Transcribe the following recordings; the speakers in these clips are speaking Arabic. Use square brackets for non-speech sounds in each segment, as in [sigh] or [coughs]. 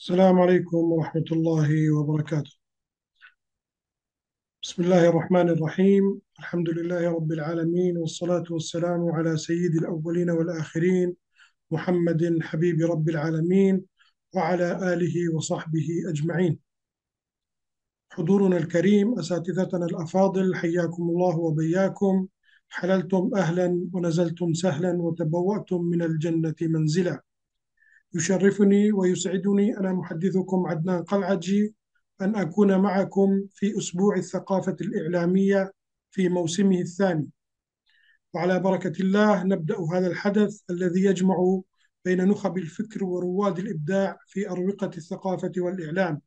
السلام عليكم ورحمة الله وبركاته. بسم الله الرحمن الرحيم، الحمد لله رب العالمين والصلاة والسلام على سيد الأولين والآخرين محمد حبيب رب العالمين وعلى آله وصحبه أجمعين. حضورنا الكريم أساتذتنا الأفاضل حياكم الله وبياكم حللتم أهلا ونزلتم سهلا وتبوأتم من الجنة منزلا. يشرفني ويسعدني أنا محدثكم عدنان قلعجي أن أكون معكم في أسبوع الثقافة الإعلامية في موسمه الثاني وعلى بركة الله نبدأ هذا الحدث الذي يجمع بين نخب الفكر ورواد الإبداع في أروقة الثقافة والإعلام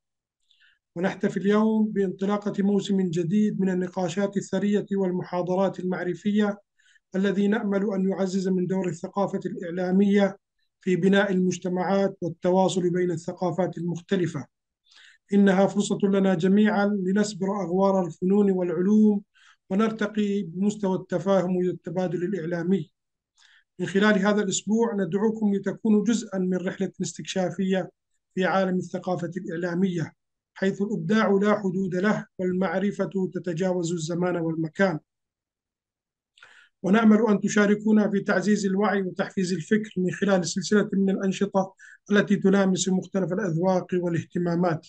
ونحتفي اليوم بانطلاقة موسم جديد من النقاشات الثرية والمحاضرات المعرفية الذي نأمل أن يعزز من دور الثقافة الإعلامية في بناء المجتمعات والتواصل بين الثقافات المختلفة إنها فرصة لنا جميعا لنسبر أغوار الفنون والعلوم ونرتقي بمستوى التفاهم والتبادل الإعلامي من خلال هذا الأسبوع ندعوكم لتكونوا جزءا من رحلة استكشافية في عالم الثقافة الإعلامية حيث الإبداع لا حدود له والمعرفة تتجاوز الزمان والمكان ونامل ان تشاركونا في تعزيز الوعي وتحفيز الفكر من خلال سلسله من الانشطه التي تلامس مختلف الاذواق والاهتمامات.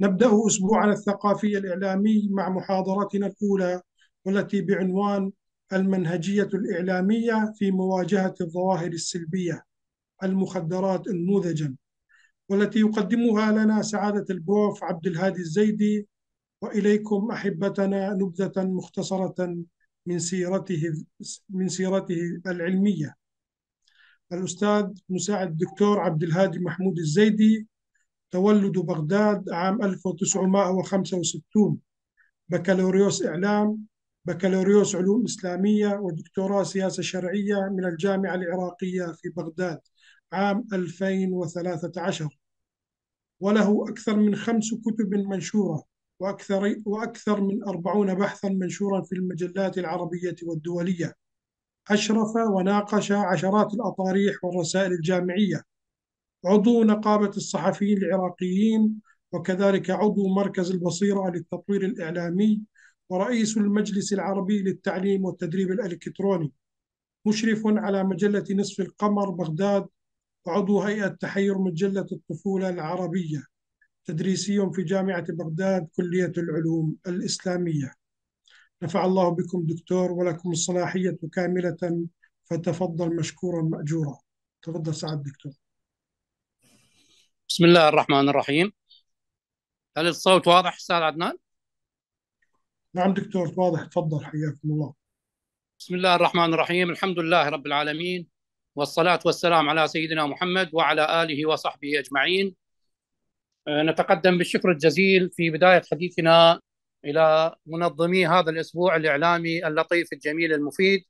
نبدا اسبوعنا الثقافي الاعلامي مع محاضرتنا الاولى والتي بعنوان المنهجيه الاعلاميه في مواجهه الظواهر السلبيه المخدرات انموذجا والتي يقدمها لنا سعاده البروف عبد الهادي الزيدي واليكم احبتنا نبذه مختصره من سيرته من سيرته العلمية الأستاذ مساعد الدكتور عبد الهادي محمود الزيدي تولد بغداد عام 1965 بكالوريوس إعلام بكالوريوس علوم إسلامية ودكتوراه سياسة شرعية من الجامعة العراقية في بغداد عام 2013 وله أكثر من خمس كتب منشورة وأكثر, وأكثر من أربعون بحثا منشورا في المجلات العربية والدولية أشرف وناقش عشرات الأطاريح والرسائل الجامعية عضو نقابة الصحفيين العراقيين وكذلك عضو مركز البصيرة للتطوير الإعلامي ورئيس المجلس العربي للتعليم والتدريب الإلكتروني مشرف على مجلة نصف القمر بغداد وعضو هيئة تحير مجلة الطفولة العربية تدريسي في جامعة بغداد كلية العلوم الإسلامية نفع الله بكم دكتور ولكم الصلاحية كاملة فتفضل مشكورا مأجورا تفضل سعد دكتور بسم الله الرحمن الرحيم هل الصوت واضح استاذ عدنان؟ نعم دكتور واضح تفضل حياكم الله بسم الله الرحمن الرحيم الحمد لله رب العالمين والصلاة والسلام على سيدنا محمد وعلى آله وصحبه أجمعين آه، نتقدم بالشكر الجزيل في بداية حديثنا إلى منظمي هذا الأسبوع الإعلامي اللطيف الجميل المفيد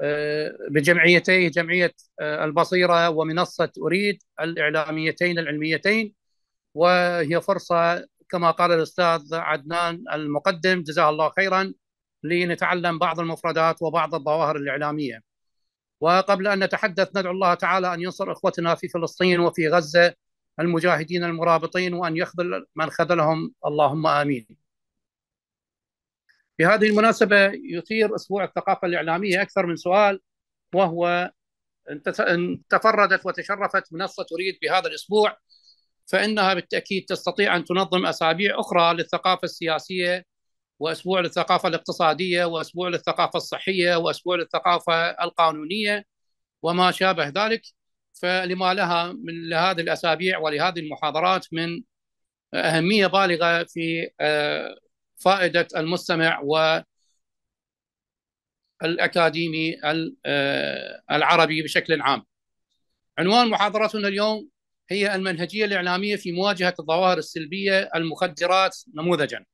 آه، بجمعيتيه جمعية آه، البصيرة ومنصة أريد الإعلاميتين العلميتين وهي فرصة كما قال الأستاذ عدنان المقدم جزاه الله خيرا لنتعلم بعض المفردات وبعض الظواهر الإعلامية وقبل أن نتحدث ندعو الله تعالى أن ينصر إخوتنا في فلسطين وفي غزة المجاهدين المرابطين وأن يخذل من خذلهم اللهم آمين بهذه المناسبة يثير أسبوع الثقافة الإعلامية أكثر من سؤال وهو إن تفردت وتشرفت منصة تريد بهذا الأسبوع فإنها بالتأكيد تستطيع أن تنظم أسابيع أخرى للثقافة السياسية وأسبوع للثقافة الاقتصادية وأسبوع للثقافة الصحية وأسبوع للثقافة القانونية وما شابه ذلك فلما لها من لهذه الاسابيع ولهذه المحاضرات من اهميه بالغه في آه، فائده المستمع و الاكاديمي آه، العربي بشكل عام. عنوان محاضرتنا اليوم هي المنهجيه الاعلاميه في مواجهه الظواهر السلبيه المخدرات نموذجا.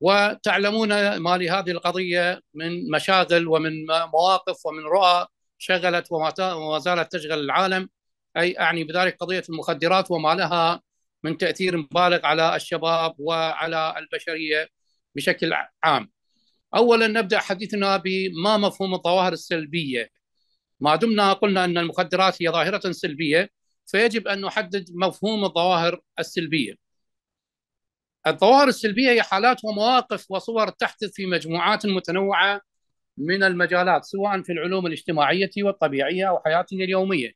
وتعلمون ما لهذه القضيه من مشاغل ومن مواقف ومن رؤى شغلت وما زالت تشغل العالم اي اعني بذلك قضيه المخدرات وما لها من تاثير مبالغ على الشباب وعلى البشريه بشكل عام. اولا نبدا حديثنا بما مفهوم الظواهر السلبيه. ما دمنا قلنا ان المخدرات هي ظاهره سلبيه فيجب ان نحدد مفهوم الظواهر السلبيه. الظواهر السلبيه هي حالات ومواقف وصور تحدث في مجموعات متنوعه من المجالات سواء في العلوم الاجتماعية والطبيعية أو حياتنا اليومية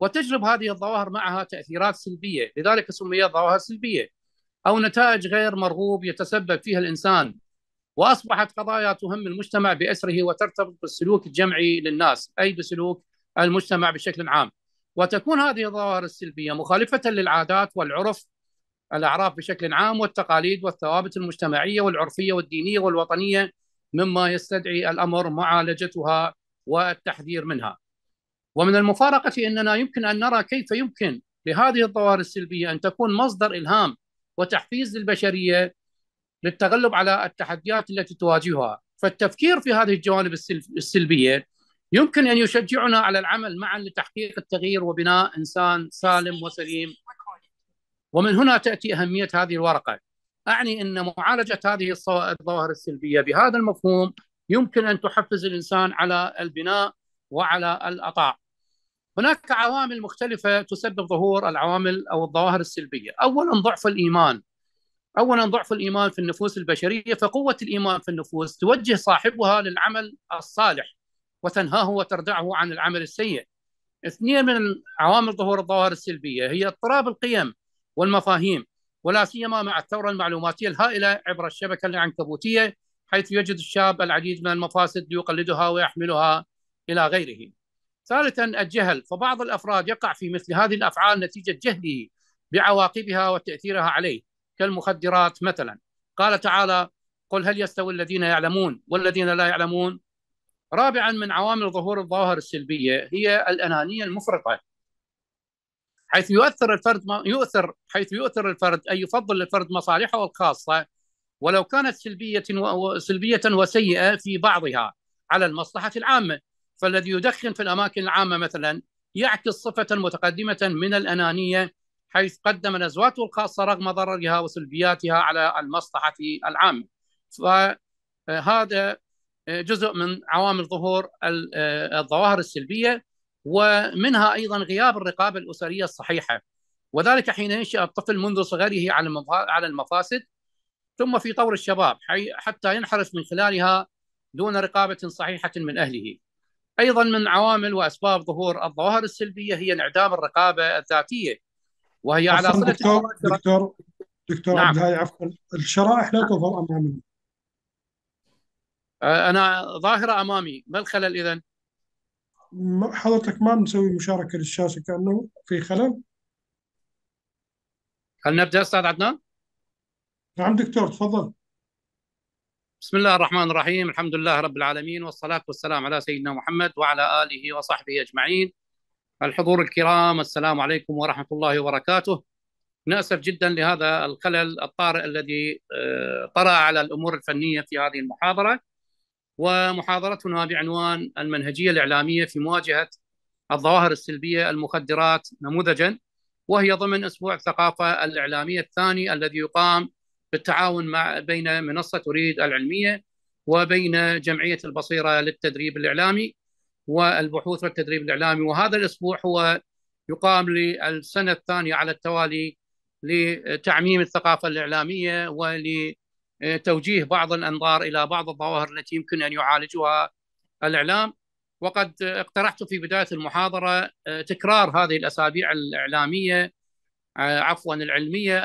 وتجلب هذه الظواهر معها تأثيرات سلبية لذلك سميت ظواهر سلبية أو نتائج غير مرغوب يتسبب فيها الإنسان وأصبحت قضايا تهم المجتمع بأسره وترتبط بالسلوك الجمعي للناس أي بسلوك المجتمع بشكل عام وتكون هذه الظواهر السلبية مخالفة للعادات والعرف الأعراف بشكل عام والتقاليد والثوابت المجتمعية والعرفية والدينية والوطنية مما يستدعي الامر معالجتها والتحذير منها. ومن المفارقه اننا يمكن ان نرى كيف يمكن لهذه الظواهر السلبيه ان تكون مصدر الهام وتحفيز للبشريه للتغلب على التحديات التي تواجهها، فالتفكير في هذه الجوانب السلبيه يمكن ان يشجعنا على العمل معا لتحقيق التغيير وبناء انسان سالم وسليم. ومن هنا تاتي اهميه هذه الورقه اعني ان معالجه هذه الظواهر السلبيه بهذا المفهوم يمكن ان تحفز الانسان على البناء وعلى الاطاع. هناك عوامل مختلفه تسبب ظهور العوامل او الظواهر السلبيه، اولا ضعف الايمان. اولا ضعف الايمان في النفوس البشريه فقوه الايمان في النفوس توجه صاحبها للعمل الصالح وتنهاه وتردعه عن العمل السيء. اثنين من عوامل ظهور الظواهر السلبيه هي اضطراب القيم والمفاهيم ولا سيما مع الثوره المعلوماتيه الهائله عبر الشبكه العنكبوتيه حيث يجد الشاب العديد من المفاسد ليقلدها ويحملها الى غيره. ثالثا الجهل فبعض الافراد يقع في مثل هذه الافعال نتيجه جهله بعواقبها وتاثيرها عليه كالمخدرات مثلا. قال تعالى: قل هل يستوي الذين يعلمون والذين لا يعلمون؟ رابعا من عوامل ظهور الظواهر السلبيه هي الانانيه المفرطه حيث يؤثر الفرد ما يؤثر حيث يؤثر الفرد أي يفضل للفرد مصالحه الخاصة ولو كانت سلبية سلبية وسيئة في بعضها على المصلحة العامة فالذي يدخن في الأماكن العامة مثلا يعكس صفة متقدمة من الأنانية حيث قدم نزواته الخاصة رغم ضررها وسلبياتها على المصلحة العامة فهذا جزء من عوامل ظهور الظواهر السلبية ومنها ايضا غياب الرقابه الاسريه الصحيحه وذلك حين ينشا الطفل منذ صغره على على المفاسد ثم في طور الشباب حتى ينحرف من خلالها دون رقابه صحيحه من اهله. ايضا من عوامل واسباب ظهور الظواهر السلبيه هي انعدام الرقابه الذاتيه وهي على صله دكتور دكتور دكتور نعم. عبد عفوا الشرائح لا تظهر امامي انا ظاهره امامي ما الخلل اذا؟ حضرتك ما مسوي مشاركة للشاشة كأنه في خلل هل نبدأ أستاذ عدنان؟ نعم دكتور تفضل بسم الله الرحمن الرحيم الحمد لله رب العالمين والصلاة والسلام على سيدنا محمد وعلى آله وصحبه أجمعين الحضور الكرام السلام عليكم ورحمة الله وبركاته نأسف جدا لهذا الخلل الطارئ الذي آه، طرأ على الأمور الفنية في هذه المحاضرة ومحاضرتنا بعنوان المنهجيه الاعلاميه في مواجهه الظواهر السلبيه المخدرات نموذجا وهي ضمن اسبوع الثقافه الاعلاميه الثاني الذي يقام بالتعاون مع بين منصه اريد العلميه وبين جمعيه البصيره للتدريب الاعلامي والبحوث والتدريب الاعلامي وهذا الاسبوع هو يقام للسنه الثانيه على التوالي لتعميم الثقافه الاعلاميه ول آه، توجيه بعض الانظار الى بعض الظواهر التي يمكن ان يعالجها الاعلام وقد اقترحت في بدايه المحاضره آه، تكرار هذه الاسابيع الاعلاميه آه، عفوا العلميه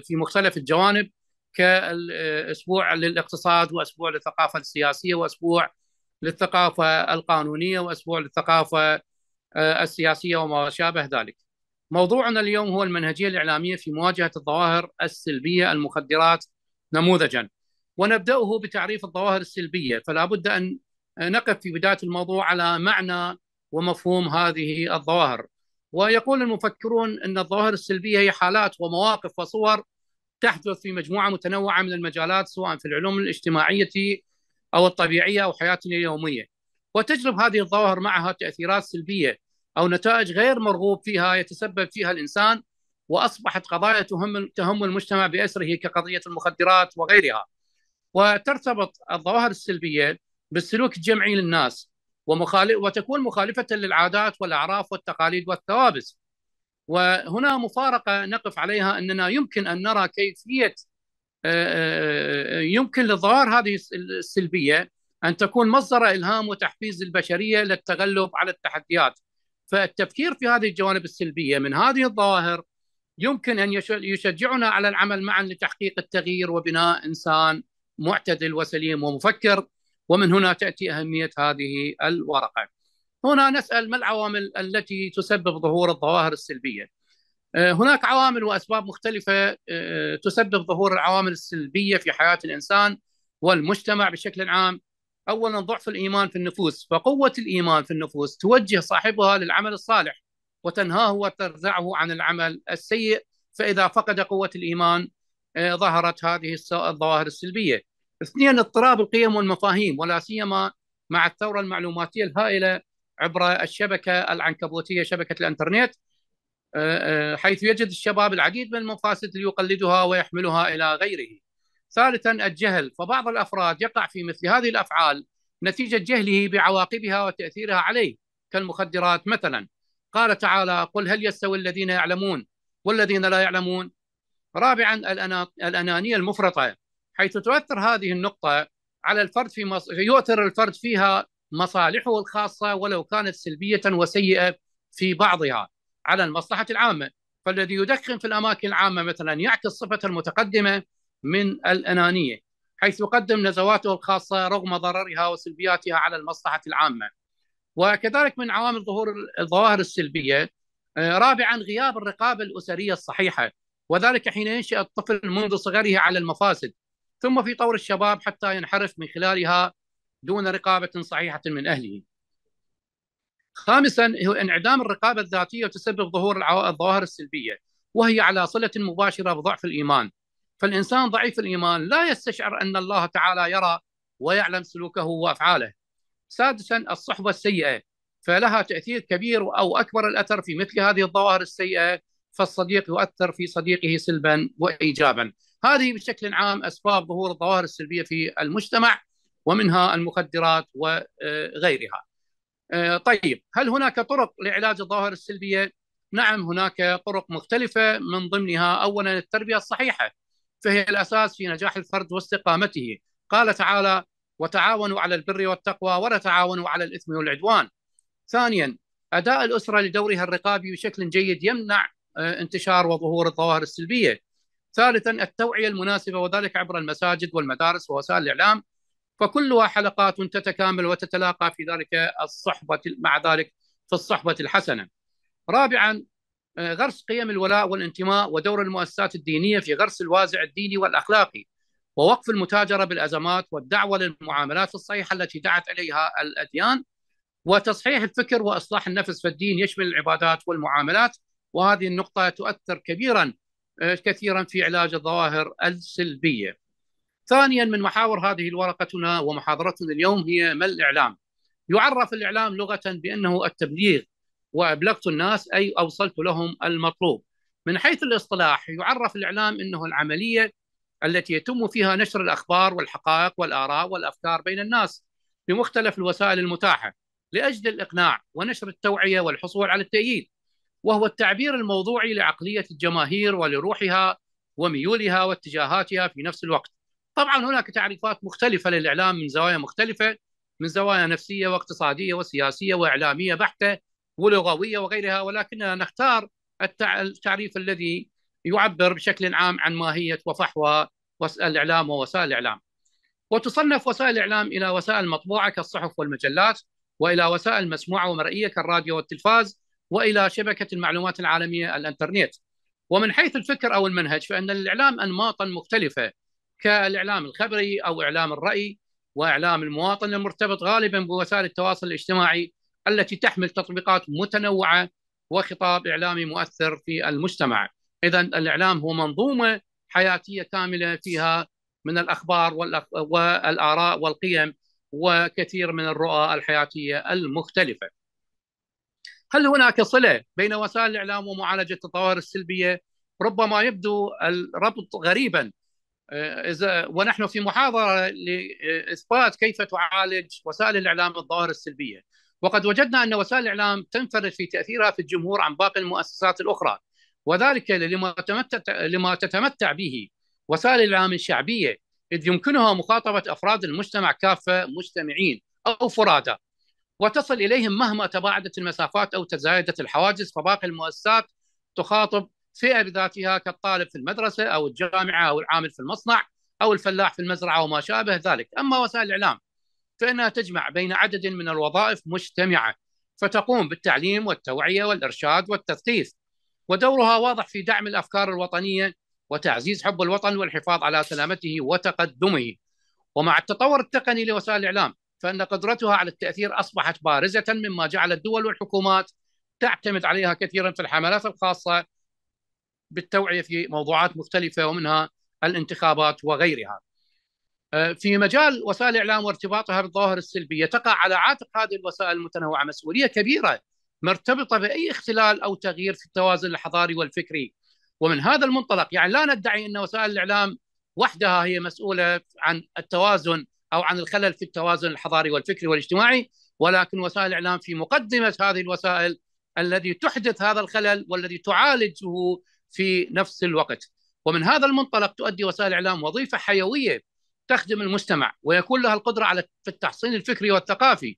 في مختلف الجوانب كاسبوع للاقتصاد واسبوع للثقافه السياسيه واسبوع للثقافه القانونيه واسبوع للثقافه السياسيه وما شابه ذلك. موضوعنا اليوم هو المنهجيه الاعلاميه في مواجهه الظواهر السلبيه المخدرات نموذجا ونبدأه بتعريف الظواهر السلبية فلا بد أن نقف في بداية الموضوع على معنى ومفهوم هذه الظواهر ويقول المفكرون أن الظواهر السلبية هي حالات ومواقف وصور تحدث في مجموعة متنوعة من المجالات سواء في العلوم الاجتماعية أو الطبيعية أو حياتنا اليومية وتجلب هذه الظواهر معها تأثيرات سلبية أو نتائج غير مرغوب فيها يتسبب فيها الإنسان واصبحت قضايا تهم تهم المجتمع باسره كقضيه المخدرات وغيرها. وترتبط الظواهر السلبيه بالسلوك الجمعي للناس ومخالف وتكون مخالفه للعادات والاعراف والتقاليد والثوابت. وهنا مفارقه نقف عليها اننا يمكن ان نرى كيفيه آه، آه، يمكن للظواهر هذه السلبيه ان تكون مصدر الهام وتحفيز البشريه للتغلب على التحديات. فالتفكير في هذه الجوانب السلبيه من هذه الظواهر يمكن ان يشجعنا على العمل معا لتحقيق التغيير وبناء انسان معتدل وسليم ومفكر ومن هنا تاتي اهميه هذه الورقه. هنا نسال ما العوامل التي تسبب ظهور الظواهر السلبيه؟ آه، هناك عوامل واسباب مختلفه آه، تسبب ظهور العوامل السلبيه في حياه الانسان والمجتمع بشكل عام. اولا ضعف الايمان في النفوس، فقوه الايمان في النفوس توجه صاحبها للعمل الصالح وتنهاه وترزعه عن العمل السيء فإذا فقد قوة الإيمان آه، ظهرت هذه الظواهر السلبية اثنين اضطراب القيم والمفاهيم ولا سيما مع الثورة المعلوماتية الهائلة عبر الشبكة العنكبوتية شبكة الانترنت آه، آه، حيث يجد الشباب العديد من المفاسد ليقلدها ويحملها إلى غيره ثالثا الجهل فبعض الأفراد يقع في مثل هذه الأفعال نتيجة جهله بعواقبها وتأثيرها عليه كالمخدرات مثلا قال تعالى قل هل يستوي الذين يعلمون والذين لا يعلمون رابعا الأنانية المفرطة حيث تؤثر هذه النقطة على الفرد في مص... يؤثر الفرد فيها مصالحه الخاصة ولو كانت سلبية وسيئة في بعضها على المصلحة العامة فالذي يدخن في الأماكن العامة مثلا يعكس صفة المتقدمة من الأنانية حيث يقدم نزواته الخاصة رغم ضررها وسلبياتها على المصلحة العامة وكذلك من عوامل ظهور الظواهر السلبيه آه، رابعا غياب الرقابه الاسريه الصحيحه وذلك حين ينشا الطفل منذ صغره على المفاسد ثم في طور الشباب حتى ينحرف من خلالها دون رقابه صحيحه من اهله. خامسا هو انعدام الرقابه الذاتيه وتسبب ظهور الظواهر السلبيه وهي على صله مباشره بضعف الايمان. فالانسان ضعيف الايمان لا يستشعر ان الله تعالى يرى ويعلم سلوكه وافعاله سادسا الصحبه السيئه فلها تاثير كبير او اكبر الاثر في مثل هذه الظواهر السيئه فالصديق يؤثر في صديقه سلبا وايجابا. هذه بشكل عام اسباب ظهور الظواهر السلبيه في المجتمع ومنها المخدرات وغيرها. طيب هل هناك طرق لعلاج الظواهر السلبيه؟ نعم هناك طرق مختلفه من ضمنها اولا التربيه الصحيحه فهي الاساس في نجاح الفرد واستقامته. قال تعالى: وتعاونوا على البر والتقوى ولا تعاونوا على الإثم والعدوان ثانيا أداء الأسرة لدورها الرقابي بشكل جيد يمنع آه، انتشار وظهور الظواهر السلبية ثالثا التوعية المناسبة وذلك عبر المساجد والمدارس ووسائل الإعلام فكلها حلقات تتكامل وتتلاقى في ذلك الصحبة مع ذلك في الصحبة الحسنة رابعا آه، غرس قيم الولاء والانتماء ودور المؤسسات الدينية في غرس الوازع الديني والأخلاقي ووقف المتاجره بالازمات والدعوه للمعاملات الصحيحه التي دعت اليها الاديان وتصحيح الفكر واصلاح النفس في الدين يشمل العبادات والمعاملات وهذه النقطه تؤثر كبيرا آه، كثيرا في علاج الظواهر السلبيه. ثانيا من محاور هذه الورقتنا ومحاضرتنا اليوم هي ما الاعلام؟ يعرف الاعلام لغه بانه التبليغ وابلغت الناس اي اوصلت لهم المطلوب. من حيث الاصطلاح يعرف الاعلام انه العمليه التي يتم فيها نشر الاخبار والحقائق والاراء والافكار بين الناس بمختلف الوسائل المتاحه لاجل الاقناع ونشر التوعيه والحصول على التأييد وهو التعبير الموضوعي لعقليه الجماهير ولروحها وميولها واتجاهاتها في نفس الوقت. طبعا هناك تعريفات مختلفه للاعلام من زوايا مختلفه من زوايا نفسيه واقتصاديه وسياسيه واعلاميه بحته ولغويه وغيرها ولكننا نختار التعريف الذي يعبر بشكل عام عن ماهيه وفحوى الاعلام ووسائل الاعلام. وتصنف وسائل الاعلام الى وسائل مطبوعه كالصحف والمجلات والى وسائل مسموعه ومرئيه كالراديو والتلفاز والى شبكه المعلومات العالميه الانترنت. ومن حيث الفكر او المنهج فان الاعلام انماطا مختلفه كالاعلام الخبري او اعلام الراي واعلام المواطن المرتبط غالبا بوسائل التواصل الاجتماعي التي تحمل تطبيقات متنوعه وخطاب اعلامي مؤثر في المجتمع. اذا الاعلام هو منظومه حياتيه كامله فيها من الاخبار والاراء والقيم وكثير من الرؤى الحياتيه المختلفه. هل هناك صله بين وسائل الاعلام ومعالجه الظواهر السلبيه؟ ربما يبدو الربط غريبا آه، اذا ونحن في محاضره لاثبات كيف تعالج وسائل الاعلام الظواهر السلبيه، وقد وجدنا ان وسائل الاعلام تنفرد في تاثيرها في الجمهور عن باقي المؤسسات الاخرى. وذلك لما تتمتع لما تتمتع به وسائل الاعلام الشعبيه اذ يمكنها مخاطبه افراد المجتمع كافه مجتمعين او فرادى وتصل اليهم مهما تباعدت المسافات او تزايدت الحواجز فباقي المؤسسات تخاطب فئه بذاتها كالطالب في المدرسه او الجامعه او العامل في المصنع او الفلاح في المزرعه وما شابه ذلك، اما وسائل الاعلام فانها تجمع بين عدد من الوظائف مجتمعه فتقوم بالتعليم والتوعيه والارشاد والتثقيف ودورها واضح في دعم الافكار الوطنيه وتعزيز حب الوطن والحفاظ على سلامته وتقدمه ومع التطور التقني لوسائل الاعلام فان قدرتها على التاثير اصبحت بارزه مما جعل الدول والحكومات تعتمد عليها كثيرا في الحملات الخاصه بالتوعيه في موضوعات مختلفه ومنها الانتخابات وغيرها. آه، في مجال وسائل الاعلام وارتباطها بالظواهر السلبيه تقع على عاتق هذه الوسائل المتنوعه مسؤوليه كبيره مرتبطه باي اختلال او تغيير في التوازن الحضاري والفكري ومن هذا المنطلق يعني لا ندعي ان وسائل الاعلام وحدها هي مسؤوله عن التوازن او عن الخلل في التوازن الحضاري والفكري والاجتماعي ولكن وسائل الاعلام في مقدمه هذه الوسائل الذي تحدث هذا الخلل والذي تعالجه في نفس الوقت ومن هذا المنطلق تؤدي وسائل الاعلام وظيفه حيويه تخدم المجتمع ويكون لها القدره على في التحصين الفكري والثقافي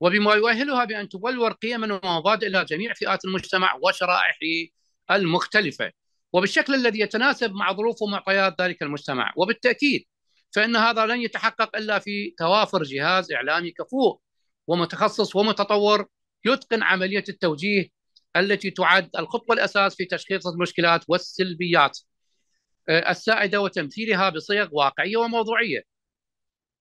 وبما يؤهلها بأن تبلور قيما ومضاد إلى جميع فئات المجتمع وشرائحه المختلفة وبالشكل الذي يتناسب مع ظروف ومعطيات ذلك المجتمع وبالتأكيد فإن هذا لن يتحقق إلا في توافر جهاز إعلامي كفوء ومتخصص ومتطور يتقن عملية التوجيه التي تعد الخطوة الأساس في تشخيص المشكلات والسلبيات آه، السائدة وتمثيلها بصيغ واقعية وموضوعية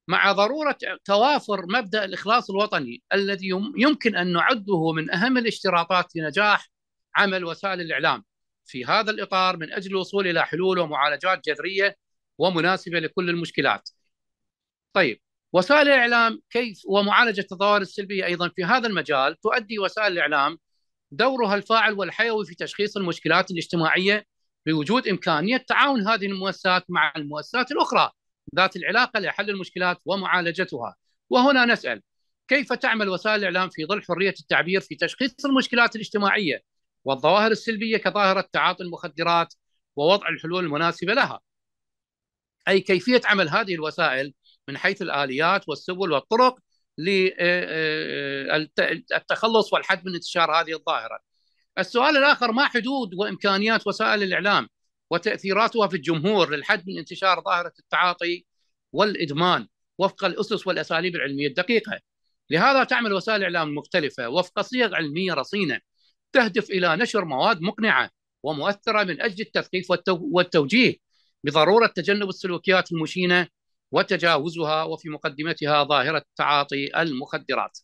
مع ضروره توافر مبدا الاخلاص الوطني الذي يمكن ان نعده من اهم الاشتراطات لنجاح عمل وسائل الاعلام في هذا الاطار من اجل الوصول الى حلول ومعالجات جذريه ومناسبه لكل المشكلات. طيب وسائل الاعلام كيف ومعالجه الظواهر السلبيه ايضا في هذا المجال تؤدي وسائل الاعلام دورها الفاعل والحيوي في تشخيص المشكلات الاجتماعيه بوجود امكانيه تعاون هذه المؤسسات مع المؤسسات الاخرى ذات العلاقه لحل المشكلات ومعالجتها وهنا نسال كيف تعمل وسائل الاعلام في ظل حريه التعبير في تشخيص المشكلات الاجتماعيه والظواهر السلبيه كظاهره تعاطي المخدرات ووضع الحلول المناسبه لها اي كيفيه عمل هذه الوسائل من حيث الاليات والسبل والطرق للتخلص آه، آه، والحد من انتشار هذه الظاهره. السؤال الاخر ما حدود وامكانيات وسائل الاعلام وتأثيراتها في الجمهور للحد من انتشار ظاهرة التعاطي والإدمان وفق الأسس والأساليب العلمية الدقيقة لهذا تعمل وسائل الإعلام المختلفة وفق صيغ علمية رصينة تهدف إلى نشر مواد مقنعة ومؤثرة من أجل التثقيف والتوجيه بضرورة تجنب السلوكيات المشينة وتجاوزها وفي مقدمتها ظاهرة تعاطي المخدرات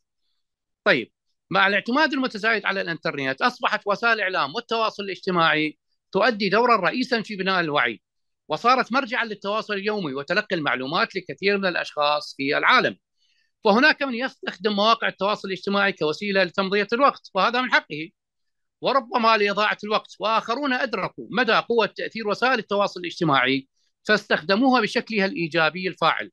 طيب مع الاعتماد المتزايد على الانترنت اصبحت وسائل الاعلام والتواصل الاجتماعي تؤدي دورا رئيسا في بناء الوعي وصارت مرجعا للتواصل اليومي وتلقي المعلومات لكثير من الاشخاص في العالم. فهناك من يستخدم مواقع التواصل الاجتماعي كوسيله لتمضيه الوقت وهذا من حقه. وربما لاضاعه الوقت واخرون ادركوا مدى قوه تاثير وسائل التواصل الاجتماعي فاستخدموها بشكلها الايجابي الفاعل.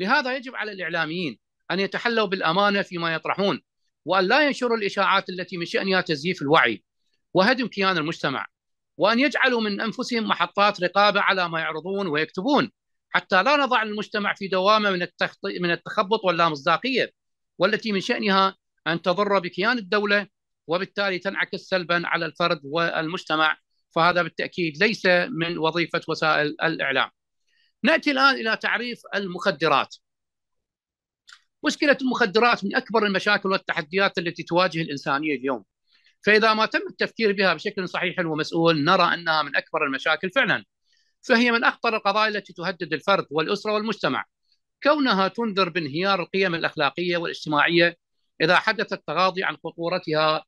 لهذا يجب على الاعلاميين ان يتحلوا بالامانه فيما يطرحون وان لا ينشروا الاشاعات التي من شانها تزييف الوعي وهدم كيان المجتمع وأن يجعلوا من أنفسهم محطات رقابة على ما يعرضون ويكتبون حتى لا نضع المجتمع في دوامة من, التخطي من التخبط واللامصداقية والتي من شأنها أن تضر بكيان الدولة وبالتالي تنعكس سلبا على الفرد والمجتمع فهذا بالتأكيد ليس من وظيفة وسائل الإعلام نأتي الآن إلى تعريف المخدرات مشكلة المخدرات من أكبر المشاكل والتحديات التي تواجه الإنسانية اليوم فاذا ما تم التفكير بها بشكل صحيح ومسؤول نرى انها من اكبر المشاكل فعلا فهي من اخطر القضايا التي تهدد الفرد والاسره والمجتمع كونها تنذر بانهيار القيم الاخلاقيه والاجتماعيه اذا حدث التغاضي عن خطورتها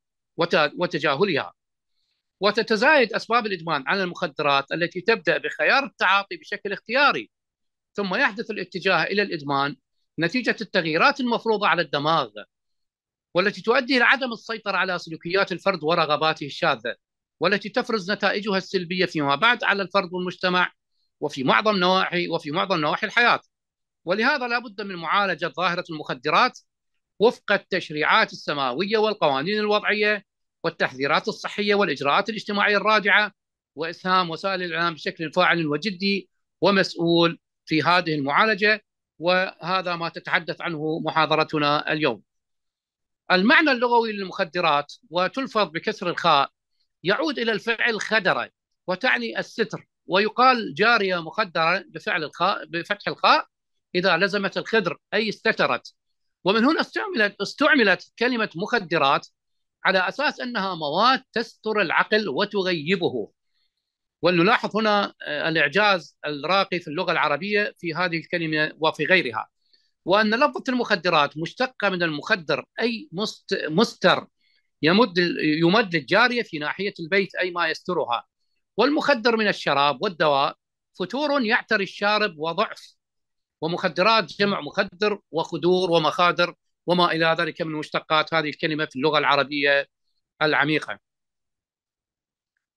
وتجاهلها وتتزايد اسباب الادمان على المخدرات التي تبدا بخيار التعاطي بشكل اختياري ثم يحدث الاتجاه الى الادمان نتيجه التغييرات المفروضه على الدماغ والتي تؤدي إلى عدم السيطرة على سلوكيات الفرد ورغباته الشاذة والتي تفرز نتائجها السلبية فيما بعد على الفرد والمجتمع وفي معظم نواحي وفي معظم نواحي الحياة ولهذا لا بد من معالجة ظاهرة المخدرات وفق التشريعات السماوية والقوانين الوضعية والتحذيرات الصحية والإجراءات الاجتماعية الراجعة وإسهام وسائل الإعلام بشكل فاعل وجدي ومسؤول في هذه المعالجة وهذا ما تتحدث عنه محاضرتنا اليوم المعنى اللغوي للمخدرات وتلفظ بكسر الخاء يعود الى الفعل خدره وتعني الستر ويقال جاريه مخدره بفعل الخاء بفتح الخاء اذا لزمت الخدر اي استترت ومن هنا استعملت استعملت كلمه مخدرات على اساس انها مواد تستر العقل وتغيبه ولنلاحظ هنا آه، الاعجاز الراقي في اللغه العربيه في هذه الكلمه وفي غيرها وأن لفظة المخدرات مشتقة من المخدر أي مستر يمد يمد للجارية في ناحية البيت أي ما يسترها والمخدر من الشراب والدواء فتور يعتري الشارب وضعف ومخدرات جمع مخدر وخدور ومخادر وما إلى ذلك من مشتقات هذه الكلمة في اللغة العربية العميقة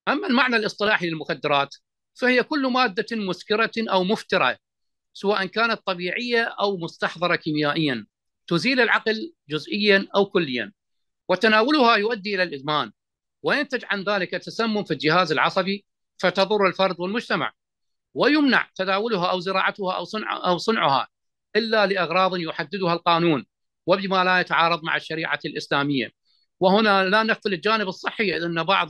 أما المعنى الاصطلاحي للمخدرات فهي كل مادة مسكرة أو مفترة سواء كانت طبيعيه او مستحضره كيميائيا تزيل العقل جزئيا او كليا وتناولها يؤدي الى الادمان وينتج عن ذلك تسمم في الجهاز العصبي فتضر الفرد والمجتمع ويمنع تداولها او زراعتها او صنع او صنعها الا لاغراض يحددها القانون وبما لا يتعارض مع الشريعه الاسلاميه وهنا لا نغفل الجانب الصحي لان بعض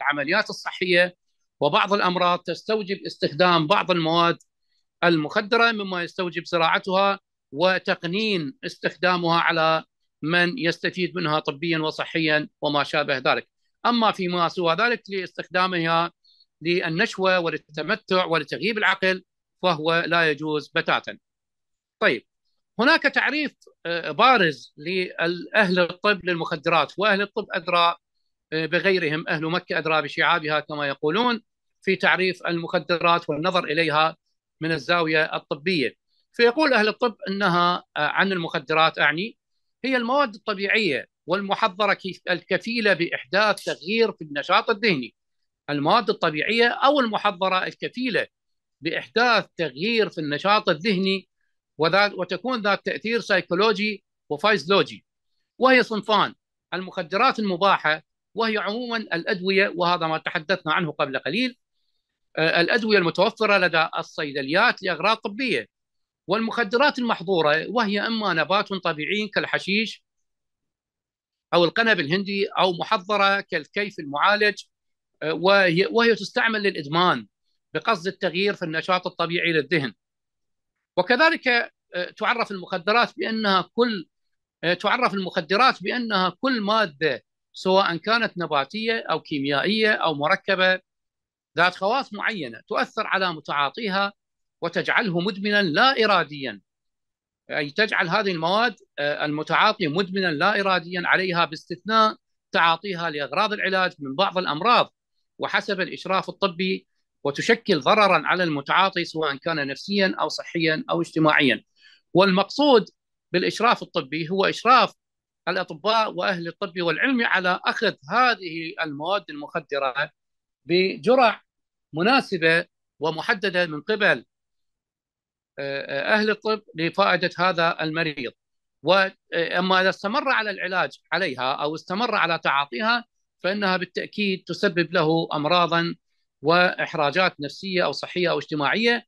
العمليات الصحيه وبعض الامراض تستوجب استخدام بعض المواد المخدره مما يستوجب زراعتها وتقنين استخدامها على من يستفيد منها طبيا وصحيا وما شابه ذلك اما فيما سوى ذلك لاستخدامها للنشوه وللتمتع ولتغييب العقل فهو لا يجوز بتاتا. طيب هناك تعريف آه، بارز لاهل الطب للمخدرات واهل الطب ادرى آه، بغيرهم اهل مكه ادرى بشعابها كما يقولون في تعريف المخدرات والنظر اليها من الزاويه الطبيه فيقول اهل الطب انها آه، عن المخدرات اعني هي المواد الطبيعيه والمحضره الكفيله باحداث تغيير في النشاط الذهني المواد الطبيعيه او المحضره الكفيله باحداث تغيير في النشاط الذهني وذات وتكون ذات تاثير سيكولوجي وفيزيولوجي وهي صنفان المخدرات المباحه وهي عموما الادويه وهذا ما تحدثنا عنه قبل قليل آه، الادويه المتوفره لدى الصيدليات لاغراض طبيه والمخدرات المحظوره وهي اما نبات طبيعي كالحشيش او القنب الهندي او محضرة كالكيف المعالج آه، وهي وهي تستعمل للادمان بقصد التغيير في النشاط الطبيعي للذهن وكذلك آه، تعرف المخدرات بانها كل تعرف المخدرات بانها كل ماده سواء كانت نباتيه او كيميائيه او مركبه ذات خواص معينه تؤثر على متعاطيها وتجعله مدمنا لا اراديا اي يعني تجعل هذه المواد آه، المتعاطي مدمنا لا اراديا عليها باستثناء تعاطيها لاغراض العلاج من بعض الامراض وحسب الاشراف الطبي وتشكل ضررا على المتعاطي سواء كان نفسيا او صحيا او اجتماعيا. والمقصود بالاشراف الطبي هو اشراف الاطباء واهل الطب والعلم على اخذ هذه المواد المخدره بجرع مناسبه ومحدده من قبل آه، آه، اهل الطب لفائده هذا المريض واما اذا استمر على العلاج عليها او استمر على تعاطيها فانها بالتاكيد تسبب له امراضا واحراجات نفسيه او صحيه او اجتماعيه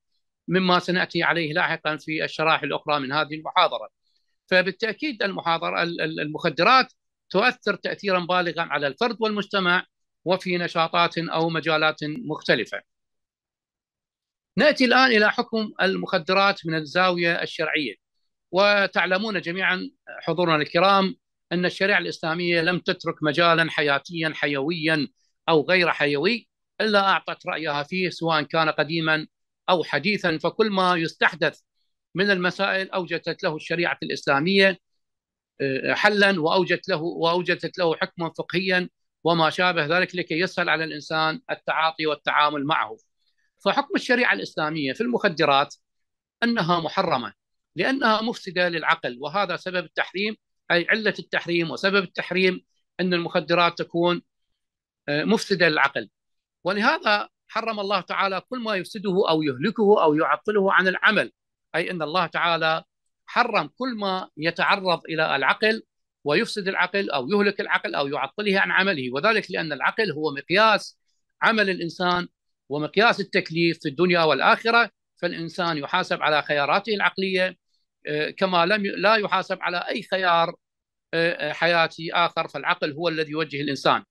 مما سناتي عليه لاحقا في الشرائح الاخرى من هذه المحاضره. فبالتاكيد المحاضره المخدرات تؤثر تاثيرا بالغا على الفرد والمجتمع وفي نشاطات او مجالات مختلفه. ناتي الان الى حكم المخدرات من الزاويه الشرعيه وتعلمون جميعا حضورنا الكرام ان الشريعه الاسلاميه لم تترك مجالا حياتيا حيويا او غير حيوي الا اعطت رايها فيه سواء كان قديما او حديثا فكل ما يستحدث من المسائل اوجدت له الشريعه الاسلاميه آه، حلا واوجدت له واوجدت له حكما فقهيا وما شابه ذلك لكي يسهل على الانسان التعاطي والتعامل معه. فحكم الشريعه الاسلاميه في المخدرات انها محرمه لانها مفسده للعقل وهذا سبب التحريم اي عله التحريم وسبب التحريم ان المخدرات تكون آه، مفسده للعقل. ولهذا حرم الله تعالى كل ما يفسده او يهلكه او يعطله عن العمل اي ان الله تعالى حرم كل ما يتعرض الى العقل ويفسد العقل او يهلك العقل او يعطله عن عمله وذلك لان العقل هو مقياس عمل الانسان ومقياس التكليف في الدنيا والاخره فالانسان يحاسب على خياراته العقليه آه، كما لم لا يحاسب على اي خيار آه، آه، حياتي اخر فالعقل هو الذي يوجه الانسان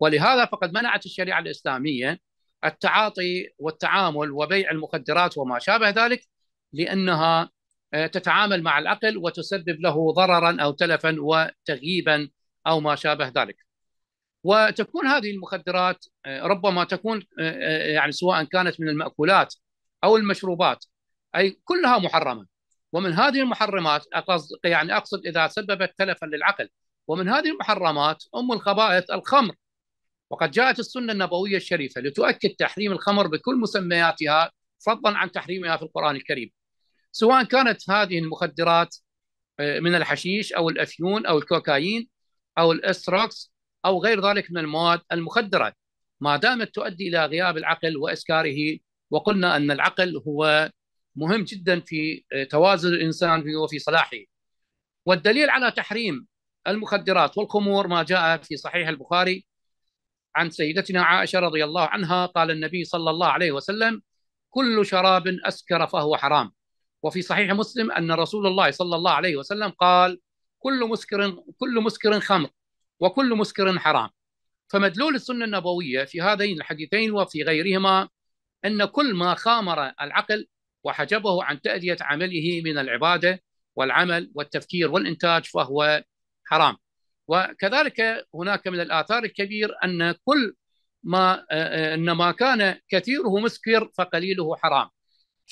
ولهذا فقد منعت الشريعه الاسلاميه التعاطي والتعامل وبيع المخدرات وما شابه ذلك لانها آه، تتعامل مع العقل وتسبب له ضررا او تلفا وتغييبا او ما شابه ذلك. وتكون هذه المخدرات آه، ربما تكون آه، يعني سواء كانت من المأكولات او المشروبات اي كلها محرمه ومن هذه المحرمات يعني اقصد اذا سببت تلفا للعقل ومن هذه المحرمات ام الخبائث الخمر وقد جاءت السنه النبويه الشريفه لتؤكد تحريم الخمر بكل مسمياتها فضلا عن تحريمها في القران الكريم سواء كانت هذه المخدرات آه، من الحشيش او الافيون او الكوكايين او الاستروكس او غير ذلك من المواد المخدره ما دامت تؤدي الى غياب العقل واسكاره وقلنا ان العقل هو مهم جدا في آه، توازن الانسان وفي صلاحه والدليل على تحريم المخدرات والخمور ما جاء في صحيح البخاري عن سيدتنا عائشه رضي الله عنها قال النبي صلى الله عليه وسلم كل شراب اسكر فهو حرام وفي صحيح مسلم أن رسول الله صلى الله عليه وسلم قال كل مسكر كل مسكر خمر وكل مسكر حرام فمدلول السنة النبوية في هذين الحديثين وفي غيرهما أن كل ما خامر العقل وحجبه عن تأدية عمله من العبادة والعمل والتفكير والإنتاج فهو حرام وكذلك هناك من الآثار الكبير أن كل ما ان ما كان كثيره مسكر فقليله حرام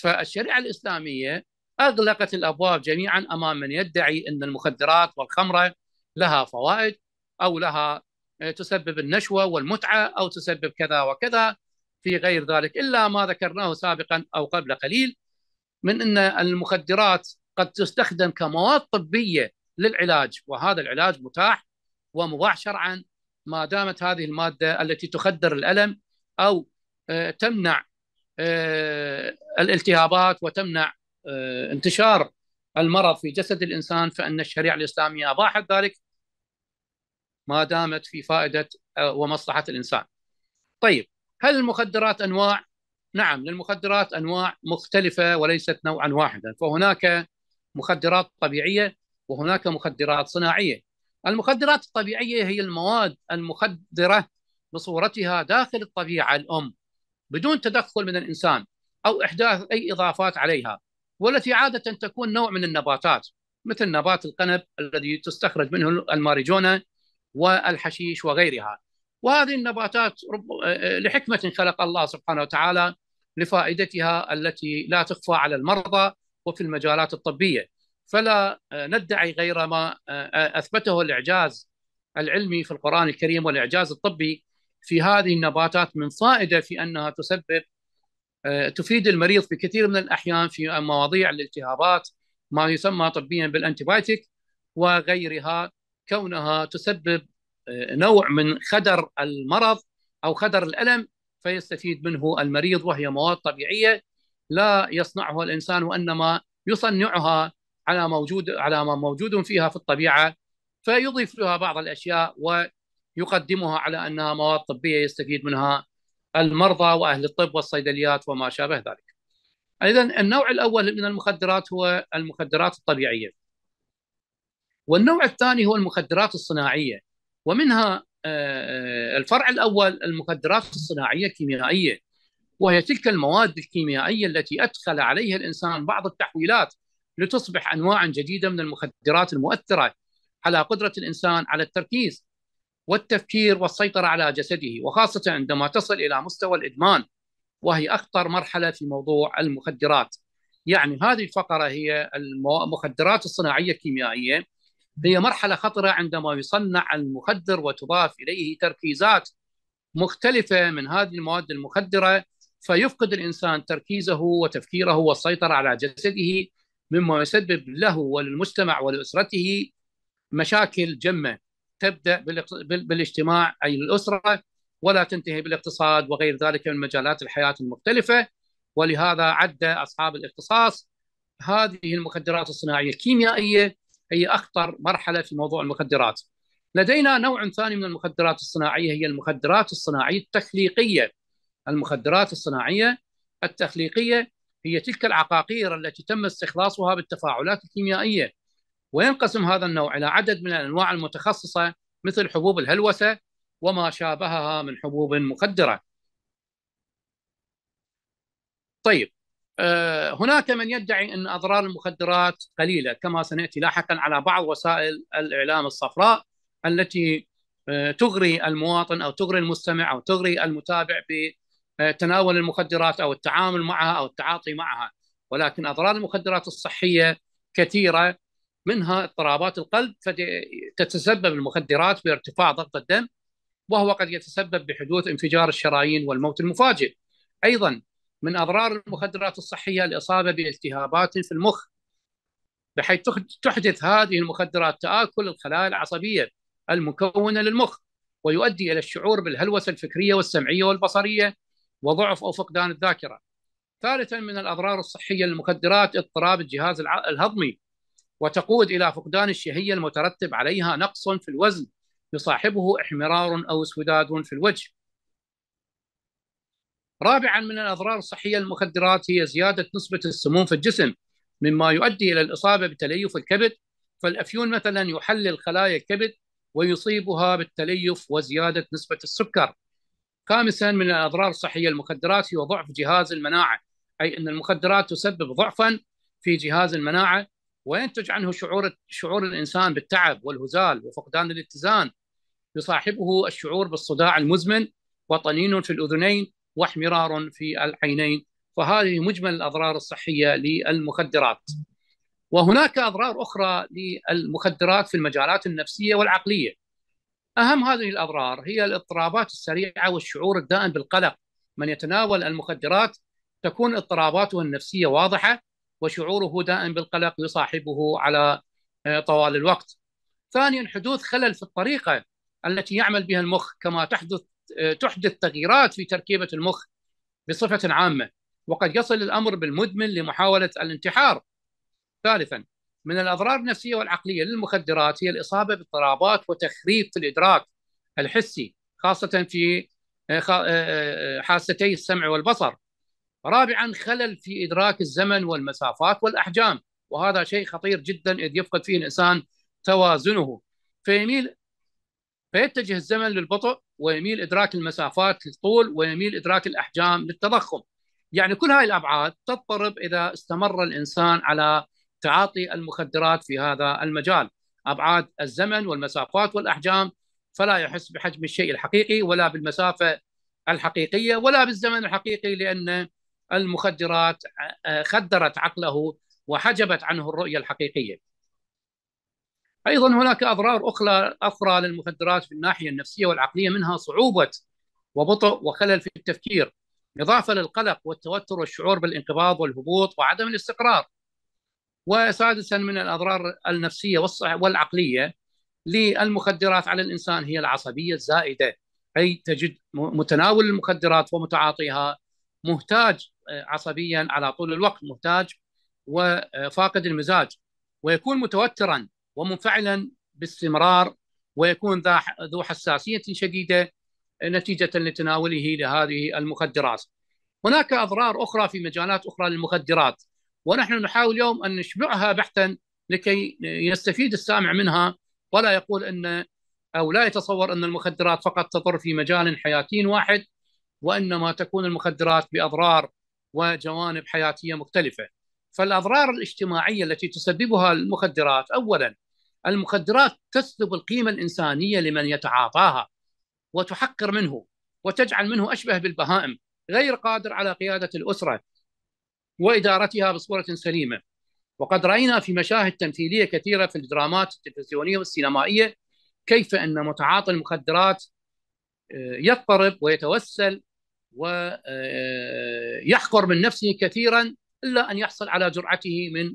فالشريعه الاسلاميه اغلقت الابواب جميعا امام من يدعي ان المخدرات والخمره لها فوائد او لها آه، تسبب النشوه والمتعه او تسبب كذا وكذا في غير ذلك الا ما ذكرناه سابقا او قبل قليل من ان المخدرات قد تستخدم كمواد طبيه للعلاج وهذا العلاج متاح ومباح شرعا ما دامت هذه الماده التي تخدر الالم او آه، تمنع آه، الالتهابات وتمنع آه، انتشار المرض في جسد الانسان فان الشريعه الاسلاميه اباحت ذلك ما دامت في فائده آه، ومصلحه الانسان. طيب هل المخدرات انواع؟ نعم للمخدرات انواع مختلفه وليست نوعا واحدا، فهناك مخدرات طبيعيه وهناك مخدرات صناعيه. المخدرات الطبيعيه هي المواد المخدره بصورتها داخل الطبيعه الام بدون تدخل من الانسان او احداث اي اضافات عليها والتي عاده تكون نوع من النباتات مثل نبات القنب الذي تستخرج منه الماريجونا والحشيش وغيرها وهذه النباتات آه، لحكمه خلق الله سبحانه وتعالى لفائدتها التي لا تخفى على المرضى وفي المجالات الطبيه فلا آه، ندعي غير ما آه، اثبته الاعجاز العلمي في القران الكريم والاعجاز الطبي في هذه النباتات من فائده في انها تسبب آه، تفيد المريض في كثير من الاحيان في مواضيع الالتهابات ما يسمى طبيا بالأنتيبايتيك وغيرها كونها تسبب آه، نوع من خدر المرض او خدر الالم فيستفيد منه المريض وهي مواد طبيعيه لا يصنعها الانسان وانما يصنعها على موجود على ما موجود فيها في الطبيعه فيضيف لها بعض الاشياء و يقدمها على انها مواد طبيه يستفيد منها المرضى واهل الطب والصيدليات وما شابه ذلك. اذا النوع الاول من المخدرات هو المخدرات الطبيعيه. والنوع الثاني هو المخدرات الصناعيه ومنها آه، آه، الفرع الاول المخدرات الصناعيه الكيميائيه وهي تلك المواد الكيميائيه التي ادخل عليها الانسان بعض التحويلات لتصبح انواعا جديده من المخدرات المؤثره على قدره الانسان على التركيز والتفكير والسيطرة على جسده وخاصة عندما تصل إلى مستوى الإدمان وهي أخطر مرحلة في موضوع المخدرات يعني هذه الفقرة هي المخدرات الصناعية الكيميائية هي مرحلة خطرة عندما يصنع المخدر وتضاف إليه تركيزات مختلفة من هذه المواد المخدرة فيفقد الإنسان تركيزه وتفكيره والسيطرة على جسده مما يسبب له وللمجتمع ولأسرته مشاكل جمة تبدا بالاجتماع اي الاسره ولا تنتهي بالاقتصاد وغير ذلك من مجالات الحياه المختلفه ولهذا عد اصحاب الاختصاص هذه المخدرات الصناعيه الكيميائيه هي اخطر مرحله في موضوع المخدرات. لدينا نوع ثاني من المخدرات الصناعيه هي المخدرات الصناعيه التخليقيه. المخدرات الصناعيه التخليقيه هي تلك العقاقير التي تم استخلاصها بالتفاعلات الكيميائيه وينقسم هذا النوع إلى عدد من الأنواع المتخصصة مثل حبوب الهلوسة وما شابهها من حبوب مخدرة طيب آه، هناك من يدعي أن أضرار المخدرات قليلة كما سنأتي لاحقا على بعض وسائل الإعلام الصفراء التي آه، تغري المواطن أو تغري المستمع أو تغري المتابع بتناول المخدرات أو التعامل معها أو التعاطي معها ولكن أضرار المخدرات الصحية كثيرة منها اضطرابات القلب فتتسبب المخدرات بارتفاع ضغط الدم وهو قد يتسبب بحدوث انفجار الشرايين والموت المفاجئ ايضا من اضرار المخدرات الصحيه الاصابه بالتهابات في المخ بحيث تحدث هذه المخدرات تاكل الخلايا العصبيه المكونه للمخ ويؤدي الى الشعور بالهلوسه الفكريه والسمعيه والبصريه وضعف او فقدان الذاكره. ثالثا من الاضرار الصحيه للمخدرات اضطراب الجهاز الهضمي وتقود إلى فقدان الشهية المترتب عليها نقص في الوزن يصاحبه احمرار أو اسوداد في الوجه رابعا من الأضرار الصحية للمخدرات هي زيادة نسبة السموم في الجسم مما يؤدي إلى الإصابة بتليف الكبد فالأفيون مثلا يحلل خلايا الكبد ويصيبها بالتليف وزيادة نسبة السكر خامسا من الأضرار الصحية للمخدرات هو ضعف جهاز المناعة أي أن المخدرات تسبب ضعفا في جهاز المناعة وينتج عنه شعور شعور الانسان بالتعب والهزال وفقدان الاتزان يصاحبه الشعور بالصداع المزمن وطنين في الاذنين واحمرار في العينين فهذه مجمل الاضرار الصحيه للمخدرات وهناك اضرار اخرى للمخدرات في المجالات النفسيه والعقليه اهم هذه الاضرار هي الاضطرابات السريعه والشعور الدائم بالقلق من يتناول المخدرات تكون اضطراباته النفسيه واضحه وشعوره دائم بالقلق يصاحبه على آه، طوال الوقت ثانيا حدوث خلل في الطريقة التي يعمل بها المخ كما تحدث آه، تحدث تغييرات في تركيبة المخ بصفة عامة وقد يصل الأمر بالمدمن لمحاولة الانتحار ثالثا من الأضرار النفسية والعقلية للمخدرات هي الإصابة باضطرابات وتخريب في الإدراك الحسي خاصة في آه، حاستي السمع والبصر رابعا خلل في إدراك الزمن والمسافات والأحجام وهذا شيء خطير جدا إذ يفقد فيه الإنسان توازنه فيميل فيتجه الزمن للبطء ويميل إدراك المسافات للطول ويميل إدراك الأحجام للتضخم يعني كل هاي الأبعاد تضطرب إذا استمر الإنسان على تعاطي المخدرات في هذا المجال أبعاد الزمن والمسافات والأحجام فلا يحس بحجم الشيء الحقيقي ولا بالمسافة الحقيقية ولا بالزمن الحقيقي لأن المخدرات آه، آه، خدرت عقله وحجبت عنه الرؤيه الحقيقيه. ايضا هناك اضرار اخرى اخرى للمخدرات في الناحيه النفسيه والعقليه منها صعوبه وبطء وخلل في التفكير اضافه للقلق والتوتر والشعور بالانقباض والهبوط وعدم الاستقرار. وسادسا من الاضرار النفسيه والعقليه للمخدرات على الانسان هي العصبيه الزائده اي تجد متناول المخدرات ومتعاطيها مهتاج آه، عصبيا على طول الوقت مهتاج وفاقد المزاج ويكون متوترا ومنفعلا باستمرار ويكون ذو حساسيه شديده آه، نتيجه لتناوله لهذه المخدرات. هناك اضرار اخرى في مجالات اخرى للمخدرات ونحن نحاول اليوم ان نشبعها بحثا لكي آه، يستفيد السامع منها ولا يقول ان او لا يتصور ان المخدرات فقط تضر في مجال حياتي واحد وانما تكون المخدرات باضرار وجوانب حياتيه مختلفه فالاضرار الاجتماعيه التي تسببها المخدرات اولا المخدرات تسلب القيمه الانسانيه لمن يتعاطاها وتحقر منه وتجعل منه اشبه بالبهائم غير قادر على قياده الاسره وادارتها بصوره سليمه وقد راينا في مشاهد تمثيليه كثيره في الدرامات التلفزيونيه والسينمائيه كيف ان متعاطي المخدرات آه، يضطرب ويتوسل ويحقر من نفسه كثيرا الا ان يحصل على جرعته من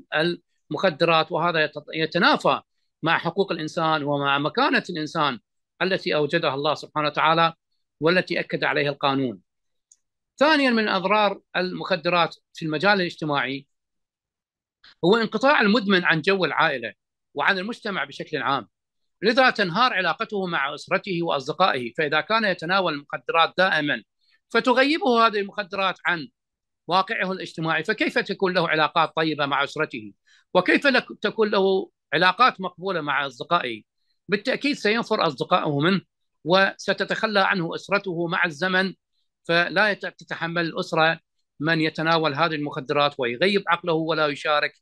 المخدرات وهذا يتنافى مع حقوق الانسان ومع مكانه الانسان التي اوجدها الله سبحانه وتعالى والتي اكد عليها القانون. ثانيا من اضرار المخدرات في المجال الاجتماعي هو انقطاع المدمن عن جو العائله وعن المجتمع بشكل عام. لذا تنهار علاقته مع اسرته واصدقائه، فاذا كان يتناول المخدرات دائما فتغيبه هذه المخدرات عن واقعه الاجتماعي فكيف تكون له علاقات طيبة مع أسرته وكيف تكون له علاقات مقبولة مع أصدقائه بالتأكيد سينفر أصدقائه منه وستتخلى عنه أسرته مع الزمن فلا تتحمل الأسرة من يتناول هذه المخدرات ويغيب عقله ولا يشارك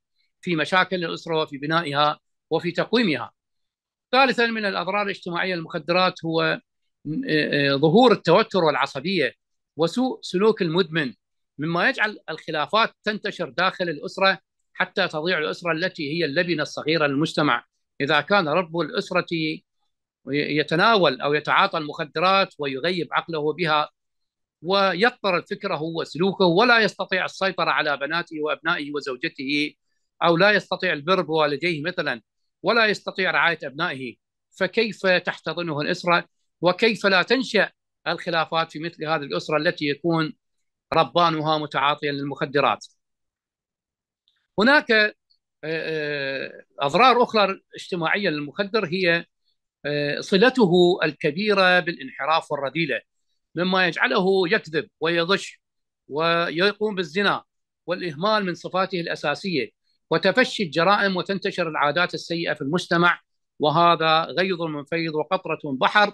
في مشاكل الأسرة وفي بنائها وفي تقويمها ثالثا من الأضرار الاجتماعية للمخدرات هو ظهور التوتر والعصبية وسوء سلوك المدمن مما يجعل الخلافات تنتشر داخل الاسره حتى تضيع الاسره التي هي اللبنه الصغيره للمجتمع اذا كان رب الاسره يتناول او يتعاطى المخدرات ويغيب عقله بها ويضطرب فكره وسلوكه ولا يستطيع السيطره على بناته وابنائه وزوجته او لا يستطيع البر بوالديه مثلا ولا يستطيع رعايه ابنائه فكيف تحتضنه الاسره وكيف لا تنشا الخلافات في مثل هذه الأسرة التي يكون ربانها متعاطيا للمخدرات هناك آه، آه، أضرار أخرى اجتماعية للمخدر هي آه، صلته الكبيرة بالانحراف والرذيلة مما يجعله يكذب ويغش ويقوم بالزنا والإهمال من صفاته الأساسية وتفشي الجرائم وتنتشر العادات السيئة في المجتمع وهذا غيظ من فيض وقطرة بحر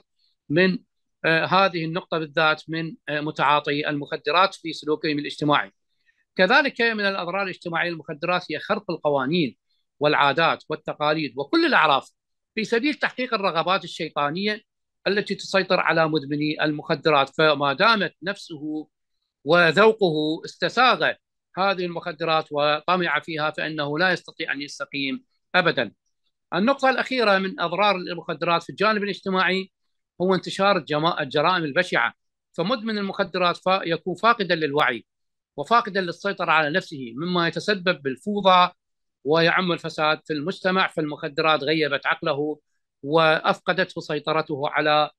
من آه، هذه النقطة بالذات من آه، متعاطي المخدرات في سلوكهم الاجتماعي كذلك من الأضرار الاجتماعية للمخدرات هي خرق القوانين والعادات والتقاليد وكل الأعراف في سبيل تحقيق الرغبات الشيطانية التي تسيطر على مدمني المخدرات فما دامت نفسه وذوقه استساغ هذه المخدرات وطمع فيها فإنه لا يستطيع أن يستقيم أبدا النقطة الأخيرة من أضرار المخدرات في الجانب الاجتماعي هو انتشار الجرائم البشعه فمدمن المخدرات يكون فاقدا للوعي وفاقدا للسيطره على نفسه مما يتسبب بالفوضى ويعم الفساد في المجتمع فالمخدرات غيبت عقله وافقدته سيطرته على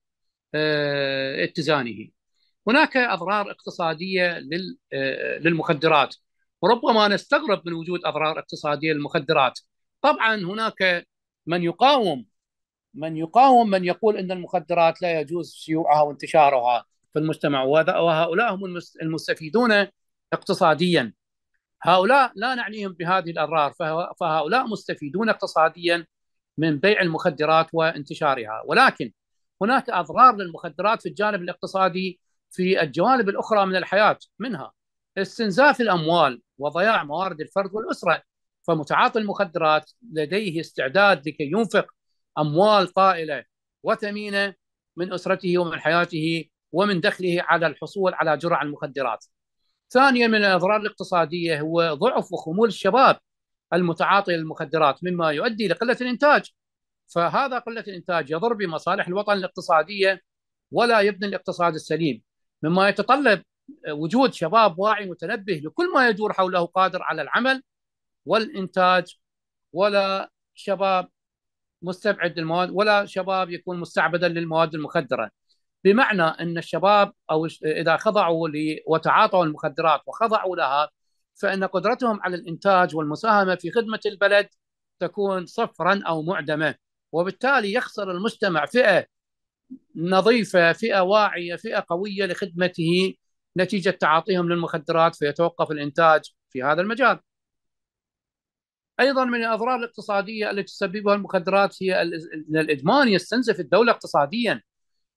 آه، اتزانه. هناك اضرار اقتصاديه آه، للمخدرات وربما نستغرب من وجود اضرار اقتصاديه للمخدرات. طبعا هناك من يقاوم من يقاوم من يقول ان المخدرات لا يجوز شيوعها وانتشارها في المجتمع وهؤلاء هم المستفيدون اقتصاديا هؤلاء لا نعنيهم بهذه الاضرار فهؤلاء مستفيدون اقتصاديا من بيع المخدرات وانتشارها ولكن هناك اضرار للمخدرات في الجانب الاقتصادي في الجوانب الاخرى من الحياه منها استنزاف الاموال وضياع موارد الفرد والاسره فمتعاطي المخدرات لديه استعداد لكي ينفق أموال طائلة وثمينة من أسرته ومن حياته ومن دخله على الحصول على جرع المخدرات ثانيا من الأضرار الاقتصادية هو ضعف وخمول الشباب المتعاطي للمخدرات مما يؤدي لقلة الإنتاج فهذا قلة الإنتاج يضر بمصالح الوطن الاقتصادية ولا يبني الاقتصاد السليم مما يتطلب وجود شباب واعي متنبه لكل ما يدور حوله قادر على العمل والإنتاج ولا شباب مستبعد للمواد ولا شباب يكون مستعبدا للمواد المخدره بمعنى ان الشباب او اذا خضعوا وتعاطوا المخدرات وخضعوا لها فان قدرتهم على الانتاج والمساهمه في خدمه البلد تكون صفرا او معدمه وبالتالي يخسر المجتمع فئه نظيفه، فئه واعيه، فئه قويه لخدمته نتيجه تعاطيهم للمخدرات فيتوقف الانتاج في هذا المجال. ايضا من الاضرار الاقتصاديه التي تسببها المخدرات هي ان الادمان يستنزف الدوله اقتصاديا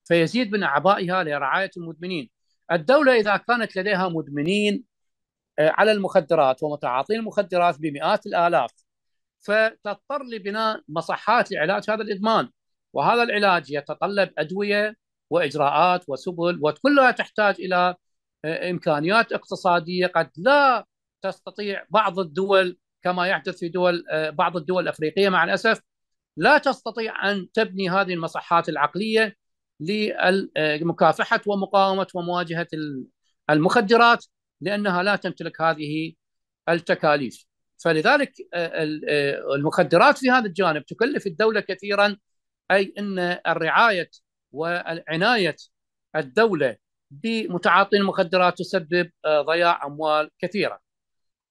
فيزيد من اعبائها لرعايه المدمنين. الدوله اذا كانت لديها مدمنين آه، على المخدرات ومتعاطين المخدرات بمئات الالاف فتضطر لبناء مصحات لعلاج هذا الادمان وهذا العلاج يتطلب ادويه واجراءات وسبل وكلها تحتاج الى آه، امكانيات اقتصاديه قد لا تستطيع بعض الدول كما يحدث في دول آه، بعض الدول الافريقيه مع الاسف لا تستطيع ان تبني هذه المصحات العقليه لمكافحه ومقاومه ومواجهه المخدرات لانها لا تمتلك هذه التكاليف فلذلك آه، آه، المخدرات في هذا الجانب تكلف الدوله كثيرا اي ان الرعايه وعنايه الدوله بمتعاطي المخدرات تسبب ضياع اموال كثيره.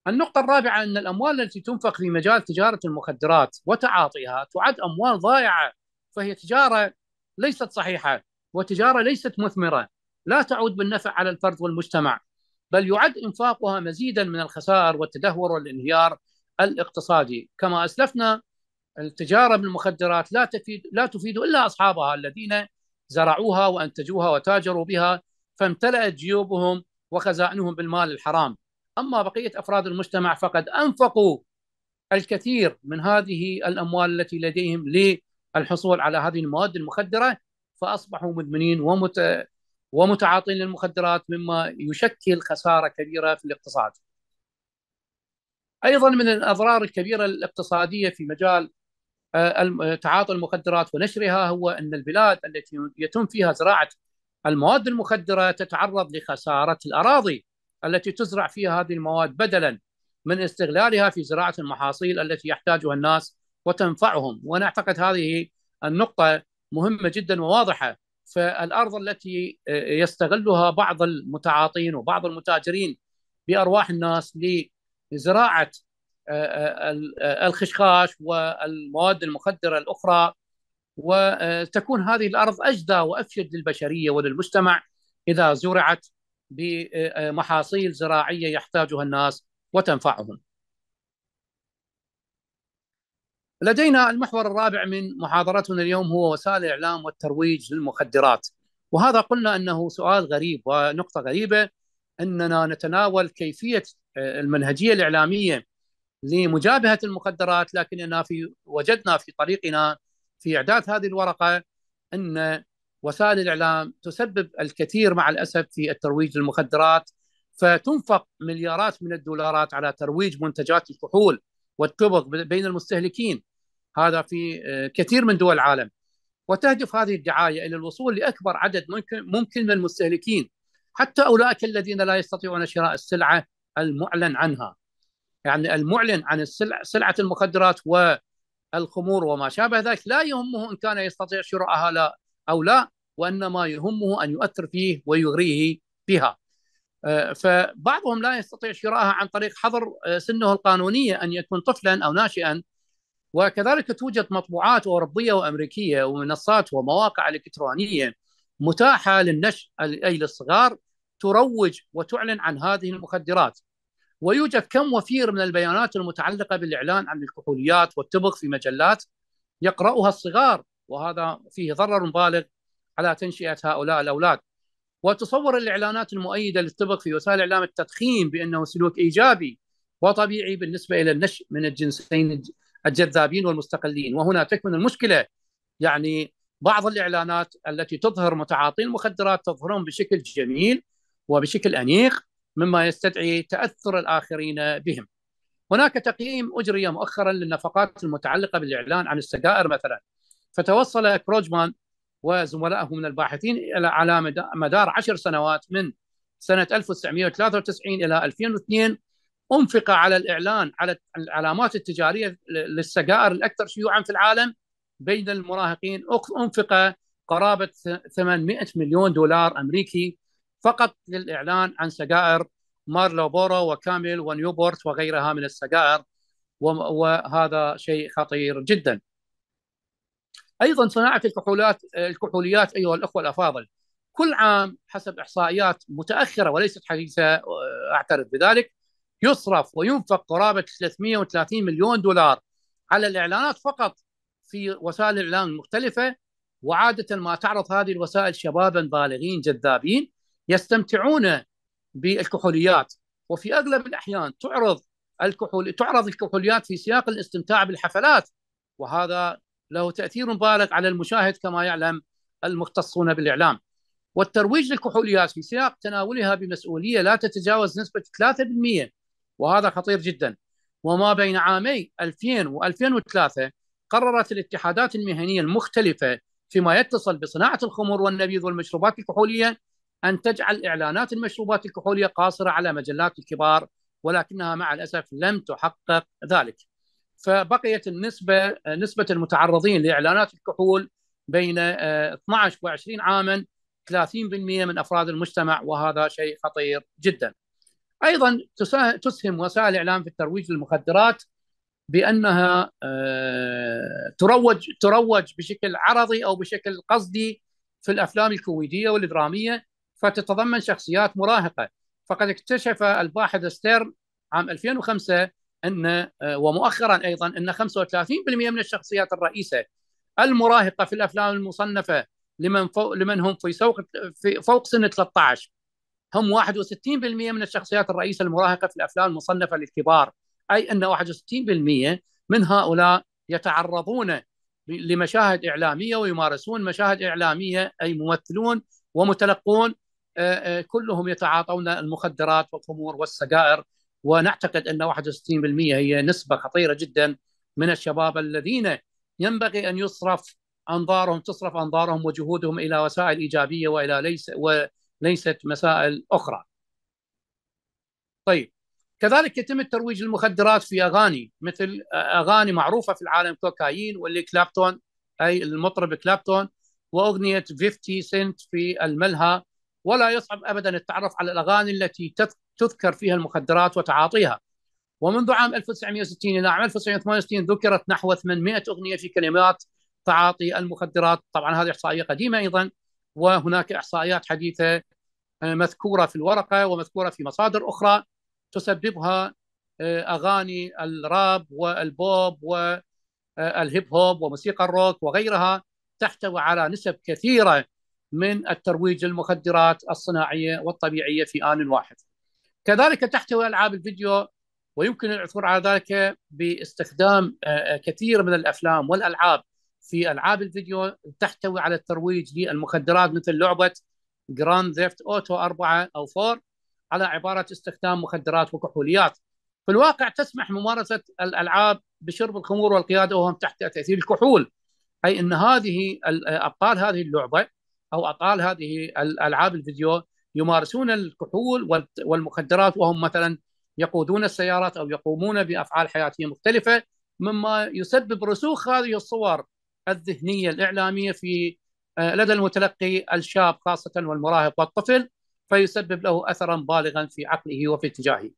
النقطة الرابعة أن الأموال التي تنفق في مجال تجارة المخدرات وتعاطيها تعد أموال ضائعة فهي تجارة ليست صحيحة وتجارة ليست مثمرة لا تعود بالنفع على الفرد والمجتمع بل يعد إنفاقها مزيدا من الخسائر والتدهور والانهيار الاقتصادي كما أسلفنا التجارة بالمخدرات لا تفيد لا تفيد إلا أصحابها الذين زرعوها وأنتجوها وتاجروا بها فامتلأت جيوبهم وخزائنهم بالمال الحرام أما بقية أفراد المجتمع فقد أنفقوا الكثير من هذه الأموال التي لديهم للحصول على هذه المواد المخدرة فأصبحوا مدمنين ومت... ومتعاطين للمخدرات مما يشكل خسارة كبيرة في الاقتصاد أيضا من الأضرار الكبيرة الاقتصادية في مجال آه، تعاطي المخدرات ونشرها هو أن البلاد التي يتم فيها زراعة المواد المخدرة تتعرض لخسارة الأراضي التي تزرع فيها هذه المواد بدلا من استغلالها في زراعه المحاصيل التي يحتاجها الناس وتنفعهم وانا اعتقد هذه النقطه مهمه جدا وواضحه فالارض التي يستغلها بعض المتعاطين وبعض المتاجرين بارواح الناس لزراعه الخشخاش والمواد المخدره الاخرى وتكون هذه الارض اجدى وافيد للبشريه وللمجتمع اذا زرعت بمحاصيل زراعيه يحتاجها الناس وتنفعهم. لدينا المحور الرابع من محاضرتنا اليوم هو وسائل الاعلام والترويج للمخدرات. وهذا قلنا انه سؤال غريب ونقطه غريبه اننا نتناول كيفيه آه، المنهجيه الاعلاميه لمجابهه المخدرات لكننا في وجدنا في طريقنا في اعداد هذه الورقه ان وسائل الاعلام تسبب الكثير مع الاسف في الترويج للمخدرات فتنفق مليارات من الدولارات على ترويج منتجات الكحول والتبغ بين المستهلكين هذا في آه، كثير من دول العالم وتهدف هذه الدعايه الى الوصول لاكبر عدد ممكن ممكن من المستهلكين حتى اولئك الذين لا يستطيعون شراء السلعه المعلن عنها يعني المعلن عن السلع سلعه المخدرات والخمور وما شابه ذلك لا يهمه ان كان يستطيع شراءها لا أو لا وأن ما يهمه أن يؤثر فيه ويغريه بها آه، فبعضهم لا يستطيع شرائها عن طريق حظر آه، سنه القانونية أن يكون طفلا أو ناشئا وكذلك توجد مطبوعات أوروبية وأمريكية ومنصات ومواقع إلكترونية متاحة للنشء أي للصغار تروج وتعلن عن هذه المخدرات ويوجد كم وفير من البيانات المتعلقة بالإعلان عن الكحوليات والتبغ في مجلات يقرأها الصغار وهذا فيه ضرر بالغ على تنشئه هؤلاء الاولاد وتصور الاعلانات المؤيده للطبق في وسائل الاعلام التدخين بانه سلوك ايجابي وطبيعي بالنسبه الى النشء من الجنسين الجذابين والمستقلين وهنا تكمن المشكله يعني بعض الاعلانات التي تظهر متعاطي المخدرات تظهرهم بشكل جميل وبشكل انيق مما يستدعي تاثر الاخرين بهم. هناك تقييم اجري مؤخرا للنفقات المتعلقه بالاعلان عن السجائر مثلا فتوصل كروجمان وزملائه من الباحثين الى على مدار عشر سنوات من سنه 1993 الى 2002 انفق على الاعلان على العلامات التجاريه للسجائر الاكثر شيوعا في العالم بين المراهقين انفق قرابه 800 مليون دولار امريكي فقط للاعلان عن سجائر مارلو بورو وكامل ونيوبورت وغيرها من السجائر وهذا شيء خطير جدا ايضا صناعه الكحولات الكحوليات ايها الاخوه الافاضل كل عام حسب احصائيات متاخره وليست حديثه اعترف بذلك يصرف وينفق قرابه 330 مليون دولار على الاعلانات فقط في وسائل الاعلام المختلفه وعاده ما تعرض هذه الوسائل شبابا بالغين جذابين يستمتعون بالكحوليات وفي اغلب الاحيان تعرض الكحول تعرض الكحوليات في سياق الاستمتاع بالحفلات وهذا له تاثير بالغ على المشاهد كما يعلم المختصون بالاعلام والترويج للكحوليات في سياق تناولها بمسؤوليه لا تتجاوز نسبه 3% وهذا خطير جدا وما بين عامي 2000 و2003 قررت الاتحادات المهنيه المختلفه فيما يتصل بصناعه الخمور والنبيذ والمشروبات الكحوليه ان تجعل اعلانات المشروبات الكحوليه قاصره على مجلات الكبار ولكنها مع الاسف لم تحقق ذلك. فبقيت النسبه نسبه المتعرضين لاعلانات الكحول بين 12 آه، و20 عاما 30% من افراد المجتمع وهذا شيء خطير جدا. ايضا تسهم وسائل الاعلام في الترويج للمخدرات بانها آه، تروج تروج بشكل عرضي او بشكل قصدي في الافلام الكويديه والدراميه فتتضمن شخصيات مراهقه فقد اكتشف الباحث ستيرن عام 2005 ان آه، ومؤخرا ايضا ان 35% من الشخصيات الرئيسه المراهقه في الافلام المصنفه لمن فوق لمن هم في سوق في فوق سن 13 هم 61% من الشخصيات الرئيسه المراهقه في الافلام المصنفه للكبار اي ان 61% من هؤلاء يتعرضون لمشاهد اعلاميه ويمارسون مشاهد اعلاميه اي ممثلون ومتلقون آه، آه، كلهم يتعاطون المخدرات والخمور والسجائر ونعتقد ان 61% هي نسبه خطيره جدا من الشباب الذين ينبغي ان يصرف انظارهم تصرف انظارهم وجهودهم الى وسائل ايجابيه والى ليس وليست مسائل اخرى. طيب كذلك يتم الترويج للمخدرات في اغاني مثل اغاني معروفه في العالم كوكايين واللي كلابتون اي المطرب كلابتون واغنيه 50 سنت في الملهى ولا يصعب ابدا التعرف على الاغاني التي تذكر فيها المخدرات وتعاطيها ومنذ عام 1960 الى عام 1968 ذكرت نحو 800 اغنيه في كلمات تعاطي المخدرات طبعا هذه احصائيه قديمه ايضا وهناك احصائيات حديثه آه، مذكوره في الورقه ومذكوره في مصادر اخرى تسببها آه، اغاني الراب والبوب والهيب آه، هوب وموسيقى الروك وغيرها تحتوي على نسب كثيره من الترويج للمخدرات الصناعيه والطبيعيه في ان واحد. كذلك تحتوي العاب الفيديو ويمكن العثور على ذلك باستخدام آه، آه، كثير من الافلام والالعاب في العاب الفيديو تحتوي على الترويج للمخدرات مثل لعبه جراند ثيفت اوتو 4 او 4 على عباره استخدام مخدرات وكحوليات. في الواقع تسمح ممارسه الالعاب بشرب الخمور والقياده وهم تحت تاثير الكحول. اي ان هذه ابطال هذه اللعبه او ابطال هذه الالعاب الفيديو يمارسون الكحول والمخدرات وهم مثلا يقودون السيارات او يقومون بافعال حياتيه مختلفه مما يسبب رسوخ هذه الصور الذهنيه الاعلاميه في آه، لدى المتلقي الشاب خاصه والمراهق والطفل فيسبب له اثرا بالغا في عقله وفي اتجاهه.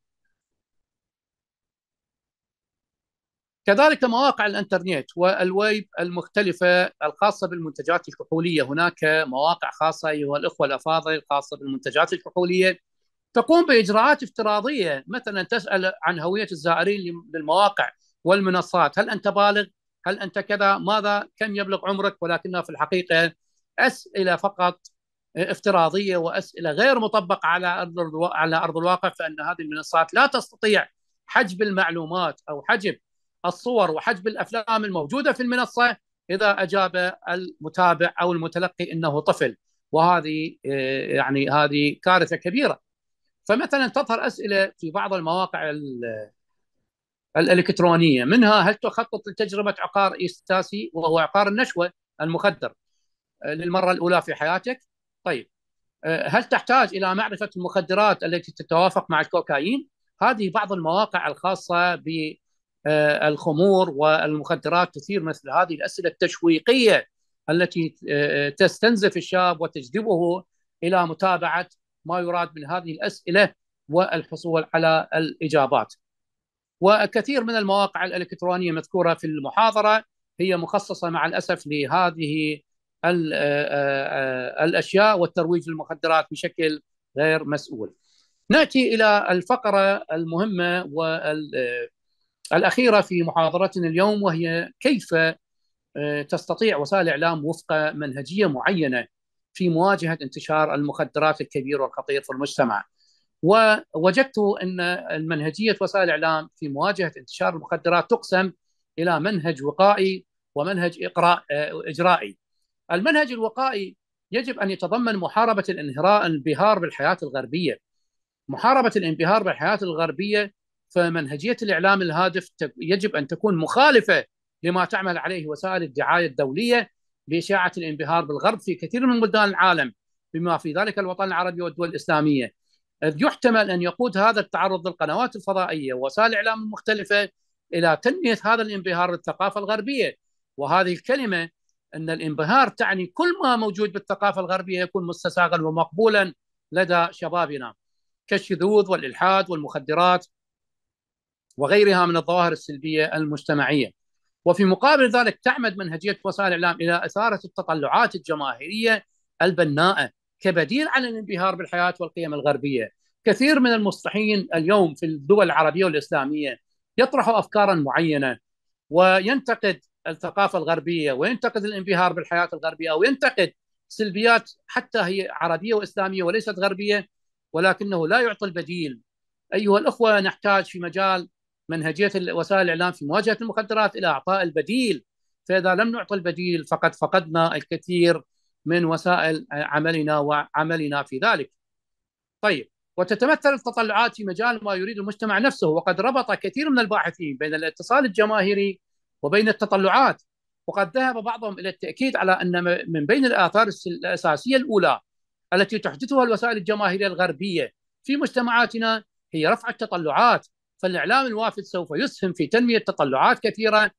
كذلك مواقع الانترنت والويب المختلفه الخاصه بالمنتجات الكحوليه، هناك مواقع خاصه ايها الاخوه الافاضل خاصه بالمنتجات الكحوليه تقوم باجراءات افتراضيه، مثلا تسال عن هويه الزائرين للمواقع والمنصات، هل انت بالغ؟ هل انت كذا؟ ماذا؟ كم يبلغ عمرك؟ ولكنها في الحقيقه اسئله فقط افتراضيه واسئله غير مطبقه على ارض على ارض الواقع فان هذه المنصات لا تستطيع حجب المعلومات او حجب الصور وحجب الافلام الموجوده في المنصه اذا اجاب المتابع او المتلقي انه طفل وهذه آه، يعني هذه كارثه كبيره فمثلا تظهر اسئله في بعض المواقع الالكترونيه منها هل تخطط لتجربه عقار استاسي وهو عقار النشوه المخدر آه، للمره الاولى في حياتك؟ طيب آه، هل تحتاج الى معرفه المخدرات التي تتوافق مع الكوكايين؟ هذه بعض المواقع الخاصه ب آه، الخمور والمخدرات تثير مثل هذه الاسئله التشويقيه التي آه، تستنزف الشاب وتجذبه الى متابعه ما يراد من هذه الاسئله والحصول على الاجابات. وكثير من المواقع الالكترونيه مذكوره في المحاضره هي مخصصه مع الاسف لهذه آه، الاشياء والترويج للمخدرات بشكل غير مسؤول. ناتي الى الفقره المهمه وال الأخيرة في محاضرتنا اليوم وهي كيف آه، تستطيع وسائل الإعلام وفق منهجية معينة في مواجهة انتشار المخدرات الكبير والخطير في المجتمع ووجدت أن المنهجية وسائل الإعلام في مواجهة انتشار المخدرات تقسم إلى منهج وقائي ومنهج إقراء آه، إجرائي المنهج الوقائي يجب أن يتضمن محاربة الانهراء الانبهار بالحياة الغربية محاربة الانبهار بالحياة الغربية فمنهجيه الاعلام الهادف يجب ان تكون مخالفه لما تعمل عليه وسائل الدعايه الدوليه باشاعه الانبهار بالغرب في كثير من بلدان العالم بما في ذلك الوطن العربي والدول الاسلاميه. اذ يحتمل ان يقود هذا التعرض للقنوات الفضائيه ووسائل الاعلام المختلفه الى تنميه هذا الانبهار للثقافه الغربيه وهذه الكلمه ان الانبهار تعني كل ما موجود بالثقافه الغربيه يكون مستساغا ومقبولا لدى شبابنا كالشذوذ والالحاد والمخدرات وغيرها من الظواهر السلبيه المجتمعيه. وفي مقابل ذلك تعمد منهجيه وسائل الاعلام الى اثاره التطلعات الجماهيريه البناءه كبديل عن الانبهار بالحياه والقيم الغربيه. كثير من المصلحين اليوم في الدول العربيه والاسلاميه يطرح افكارا معينه وينتقد الثقافه الغربيه وينتقد الانبهار بالحياه الغربيه وينتقد سلبيات حتى هي عربيه واسلاميه وليست غربيه ولكنه لا يعطي البديل. ايها الاخوه نحتاج في مجال منهجيه وسائل الاعلام في مواجهه المخدرات الى اعطاء البديل فاذا لم نعطي البديل فقد فقدنا الكثير من وسائل عملنا وعملنا في ذلك. طيب وتتمثل التطلعات في مجال ما يريد المجتمع نفسه وقد ربط كثير من الباحثين بين الاتصال الجماهيري وبين التطلعات وقد ذهب بعضهم الى التاكيد على ان من بين الاثار الاساسيه الاولى التي تحدثها الوسائل الجماهيريه الغربيه في مجتمعاتنا هي رفع التطلعات فالاعلام الوافد سوف يسهم في تنميه تطلعات كثيره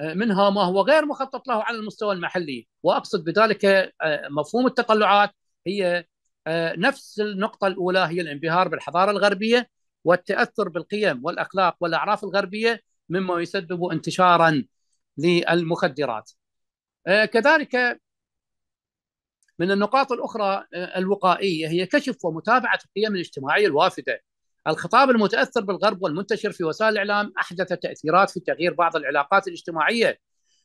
آه، منها ما هو غير مخطط له على المستوى المحلي واقصد بذلك آه، مفهوم التطلعات هي آه، نفس النقطه الاولى هي الانبهار بالحضاره الغربيه والتاثر بالقيم والاخلاق والاعراف الغربيه مما يسبب انتشارا للمخدرات كذلك من النقاط الاخرى الوقائيه هي كشف ومتابعه القيم الاجتماعيه الوافده الخطاب المتاثر بالغرب والمنتشر في وسائل الاعلام احدث تاثيرات في تغيير بعض العلاقات الاجتماعيه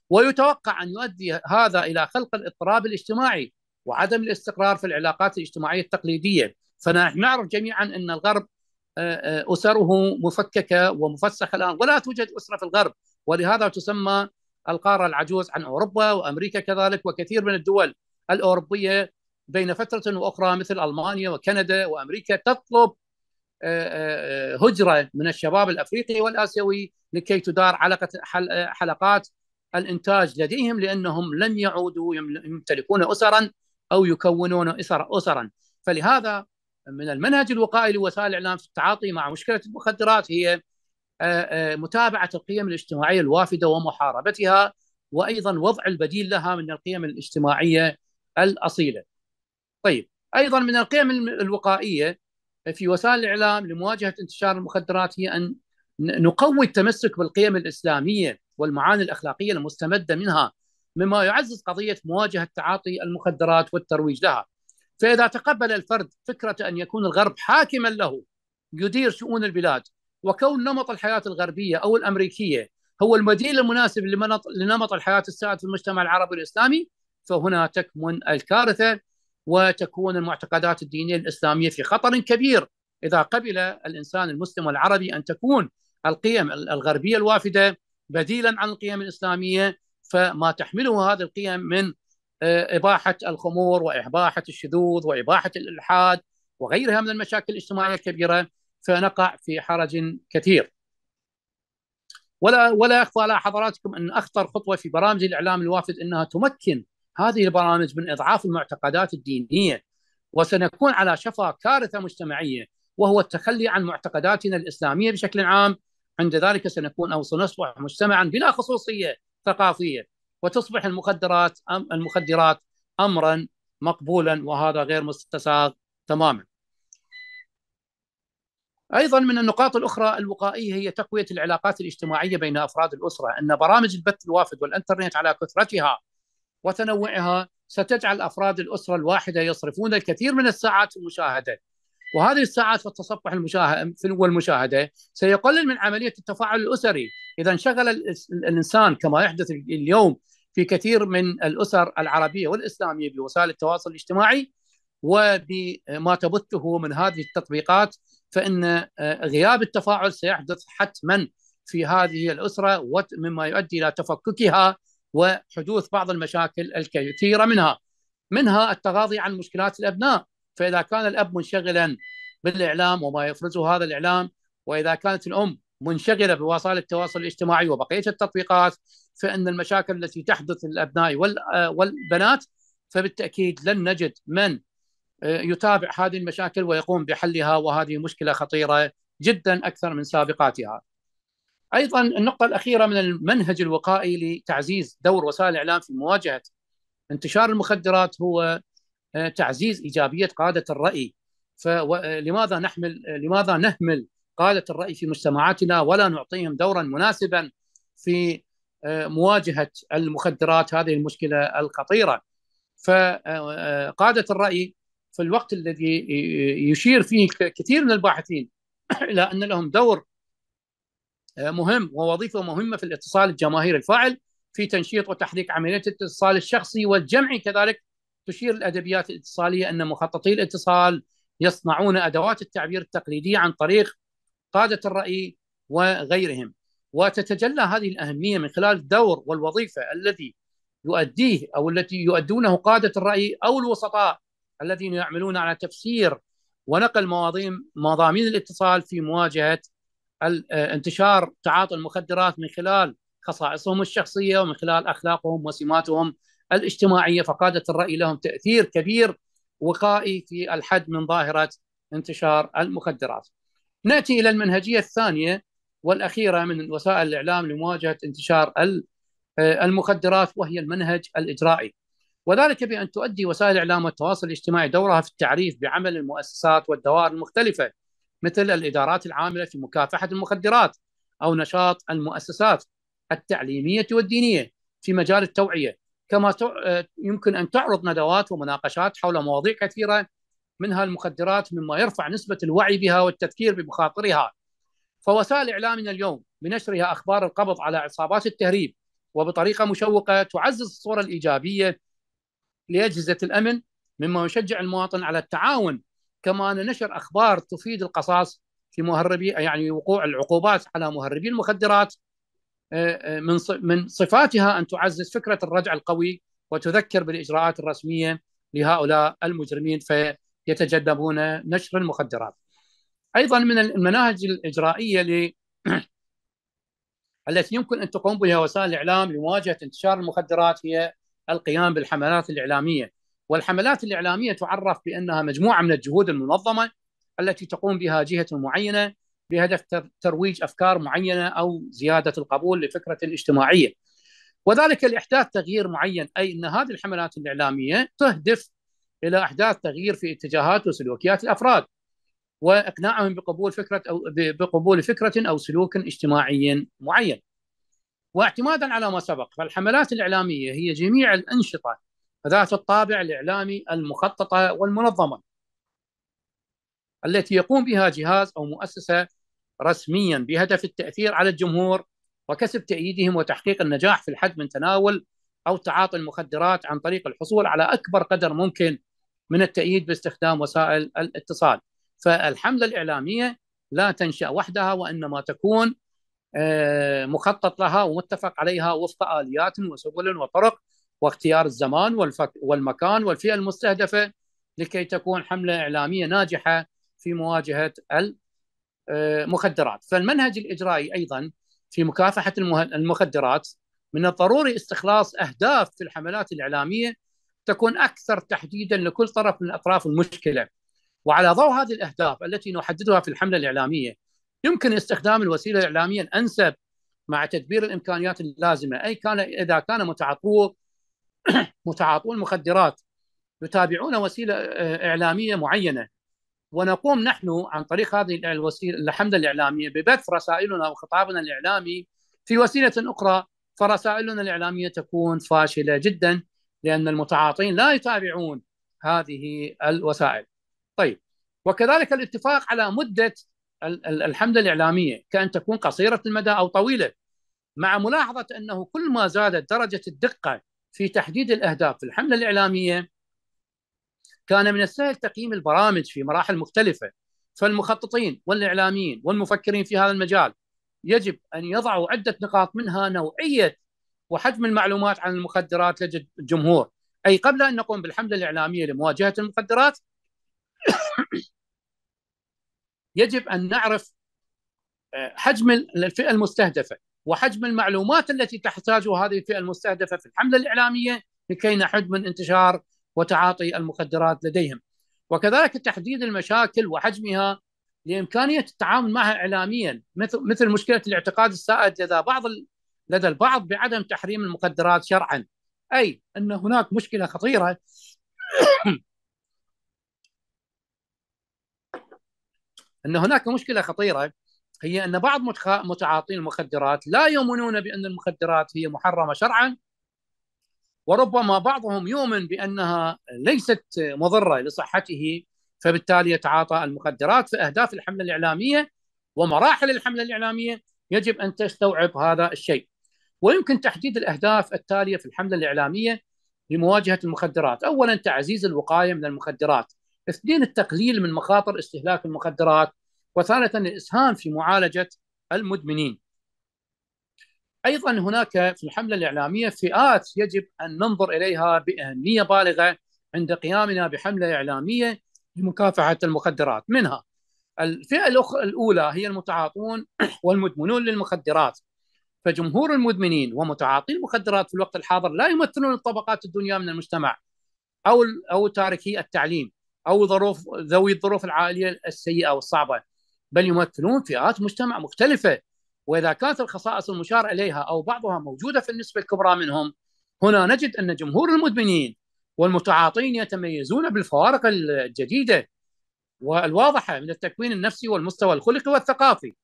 ويتوقع ان يؤدي هذا الى خلق الاضطراب الاجتماعي وعدم الاستقرار في العلاقات الاجتماعيه التقليديه فنحن نعرف جميعا ان الغرب آه، آه، اسره مفككه ومفسخه الان ولا توجد اسره في الغرب ولهذا تسمى القاره العجوز عن اوروبا وامريكا كذلك وكثير من الدول الاوروبيه بين فتره واخرى مثل المانيا وكندا وامريكا تطلب آه، آه، آه، هجره من الشباب الافريقي والاسيوي لكي تدار علاقه حلقات الانتاج لديهم لانهم لن يعودوا يمتلكون اسرا او يكونون اسر اسرا فلهذا من المنهج الوقائي لوسائل الاعلام في التعاطي مع مشكله المخدرات هي متابعه القيم الاجتماعيه الوافده ومحاربتها وايضا وضع البديل لها من القيم الاجتماعيه الاصيله. طيب ايضا من القيم الوقائيه في وسائل الاعلام لمواجهه انتشار المخدرات هي ان نقوي التمسك بالقيم الاسلاميه والمعاني الاخلاقيه المستمده منها مما يعزز قضيه مواجهه تعاطي المخدرات والترويج لها. فاذا تقبل الفرد فكره ان يكون الغرب حاكما له يدير شؤون البلاد وكون نمط الحياه الغربيه او الامريكيه هو المديل المناسب لنمط الحياه السائد في المجتمع العربي الاسلامي فهنا تكمن الكارثه وتكون المعتقدات الدينيه الاسلاميه في خطر كبير اذا قبل الانسان المسلم العربي ان تكون القيم الغربيه الوافده بديلا عن القيم الاسلاميه فما تحمله هذه القيم من آه، اباحه الخمور واباحه الشذوذ واباحه الالحاد وغيرها من المشاكل الاجتماعيه الكبيره فنقع في حرج كثير. ولا ولا يخفى على حضراتكم ان اخطر خطوه في برامج الاعلام الوافد انها تمكن هذه البرامج من اضعاف المعتقدات الدينيه وسنكون على شفا كارثه مجتمعيه وهو التخلي عن معتقداتنا الاسلاميه بشكل عام عند ذلك سنكون او سنصبح مجتمعا بلا خصوصيه ثقافيه وتصبح المخدرات أم المخدرات امرا مقبولا وهذا غير مستساغ تماما. ايضا من النقاط الاخرى الوقائيه هي تقويه العلاقات الاجتماعيه بين افراد الاسره، ان برامج البث الوافد والانترنت على كثرتها وتنوعها ستجعل افراد الاسره الواحده يصرفون الكثير من الساعات في المشاهده وهذه الساعات في التصفح المشاهد والمشاهده سيقلل من عمليه التفاعل الاسري اذا انشغل الانسان كما يحدث اليوم في كثير من الاسر العربيه والاسلاميه بوسائل التواصل الاجتماعي وبما تبثه من هذه التطبيقات فان آه، غياب التفاعل سيحدث حتما في هذه الاسره ومما يؤدي الى تفككها وحدوث بعض المشاكل الكثيره منها منها التغاضي عن مشكلات الابناء فاذا كان الاب منشغلا بالاعلام وما يفرزه هذا الاعلام واذا كانت الام منشغله بوسائل التواصل الاجتماعي وبقيه التطبيقات فان المشاكل التي تحدث للابناء والبنات فبالتاكيد لن نجد من آه، يتابع هذه المشاكل ويقوم بحلها وهذه مشكله خطيره جدا اكثر من سابقاتها. ايضا النقطه الاخيره من المنهج الوقائي لتعزيز دور وسائل الاعلام في مواجهه انتشار المخدرات هو آه، تعزيز ايجابيه قاده الراي فلماذا آه، نحمل آه، لماذا نهمل قاده الراي في مجتمعاتنا ولا نعطيهم دورا مناسبا في مواجهه المخدرات هذه المشكله الخطيره فقاده الراي في الوقت الذي يشير فيه كثير من الباحثين الى ان لهم دور آه، مهم ووظيفه مهمه في الاتصال الجماهيري الفاعل في تنشيط وتحريك عمليه الاتصال الشخصي والجمعي كذلك تشير الادبيات الاتصاليه ان مخططي الاتصال يصنعون ادوات التعبير التقليديه عن طريق قاده الراي وغيرهم وتتجلى هذه الاهميه من خلال الدور والوظيفه الذي يؤديه او التي يؤدونه قاده الراي او الوسطاء الذين يعملون على تفسير ونقل مواضيع مضامين الاتصال في مواجهه آه، انتشار تعاطي المخدرات من خلال خصائصهم الشخصيه ومن خلال اخلاقهم وسماتهم الاجتماعيه فقاده الراي لهم تاثير كبير وقائي في الحد من ظاهره انتشار المخدرات. ناتي الى المنهجيه الثانيه والاخيره من وسائل الاعلام لمواجهه انتشار آه، المخدرات وهي المنهج الاجرائي. وذلك بان تؤدي وسائل الاعلام والتواصل الاجتماعي دورها في التعريف بعمل المؤسسات والدوائر المختلفه مثل الادارات العامله في مكافحه المخدرات او نشاط المؤسسات التعليميه والدينيه في مجال التوعيه كما يمكن ان تعرض ندوات ومناقشات حول مواضيع كثيره منها المخدرات مما يرفع نسبه الوعي بها والتذكير بمخاطرها فوسائل اعلامنا اليوم بنشرها اخبار القبض على عصابات التهريب وبطريقه مشوقه تعزز الصوره الايجابيه لاجهزه الامن مما يشجع المواطن على التعاون كما ان نشر اخبار تفيد القصاص في مهربي يعني وقوع العقوبات على مهربي المخدرات آه، آه، من من صفاتها ان تعزز فكره الردع القوي وتذكر بالاجراءات الرسميه لهؤلاء المجرمين فيتجنبون نشر المخدرات. ايضا من المناهج الاجرائيه [clears throat] التي يمكن ان تقوم بها وسائل الاعلام لمواجهه انتشار المخدرات هي القيام بالحملات الاعلاميه والحملات الإعلامية تعرف بأنها مجموعة من الجهود المنظمة التي تقوم بها جهة معينة بهدف ترويج أفكار معينة أو زيادة القبول لفكرة اجتماعية وذلك لإحداث تغيير معين أي أن هذه الحملات الإعلامية تهدف إلى إحداث تغيير في اتجاهات وسلوكيات الأفراد واقناعهم بقبول فكره او بقبول فكره او سلوك اجتماعي معين. واعتمادا على ما سبق فالحملات الاعلاميه هي جميع الانشطه ذات الطابع الاعلامي المخططه والمنظمه التي يقوم بها جهاز او مؤسسه رسميا بهدف التاثير على الجمهور وكسب تأييدهم وتحقيق النجاح في الحد من تناول أو تعاطي المخدرات عن طريق الحصول على أكبر قدر ممكن من التأييد باستخدام وسائل الاتصال فالحملة الإعلامية لا تنشأ وحدها وإنما تكون آه، مخطط لها ومتفق عليها وفق آليات وسبل وطرق واختيار الزمان والفك والمكان والفئه المستهدفه لكي تكون حمله اعلاميه ناجحه في مواجهه المخدرات، فالمنهج الاجرائي ايضا في مكافحه المخدرات من الضروري استخلاص اهداف في الحملات الاعلاميه تكون اكثر تحديدا لكل طرف من اطراف المشكله. وعلى ضوء هذه الاهداف التي نحددها في الحمله الاعلاميه يمكن استخدام الوسيله الاعلاميه الانسب مع تدبير الامكانيات اللازمه اي كان اذا كان متعاطوه [coughs] متعاطون مخدرات يتابعون وسيله آه، اعلاميه معينه ونقوم نحن عن طريق هذه الوسيله الحمله الاعلاميه ببث رسائلنا وخطابنا الاعلامي في وسيله اخرى فرسائلنا الاعلاميه تكون فاشله جدا لان المتعاطين لا يتابعون هذه الوسائل. طيب وكذلك الاتفاق على مده الحمله الاعلاميه كان تكون قصيره المدى او طويله مع ملاحظه انه كل ما زادت درجه الدقه في تحديد الاهداف في الحمله الاعلاميه كان من السهل تقييم البرامج في مراحل مختلفه فالمخططين والاعلاميين والمفكرين في هذا المجال يجب ان يضعوا عده نقاط منها نوعيه وحجم المعلومات عن المخدرات لدى الجمهور اي قبل ان نقوم بالحمله الاعلاميه لمواجهه المخدرات يجب ان نعرف آه، حجم الفئه المستهدفه وحجم المعلومات التي تحتاجها هذه الفئه المستهدفه في الحمله الاعلاميه لكي نحد من انتشار وتعاطي المخدرات لديهم. وكذلك تحديد المشاكل وحجمها لامكانيه التعامل معها اعلاميا مثل مثل مشكله الاعتقاد السائد لدى بعض لدى البعض بعدم تحريم المخدرات شرعا. اي ان هناك مشكله خطيره [coughs] ان هناك مشكله خطيره هي ان بعض متعاطين المخدرات لا يؤمنون بان المخدرات هي محرمه شرعا وربما بعضهم يؤمن بانها ليست مضره لصحته فبالتالي يتعاطى المخدرات فاهداف الحمله الاعلاميه ومراحل الحمله الاعلاميه يجب ان تستوعب هذا الشيء ويمكن تحديد الاهداف التاليه في الحمله الاعلاميه لمواجهه المخدرات، اولا تعزيز الوقايه من المخدرات، اثنين التقليل من مخاطر استهلاك المخدرات وثالثا الاسهام في معالجه المدمنين. ايضا هناك في الحمله الاعلاميه فئات يجب ان ننظر اليها باهميه بالغه عند قيامنا بحمله اعلاميه لمكافحه المخدرات منها الفئه الاولى هي المتعاطون [clears throat] والمدمنون للمخدرات فجمهور المدمنين ومتعاطي المخدرات في الوقت الحاضر لا يمثلون الطبقات الدنيا من المجتمع او او تاركي التعليم او ظروف ذوي الظروف العائليه السيئه والصعبه بل يمثلون فئات مجتمع مختلفة وإذا كانت الخصائص المشار إليها أو بعضها موجودة في النسبة الكبرى منهم هنا نجد أن جمهور المدمنين والمتعاطين يتميزون بالفوارق الجديدة والواضحة من التكوين النفسي والمستوى الخلقي والثقافي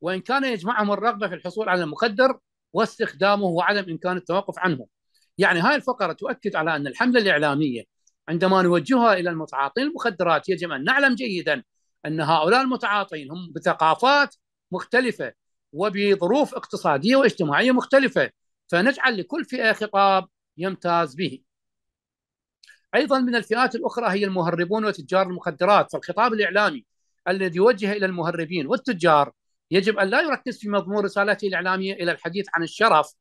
وإن كان يجمعهم الرغبة في الحصول على المخدر واستخدامه وعدم إمكان التوقف عنه يعني هاي الفقرة تؤكد على أن الحملة الإعلامية عندما نوجهها إلى المتعاطين المخدرات يجب أن نعلم جيدا ان هؤلاء المتعاطين هم بثقافات مختلفه وبظروف اقتصاديه واجتماعيه مختلفه فنجعل لكل فئه خطاب يمتاز به. ايضا من الفئات الاخرى هي المهربون وتجار المخدرات فالخطاب الاعلامي الذي يوجه الى المهربين والتجار يجب ان لا يركز في مضمون رسالته الاعلاميه الى الحديث عن الشرف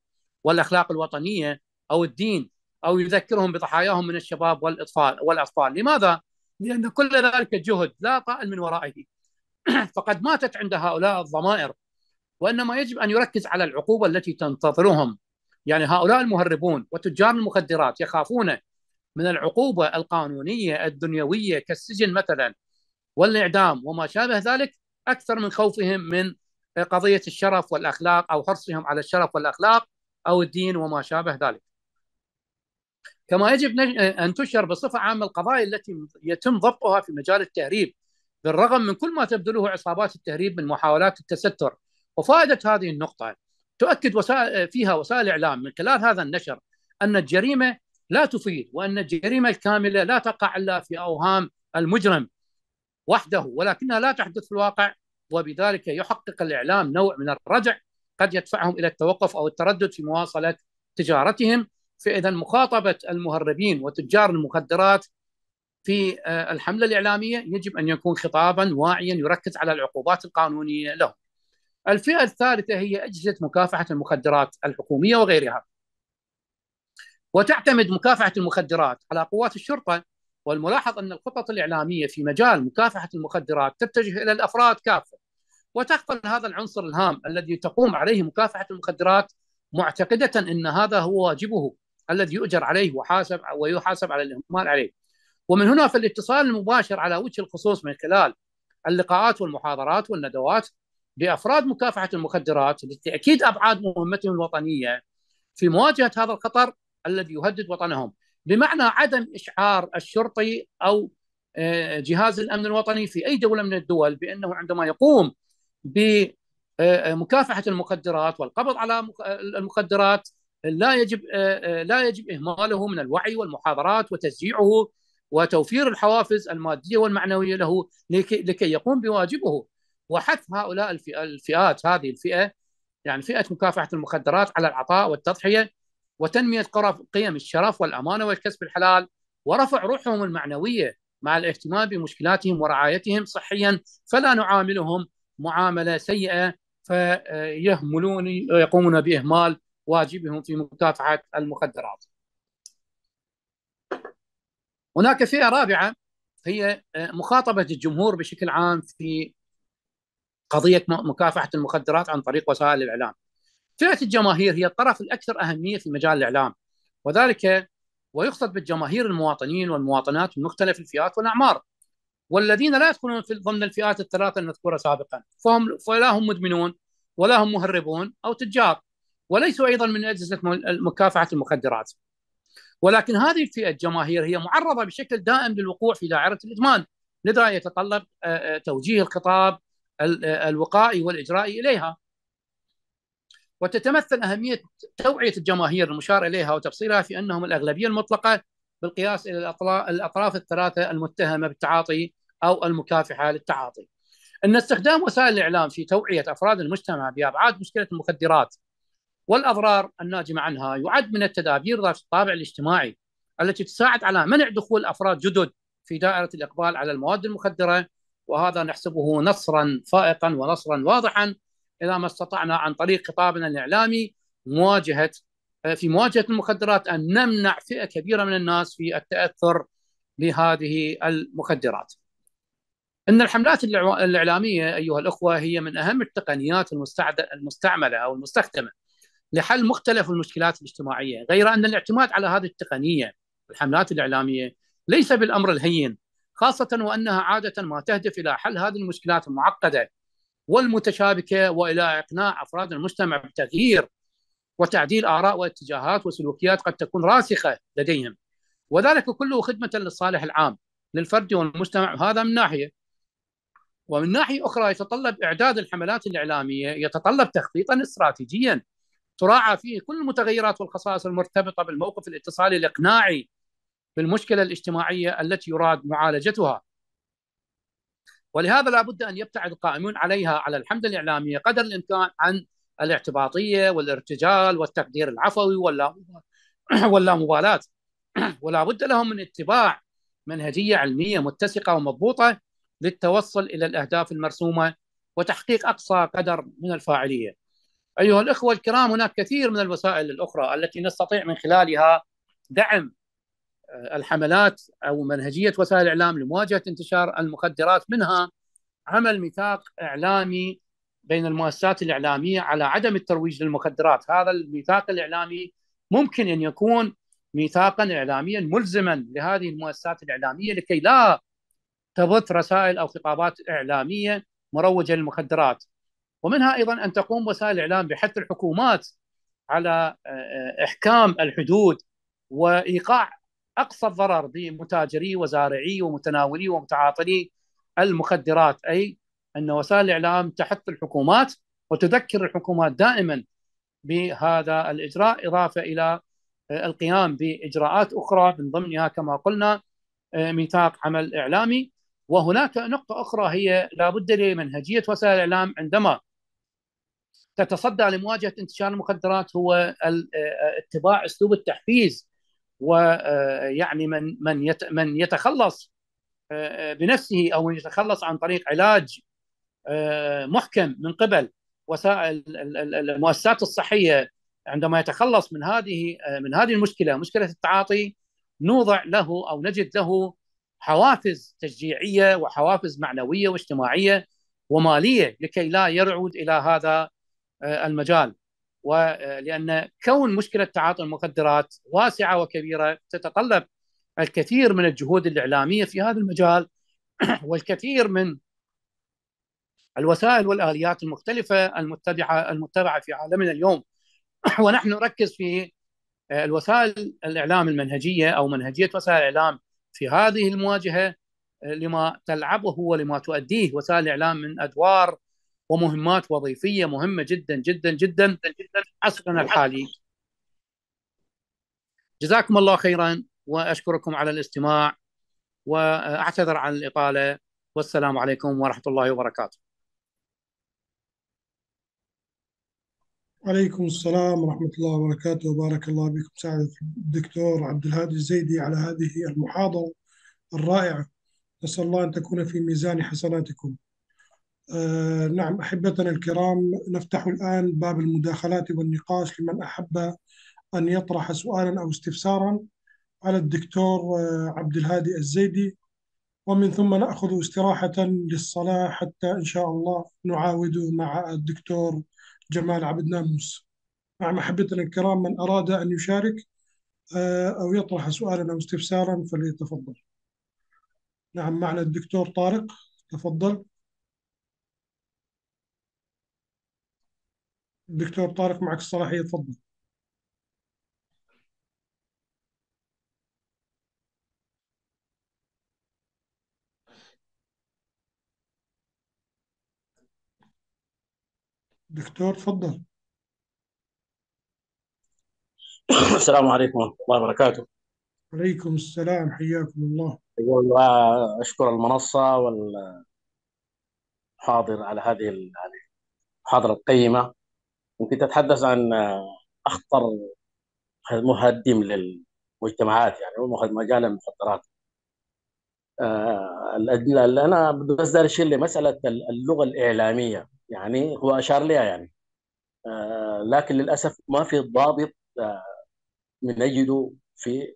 والاخلاق الوطنيه او الدين او يذكرهم بضحاياهم من الشباب والاطفال والاطفال، لماذا؟ لأن كل ذلك جهد لا طائل من ورائه [clears throat] فقد ماتت عند هؤلاء الضمائر وإنما يجب أن يركز على العقوبة التي تنتظرهم يعني هؤلاء المهربون وتجار المخدرات يخافون من العقوبة القانونية الدنيوية كالسجن مثلا والإعدام وما شابه ذلك أكثر من خوفهم من قضية الشرف والأخلاق أو حرصهم على الشرف والأخلاق أو الدين وما شابه ذلك كما يجب ان تشهر بصفه عامه القضايا التي يتم ضبطها في مجال التهريب بالرغم من كل ما تبذله عصابات التهريب من محاولات التستر وفائده هذه النقطه تؤكد وسائل فيها وسائل الاعلام من خلال هذا النشر ان الجريمه لا تفيد وان الجريمه الكامله لا تقع الا في اوهام المجرم وحده ولكنها لا تحدث في الواقع وبذلك يحقق الاعلام نوع من الرجع قد يدفعهم الى التوقف او التردد في مواصله تجارتهم فاذا مخاطبه المهربين وتجار المخدرات في آه، الحمله الاعلاميه يجب ان يكون خطابا واعيا يركز على العقوبات القانونيه لهم. الفئه الثالثه هي اجهزه مكافحه المخدرات الحكوميه وغيرها. وتعتمد مكافحه المخدرات على قوات الشرطه والملاحظ ان الخطط الاعلاميه في مجال مكافحه المخدرات تتجه الى الافراد كافه. وتغفل هذا العنصر الهام الذي تقوم عليه مكافحه المخدرات معتقده ان هذا هو واجبه الذي يؤجر عليه وحاسب ويحاسب على الإهمال عليه ومن هنا فالاتصال المباشر على وجه الخصوص من خلال اللقاءات والمحاضرات والندوات بأفراد مكافحة المخدرات لتأكيد أبعاد مهمتهم الوطنية في مواجهة هذا الخطر الذي يهدد وطنهم بمعنى عدم إشعار الشرطي أو آه، جهاز الأمن الوطني في أي دولة من الدول بأنه عندما يقوم بمكافحة آه، المخدرات والقبض على المخدرات لا يجب آه، آه، لا يجب اهماله من الوعي والمحاضرات وتشجيعه وتوفير الحوافز الماديه والمعنويه له لكي يقوم بواجبه وحث هؤلاء الفئات هذه الفئه يعني فئه مكافحه المخدرات على العطاء والتضحيه وتنميه قيم الشرف والامانه والكسب الحلال ورفع روحهم المعنويه مع الاهتمام بمشكلاتهم ورعايتهم صحيا فلا نعاملهم معامله سيئه فيهملون يقومون باهمال واجبهم في مكافحه المخدرات. هناك فئه رابعه هي آه، مخاطبه الجمهور بشكل عام في قضيه مكافحه المخدرات عن طريق وسائل الاعلام. فئه الجماهير هي الطرف الاكثر اهميه في مجال الاعلام وذلك ويقصد بالجماهير المواطنين والمواطنات من مختلف الفئات والاعمار والذين لا يدخلون في ضمن الفئات الثلاثه المذكوره سابقا فهم فلا هم مدمنون ولا هم مهربون او تجار وليسوا ايضا من اجهزه مكافحه المخدرات. ولكن هذه الفئه الجماهير هي معرضه بشكل دائم للوقوع في دائره الادمان، لذا يتطلب آه، آه، توجيه الخطاب آه، الوقائي والاجرائي اليها. وتتمثل اهميه توعيه الجماهير المشار اليها وتفصيلها في انهم الاغلبيه المطلقه بالقياس الى الاطراف الثلاثه المتهمه بالتعاطي او المكافحه للتعاطي. ان استخدام وسائل الاعلام في توعيه افراد المجتمع بابعاد مشكله المخدرات والأضرار الناجمة عنها يعد من التدابير ذات الطابع الاجتماعي التي تساعد على منع دخول أفراد جدد في دائرة الإقبال على المواد المخدرة وهذا نحسبه نصرا فائقا ونصرا واضحا إذا ما استطعنا عن طريق خطابنا الإعلامي مواجهة في مواجهة المخدرات أن نمنع فئة كبيرة من الناس في التأثر بهذه المخدرات ان الحملات الاعلاميه ايها الاخوه هي من اهم التقنيات المستعمله او المستخدمه لحل مختلف المشكلات الاجتماعيه، غير ان الاعتماد على هذه التقنيه الحملات الاعلاميه ليس بالامر الهين، خاصه وانها عاده ما تهدف الى حل هذه المشكلات المعقده والمتشابكه والى اقناع افراد المجتمع بتغيير وتعديل اراء واتجاهات وسلوكيات قد تكون راسخه لديهم. وذلك كله خدمه للصالح العام للفرد والمجتمع هذا من ناحيه. ومن ناحيه اخرى يتطلب اعداد الحملات الاعلاميه يتطلب تخطيطا استراتيجيا تراعى فيه كل المتغيرات والخصائص المرتبطه بالموقف الاتصالي الاقناعي بالمشكله الاجتماعيه التي يراد معالجتها. ولهذا لابد ان يبتعد القائمون عليها على الحمله الاعلاميه قدر الامكان عن الاعتباطيه والارتجال والتقدير العفوي واللامبالاه واللا [clears throat] [clears throat] ولا بد لهم من اتباع منهجيه علميه متسقه ومضبوطه للتوصل الى الاهداف المرسومه وتحقيق اقصى قدر من الفاعليه. ايها الاخوه الكرام هناك كثير من الوسائل الاخرى التي نستطيع من خلالها دعم آه، الحملات او منهجيه وسائل الاعلام لمواجهه انتشار المخدرات منها عمل ميثاق اعلامي بين المؤسسات الاعلاميه على عدم الترويج للمخدرات، هذا الميثاق الاعلامي ممكن ان يكون ميثاقا اعلاميا ملزما لهذه المؤسسات الاعلاميه لكي لا تبث رسائل او خطابات اعلاميه مروجه للمخدرات ومنها ايضا ان تقوم وسائل الاعلام بحث الحكومات على آه، احكام الحدود وايقاع اقصى الضرر بمتاجري وزارعي ومتناولي ومتعاطلي المخدرات اي ان وسائل الاعلام تحث الحكومات وتذكر الحكومات دائما بهذا الاجراء اضافه الى آه، القيام باجراءات اخرى من ضمنها كما قلنا آه، ميثاق عمل اعلامي وهناك نقطه اخرى هي لابد لمنهجيه وسائل الاعلام عندما تتصدى لمواجهه انتشار المخدرات هو آه، اتباع اسلوب التحفيز ويعني آه، من من من يتخلص آه، بنفسه او من يتخلص عن طريق علاج محكم من قبل وسائل المؤسسات الصحيه عندما يتخلص من هذه من هذه المشكله مشكله التعاطي نوضع له او نجد له حوافز تشجيعيه وحوافز معنويه واجتماعيه وماليه لكي لا يرعود الى هذا آه، المجال ولان آه، كون مشكله تعاطي المخدرات واسعه وكبيره تتطلب الكثير من الجهود الاعلاميه في هذا المجال [clears throat] والكثير من الوسائل والاليات المختلفه المتبعه المتبعه في عالمنا اليوم [clears throat] ونحن نركز في آه، الوسائل الاعلام المنهجيه او منهجيه وسائل الاعلام في هذه المواجهه لما تلعبه ولما تؤديه وسائل الاعلام من ادوار ومهمات وظيفيه مهمه جدا جدا جدا جدا عصرنا الحالي. جزاكم الله خيرا واشكركم على الاستماع واعتذر عن الاطاله والسلام عليكم ورحمه الله وبركاته. وعليكم السلام ورحمة الله وبركاته وبارك الله بكم سعادة الدكتور عبد الهادي الزيدي على هذه المحاضرة الرائعة نسأل الله أن تكون في ميزان حسناتكم آه، نعم أحبتنا الكرام نفتح الآن باب المداخلات والنقاش لمن أحب أن يطرح سؤالا أو استفسارا على الدكتور آه، عبد الهادي الزيدي ومن ثم نأخذ استراحة للصلاة حتى إن شاء الله نعاود مع الدكتور جمال عبد ناموس مع نعم، محبتنا الكرام من أراد أن يشارك آه، أو يطرح سؤالا أو استفسارا فليتفضل نعم معنا الدكتور طارق تفضل دكتور طارق معك الصلاحية تفضل دكتور تفضل السلام عليكم ورحمة الله وبركاته وعليكم السلام حياكم الله أشكر المنصة والحاضر على هذه المحاضرة القيمة ممكن تتحدث عن اخطر مهدم للمجتمعات يعني هو مجال المخدرات آه، اللي انا بس داري اشير لمساله اللغه الاعلاميه يعني هو اشار لها يعني آه، لكن للاسف ما في ضابط بنجده آه، في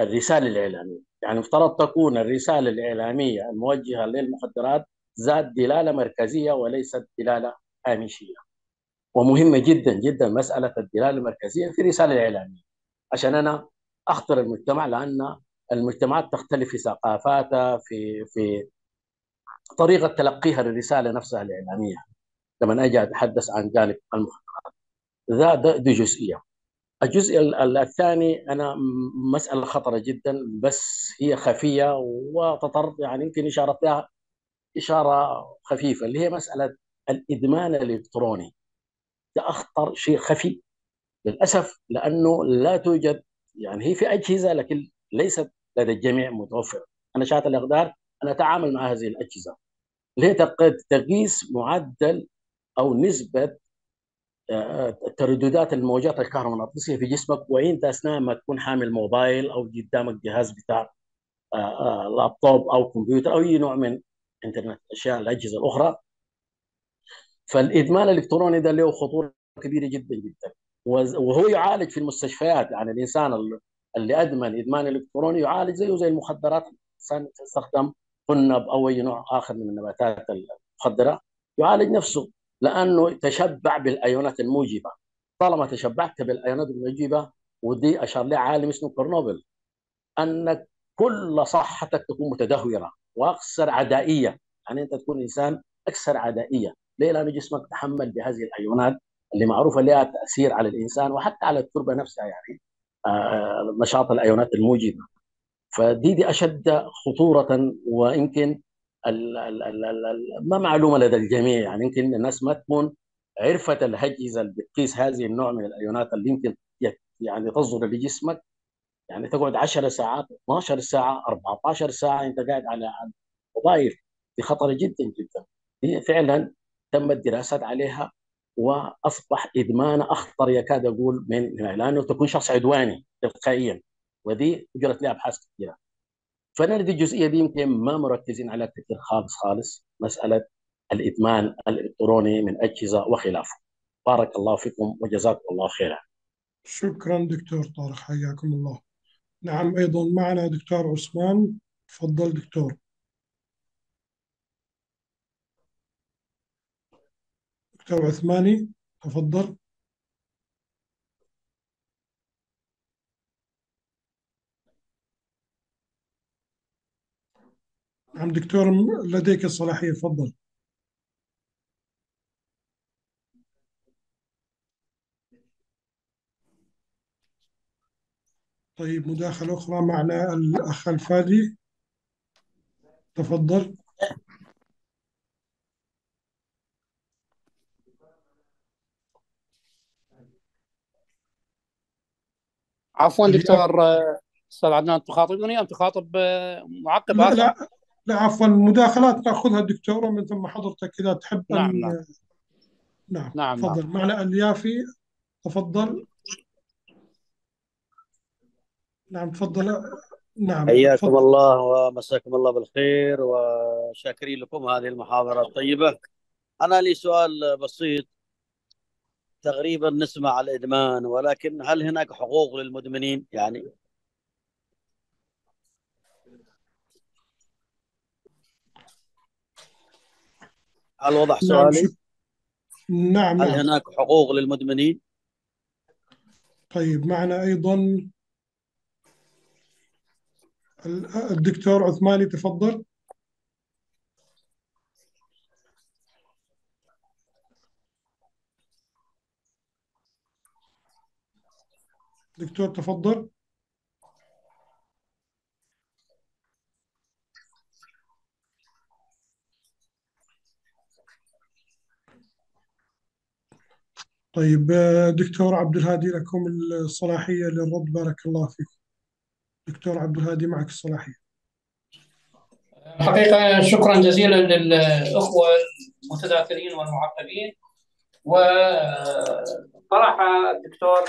الرساله الاعلاميه يعني افترض تكون الرساله الاعلاميه الموجهه للمخدرات ذات دلاله مركزيه وليست دلاله هامشيه ومهمه جدا جدا مساله الدلاله المركزيه في الرساله الاعلاميه عشان انا اخطر المجتمع لان المجتمعات تختلف في ثقافاتها في في طريقه تلقيها للرساله نفسها الاعلاميه لما اجي اتحدث عن جانب المخدرات ذا دي جزئيه الجزء الثاني انا مساله خطره جدا بس هي خفيه وتطر يعني يمكن اشارتها اشاره خفيفه اللي هي مساله الادمان الالكتروني اخطر شيء خفي للاسف لانه لا توجد يعني هي في اجهزه لكن ليست لدى الجميع متوفره انا شاهدت الاقدار انا اتعامل مع هذه الاجهزه اللي هي تقيس معدل او نسبه آه، ترددات الموجات الكهرومغناطيسيه في جسمك وانت اثناء ما تكون حامل موبايل او قدامك جهاز بتاع آه، آه، لابتوب او كمبيوتر او اي نوع من انترنت الاشياء الاجهزه الاخرى فالادمان الالكتروني ده له خطوره كبيره جدا جدا وهو يعالج في المستشفيات يعني الانسان اللي ادمن ادمان الكتروني يعالج زيه زي المخدرات الانسان تستخدم قنب او اي نوع اخر من النباتات المخدره يعالج نفسه لانه تشبع بالايونات الموجبه طالما تشبعت بالايونات الموجبه ودي اشار لها عالم اسمه كرنوبل انك كل صحتك تكون متدهوره واكثر عدائيه يعني انت تكون انسان اكثر عدائيه ليه؟ لانه جسمك تحمل بهذه الأيونات اللي معروفة لها تأثير على الإنسان وحتى على التربة نفسها يعني آه، نشاط الأيونات الموجبة فدي دي أشد خطورة ويمكن ما معلومة لدى الجميع يعني يمكن الناس ما تكون عرفت الأجهزة اللي بتقيس هذه النوع من الأيونات اللي يمكن يعني تصدر لجسمك يعني تقعد 10 ساعات 12 ساعه 14 ساعه انت قاعد على وظائف دي خطر جدا جدا هي فعلا تمت دراسات عليها واصبح ادمان اخطر يكاد اقول من لانه تكون شخص عدواني تلقائيا ودي جرت لها ابحاث كثيره فانا دي الجزئيه دي يمكن ما مركزين على كثير خالص خالص مساله الادمان الالكتروني من اجهزه وخلافه بارك الله فيكم وجزاكم الله خيرا شكرا دكتور طارق حياكم الله نعم ايضا معنا دكتور عثمان تفضل دكتور دكتور عثماني تفضل نعم دكتور لديك الصلاحية تفضل طيب مداخلة أخرى معنا الأخ الفادي تفضل عفوا دكتور آه، استاذ عدنان تخاطبني ام تخاطب معقب لا, لا لا عفوا مداخلات تاخذها الدكتور ومن ثم حضرتك اذا تحب نعم أن... نعم نعم, نعم, نعم،, نعم. تفضل نعم. معنا اليافي تفضل نعم تفضل نعم حياكم الله ومساكم الله بالخير وشاكرين لكم هذه المحاضره الطيبه انا لي سؤال بسيط تقريبا نسمع الادمان ولكن هل هناك حقوق للمدمنين يعني هل وضح نعم، سؤالي؟ نعم هل نعم. هناك حقوق للمدمنين؟ طيب معنا ايضا الدكتور عثماني تفضل دكتور تفضل طيب آه، دكتور عبد الهادي لكم الصلاحية للرد بارك الله فيك دكتور عبد الهادي معك الصلاحية حقيقة شكرا جزيلا للأخوة المتذاكرين والمعقبين و طرح الدكتور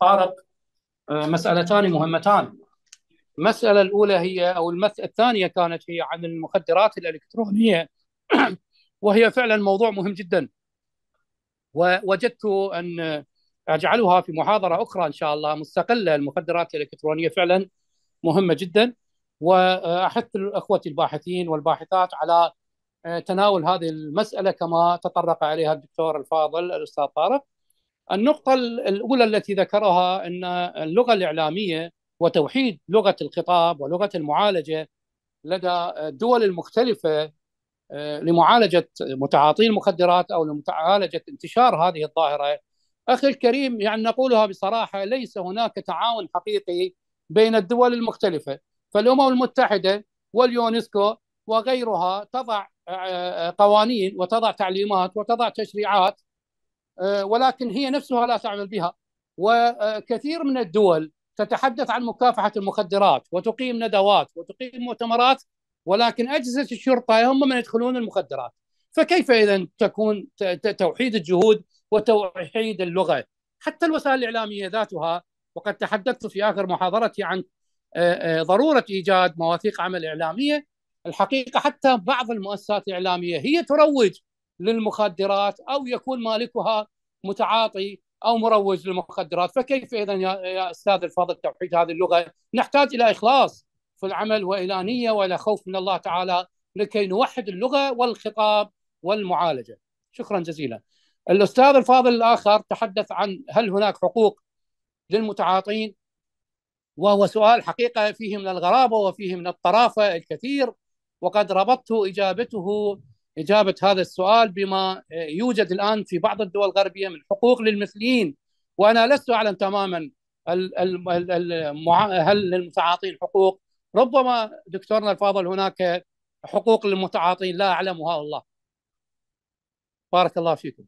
طارق آه، آه، مسألتان مهمتان المسألة الأولى هي أو المسألة الثانية كانت هي عن المخدرات الإلكترونية [clears throat] وهي فعلا موضوع مهم جدا ووجدت أن أجعلها في محاضرة أخرى إن شاء الله مستقلة المخدرات الإلكترونية فعلا مهمة جدا وأحث إخوتي الباحثين والباحثات على آه، تناول هذه المسألة كما تطرق عليها الدكتور الفاضل الأستاذ طارق النقطة الأولى التي ذكرها أن اللغة الإعلامية وتوحيد لغة الخطاب ولغة المعالجة لدى الدول المختلفة آه، لمعالجة متعاطي المخدرات أو لمعالجة انتشار هذه الظاهرة أخي الكريم يعني نقولها بصراحة ليس هناك تعاون حقيقي بين الدول المختلفة فالأمم المتحدة واليونسكو وغيرها تضع آه، آه، قوانين وتضع تعليمات وتضع تشريعات آه، ولكن هي نفسها لا تعمل بها وكثير من الدول تتحدث عن مكافحه المخدرات وتقيم ندوات وتقيم مؤتمرات ولكن اجهزه الشرطه هم من يدخلون المخدرات فكيف اذا تكون توحيد الجهود وتوحيد اللغه حتى الوسائل الاعلاميه ذاتها وقد تحدثت في اخر محاضرتي عن آه، آه، ضروره ايجاد مواثيق عمل اعلاميه الحقيقه حتى بعض المؤسسات الاعلاميه هي تروج للمخدرات او يكون مالكها متعاطي او مروج للمخدرات فكيف اذا يا استاذ الفاضل توحيد هذه اللغه نحتاج الى اخلاص في العمل والى نيه والى خوف من الله تعالى لكي نوحد اللغه والخطاب والمعالجه شكرا جزيلا الاستاذ الفاضل الاخر تحدث عن هل هناك حقوق للمتعاطين وهو سؤال حقيقه فيه من الغرابه وفيه من الطرافه الكثير وقد ربطت اجابته اجابه هذا السؤال بما آه، يوجد الان في بعض الدول الغربيه من حقوق للمثليين وانا لست اعلم تماما هل للمتعاطين حقوق ربما دكتورنا الفاضل هناك حقوق للمتعاطين لا اعلمها والله بارك الله فيكم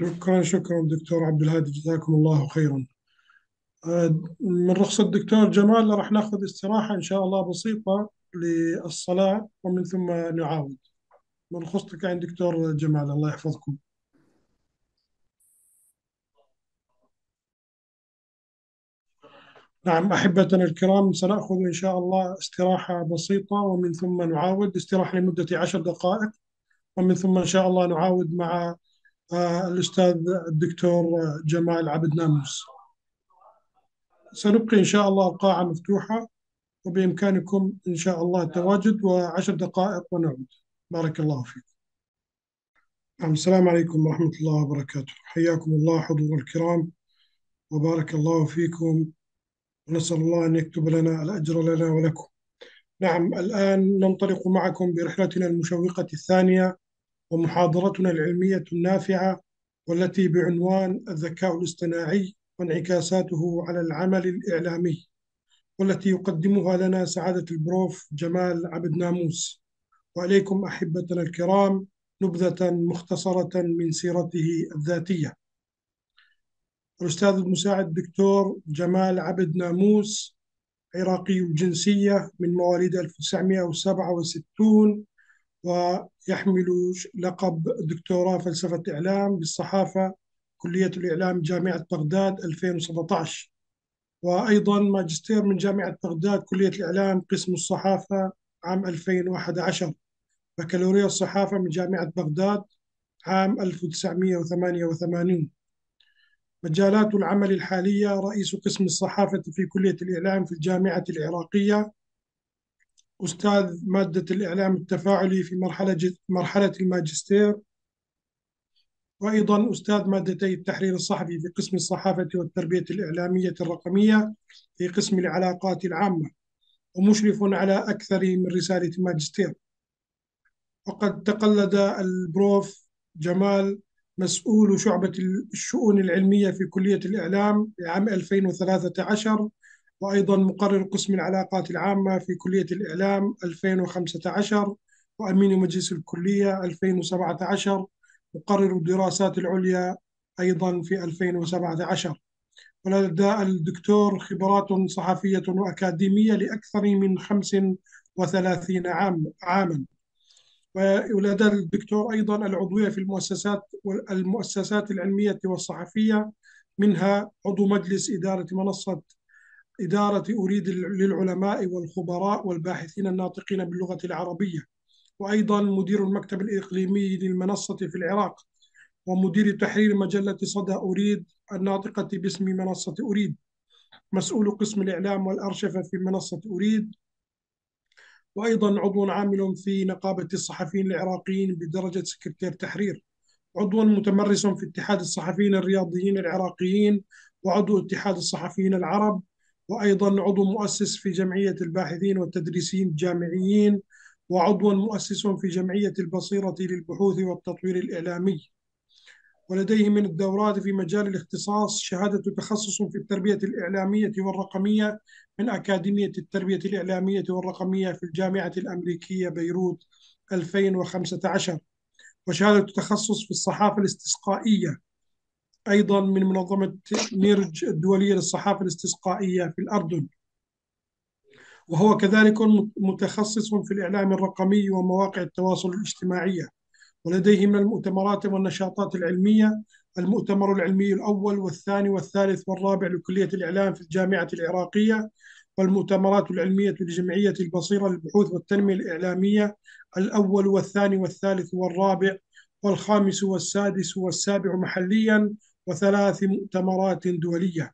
شكرا شكرا دكتور عبد الهادي جزاكم الله خيرا آه، من رخصة الدكتور جمال راح ناخذ استراحة إن شاء الله بسيطة للصلاة ومن ثم نعاود من خصتك كان دكتور جمال الله يحفظكم نعم أحبتنا الكرام سنأخذ إن شاء الله استراحة بسيطة ومن ثم نعاود استراحة لمدة عشر دقائق ومن ثم إن شاء الله نعاود مع آه، الأستاذ الدكتور جمال عبد ناموس سنبقي إن شاء الله القاعة مفتوحة وبإمكانكم إن شاء الله التواجد وعشر دقائق ونعود بارك الله فيكم نعم، السلام عليكم ورحمة الله وبركاته حياكم الله حضور الكرام وبارك الله فيكم ونسأل الله أن يكتب لنا الأجر لنا ولكم نعم الآن ننطلق معكم برحلتنا المشوقة الثانية ومحاضرتنا العلمية النافعة والتي بعنوان الذكاء الاصطناعي وانعكاساته على العمل الإعلامي والتي يقدمها لنا سعادة البروف جمال عبد ناموس وعليكم أحبتنا الكرام نبذة مختصرة من سيرته الذاتية الأستاذ المساعد الدكتور جمال عبد ناموس عراقي الجنسية من مواليد 1967 ويحمل لقب دكتوراه فلسفة إعلام بالصحافة كلية الإعلام جامعة بغداد 2017 وأيضا ماجستير من جامعة بغداد كلية الإعلام قسم الصحافة عام 2011 بكالوريوس الصحافة من جامعة بغداد عام 1988 مجالات العمل الحالية رئيس قسم الصحافة في كلية الإعلام في الجامعة العراقية أستاذ مادة الإعلام التفاعلي في مرحلة, مرحلة الماجستير وأيضا أستاذ مادتي التحرير الصحفي في قسم الصحافة والتربية الإعلامية الرقمية في قسم العلاقات العامة ومشرف على أكثر من رسالة ماجستير وقد تقلد البروف جمال مسؤول شعبة الشؤون العلمية في كلية الإعلام عام 2013 وأيضا مقرر قسم العلاقات العامة في كلية الإعلام 2015 وأمين مجلس الكلية 2017 مقرر الدراسات العليا أيضا في 2017 ولدى الدكتور خبرات صحفية وأكاديمية لأكثر من 35 عام عاما ولدى الدكتور أيضا العضوية في المؤسسات المؤسسات العلمية والصحفية منها عضو مجلس إدارة منصة إدارة أريد للعلماء والخبراء والباحثين الناطقين باللغة العربية وأيضا مدير المكتب الإقليمي للمنصة في العراق ومدير تحرير مجلة صدى أريد الناطقة باسم منصة أريد مسؤول قسم الإعلام والأرشفة في منصة أريد وأيضا عضو عامل في نقابة الصحفيين العراقيين بدرجة سكرتير تحرير عضو متمرس في اتحاد الصحفيين الرياضيين العراقيين وعضو اتحاد الصحفيين العرب وأيضا عضو مؤسس في جمعية الباحثين والتدريسين الجامعيين وعضو مؤسس في جمعية البصيرة للبحوث والتطوير الإعلامي ولديه من الدورات في مجال الاختصاص شهادة تخصص في التربية الإعلامية والرقمية من أكاديمية التربية الإعلامية والرقمية في الجامعة الأمريكية بيروت 2015 وشهادة تخصص في الصحافة الاستسقائية أيضا من منظمة نيرج الدولية للصحافة الاستسقائية في الأردن وهو كذلك متخصص في الإعلام الرقمي ومواقع التواصل الاجتماعية ولديه من المؤتمرات والنشاطات العلمية المؤتمر العلمي الأول والثاني والثالث والرابع لكلية الإعلام في الجامعة العراقية والمؤتمرات العلمية لجمعية البصيرة للبحوث والتنمية الإعلامية الأول والثاني والثالث والرابع والخامس والسادس والسابع محليا وثلاث مؤتمرات دولية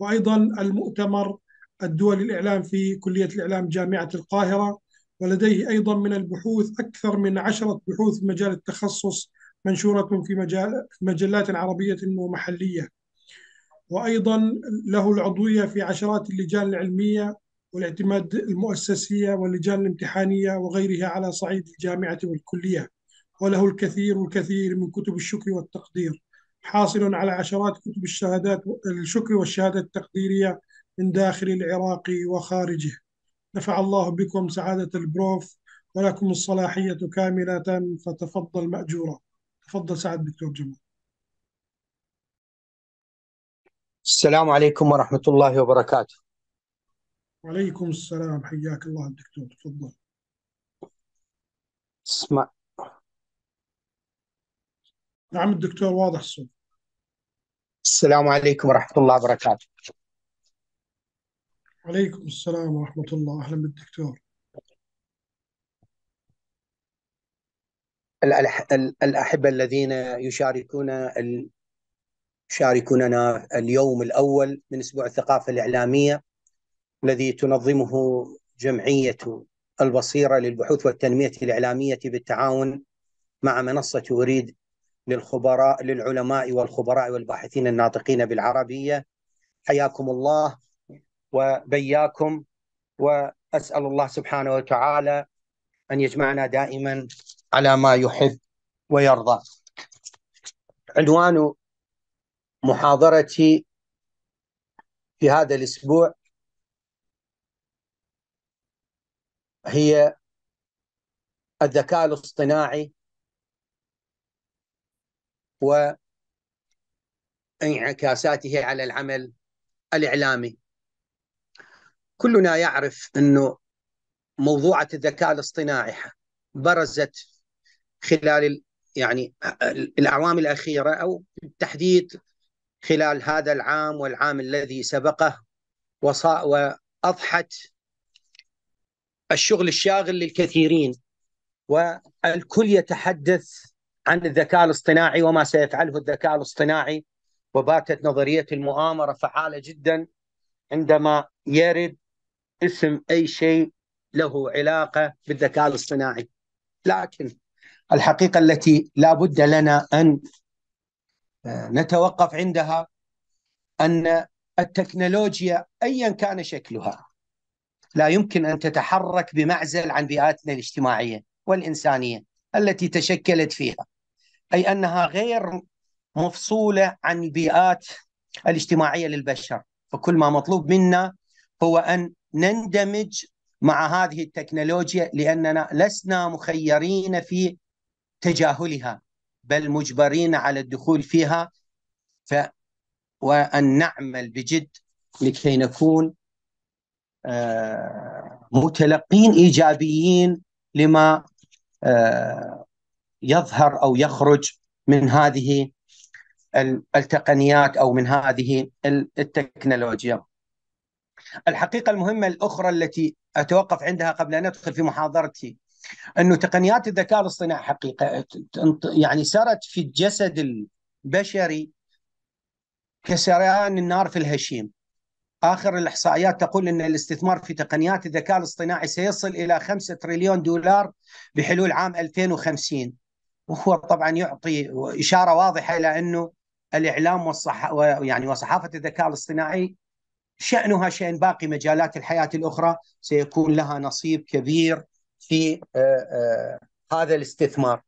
وأيضا المؤتمر الدولي الإعلام في كلية الإعلام جامعة القاهرة ولديه أيضا من البحوث أكثر من عشرة بحوث في مجال التخصص منشورة في مجال مجلات عربية ومحلية وأيضا له العضوية في عشرات اللجان العلمية والاعتماد المؤسسية واللجان الامتحانية وغيرها على صعيد الجامعة والكلية وله الكثير الكثير من كتب الشكر والتقدير حاصل على عشرات كتب الشهادات الشكر والشهادة التقديرية من داخل العراق وخارجه نفع الله بكم سعادة البروف ولكم الصلاحية كاملة فتفضل مأجورا تفضل سعد دكتور جمال السلام عليكم ورحمة الله وبركاته وعليكم السلام حياك الله الدكتور تفضل اسمع نعم الدكتور واضح الصوت السلام عليكم ورحمة الله وبركاته عليكم السلام ورحمة الله أهلا بالدكتور الأحبة الذين يشاركون ال- يشاركوننا اليوم الأول من أسبوع الثقافة الإعلامية الذي تنظمه جمعية البصيرة للبحوث والتنمية الإعلامية بالتعاون مع منصة أريد للخبراء للعلماء والخبراء والباحثين الناطقين بالعربية حياكم الله وبياكم واسال الله سبحانه وتعالى ان يجمعنا دائما على ما يحب ويرضى. عنوان محاضرتي في هذا الاسبوع هي الذكاء الاصطناعي وانعكاساته على العمل الاعلامي كلنا يعرف انه موضوعه الذكاء الاصطناعي برزت خلال يعني الاعوام الاخيره او بالتحديد خلال هذا العام والعام الذي سبقه وصا واضحت الشغل الشاغل للكثيرين والكل يتحدث عن الذكاء الاصطناعي وما سيفعله الذكاء الاصطناعي وباتت نظريه المؤامره فعاله جدا عندما يرد اسم أي شيء له علاقة بالذكاء الاصطناعي لكن الحقيقة التي لا بد لنا أن آه، نتوقف عندها أن التكنولوجيا أيا كان شكلها لا يمكن أن تتحرك بمعزل عن بيئاتنا الاجتماعية والإنسانية التي تشكلت فيها أي أنها غير مفصولة عن البيئات الاجتماعية للبشر فكل ما مطلوب منا هو أن نندمج مع هذه التكنولوجيا لاننا لسنا مخيرين في تجاهلها بل مجبرين على الدخول فيها ف وان نعمل بجد لكي نكون آه، متلقين ايجابيين لما آه، يظهر او يخرج من هذه التقنيات او من هذه التكنولوجيا. الحقيقة المهمة الأخرى التي أتوقف عندها قبل أن أدخل في محاضرتي أنه تقنيات الذكاء الاصطناعي حقيقة يعني سارت في الجسد البشري كسريان النار في الهشيم آخر الإحصائيات تقول أن الاستثمار في تقنيات الذكاء الاصطناعي سيصل إلى 5 تريليون دولار بحلول عام 2050 وهو طبعا يعطي إشارة واضحة إلى أنه الإعلام والصح... يعني وصحافة الذكاء الاصطناعي شأنها شأن باقي مجالات الحياة الأخرى سيكون لها نصيب كبير في آه، آه، هذا الاستثمار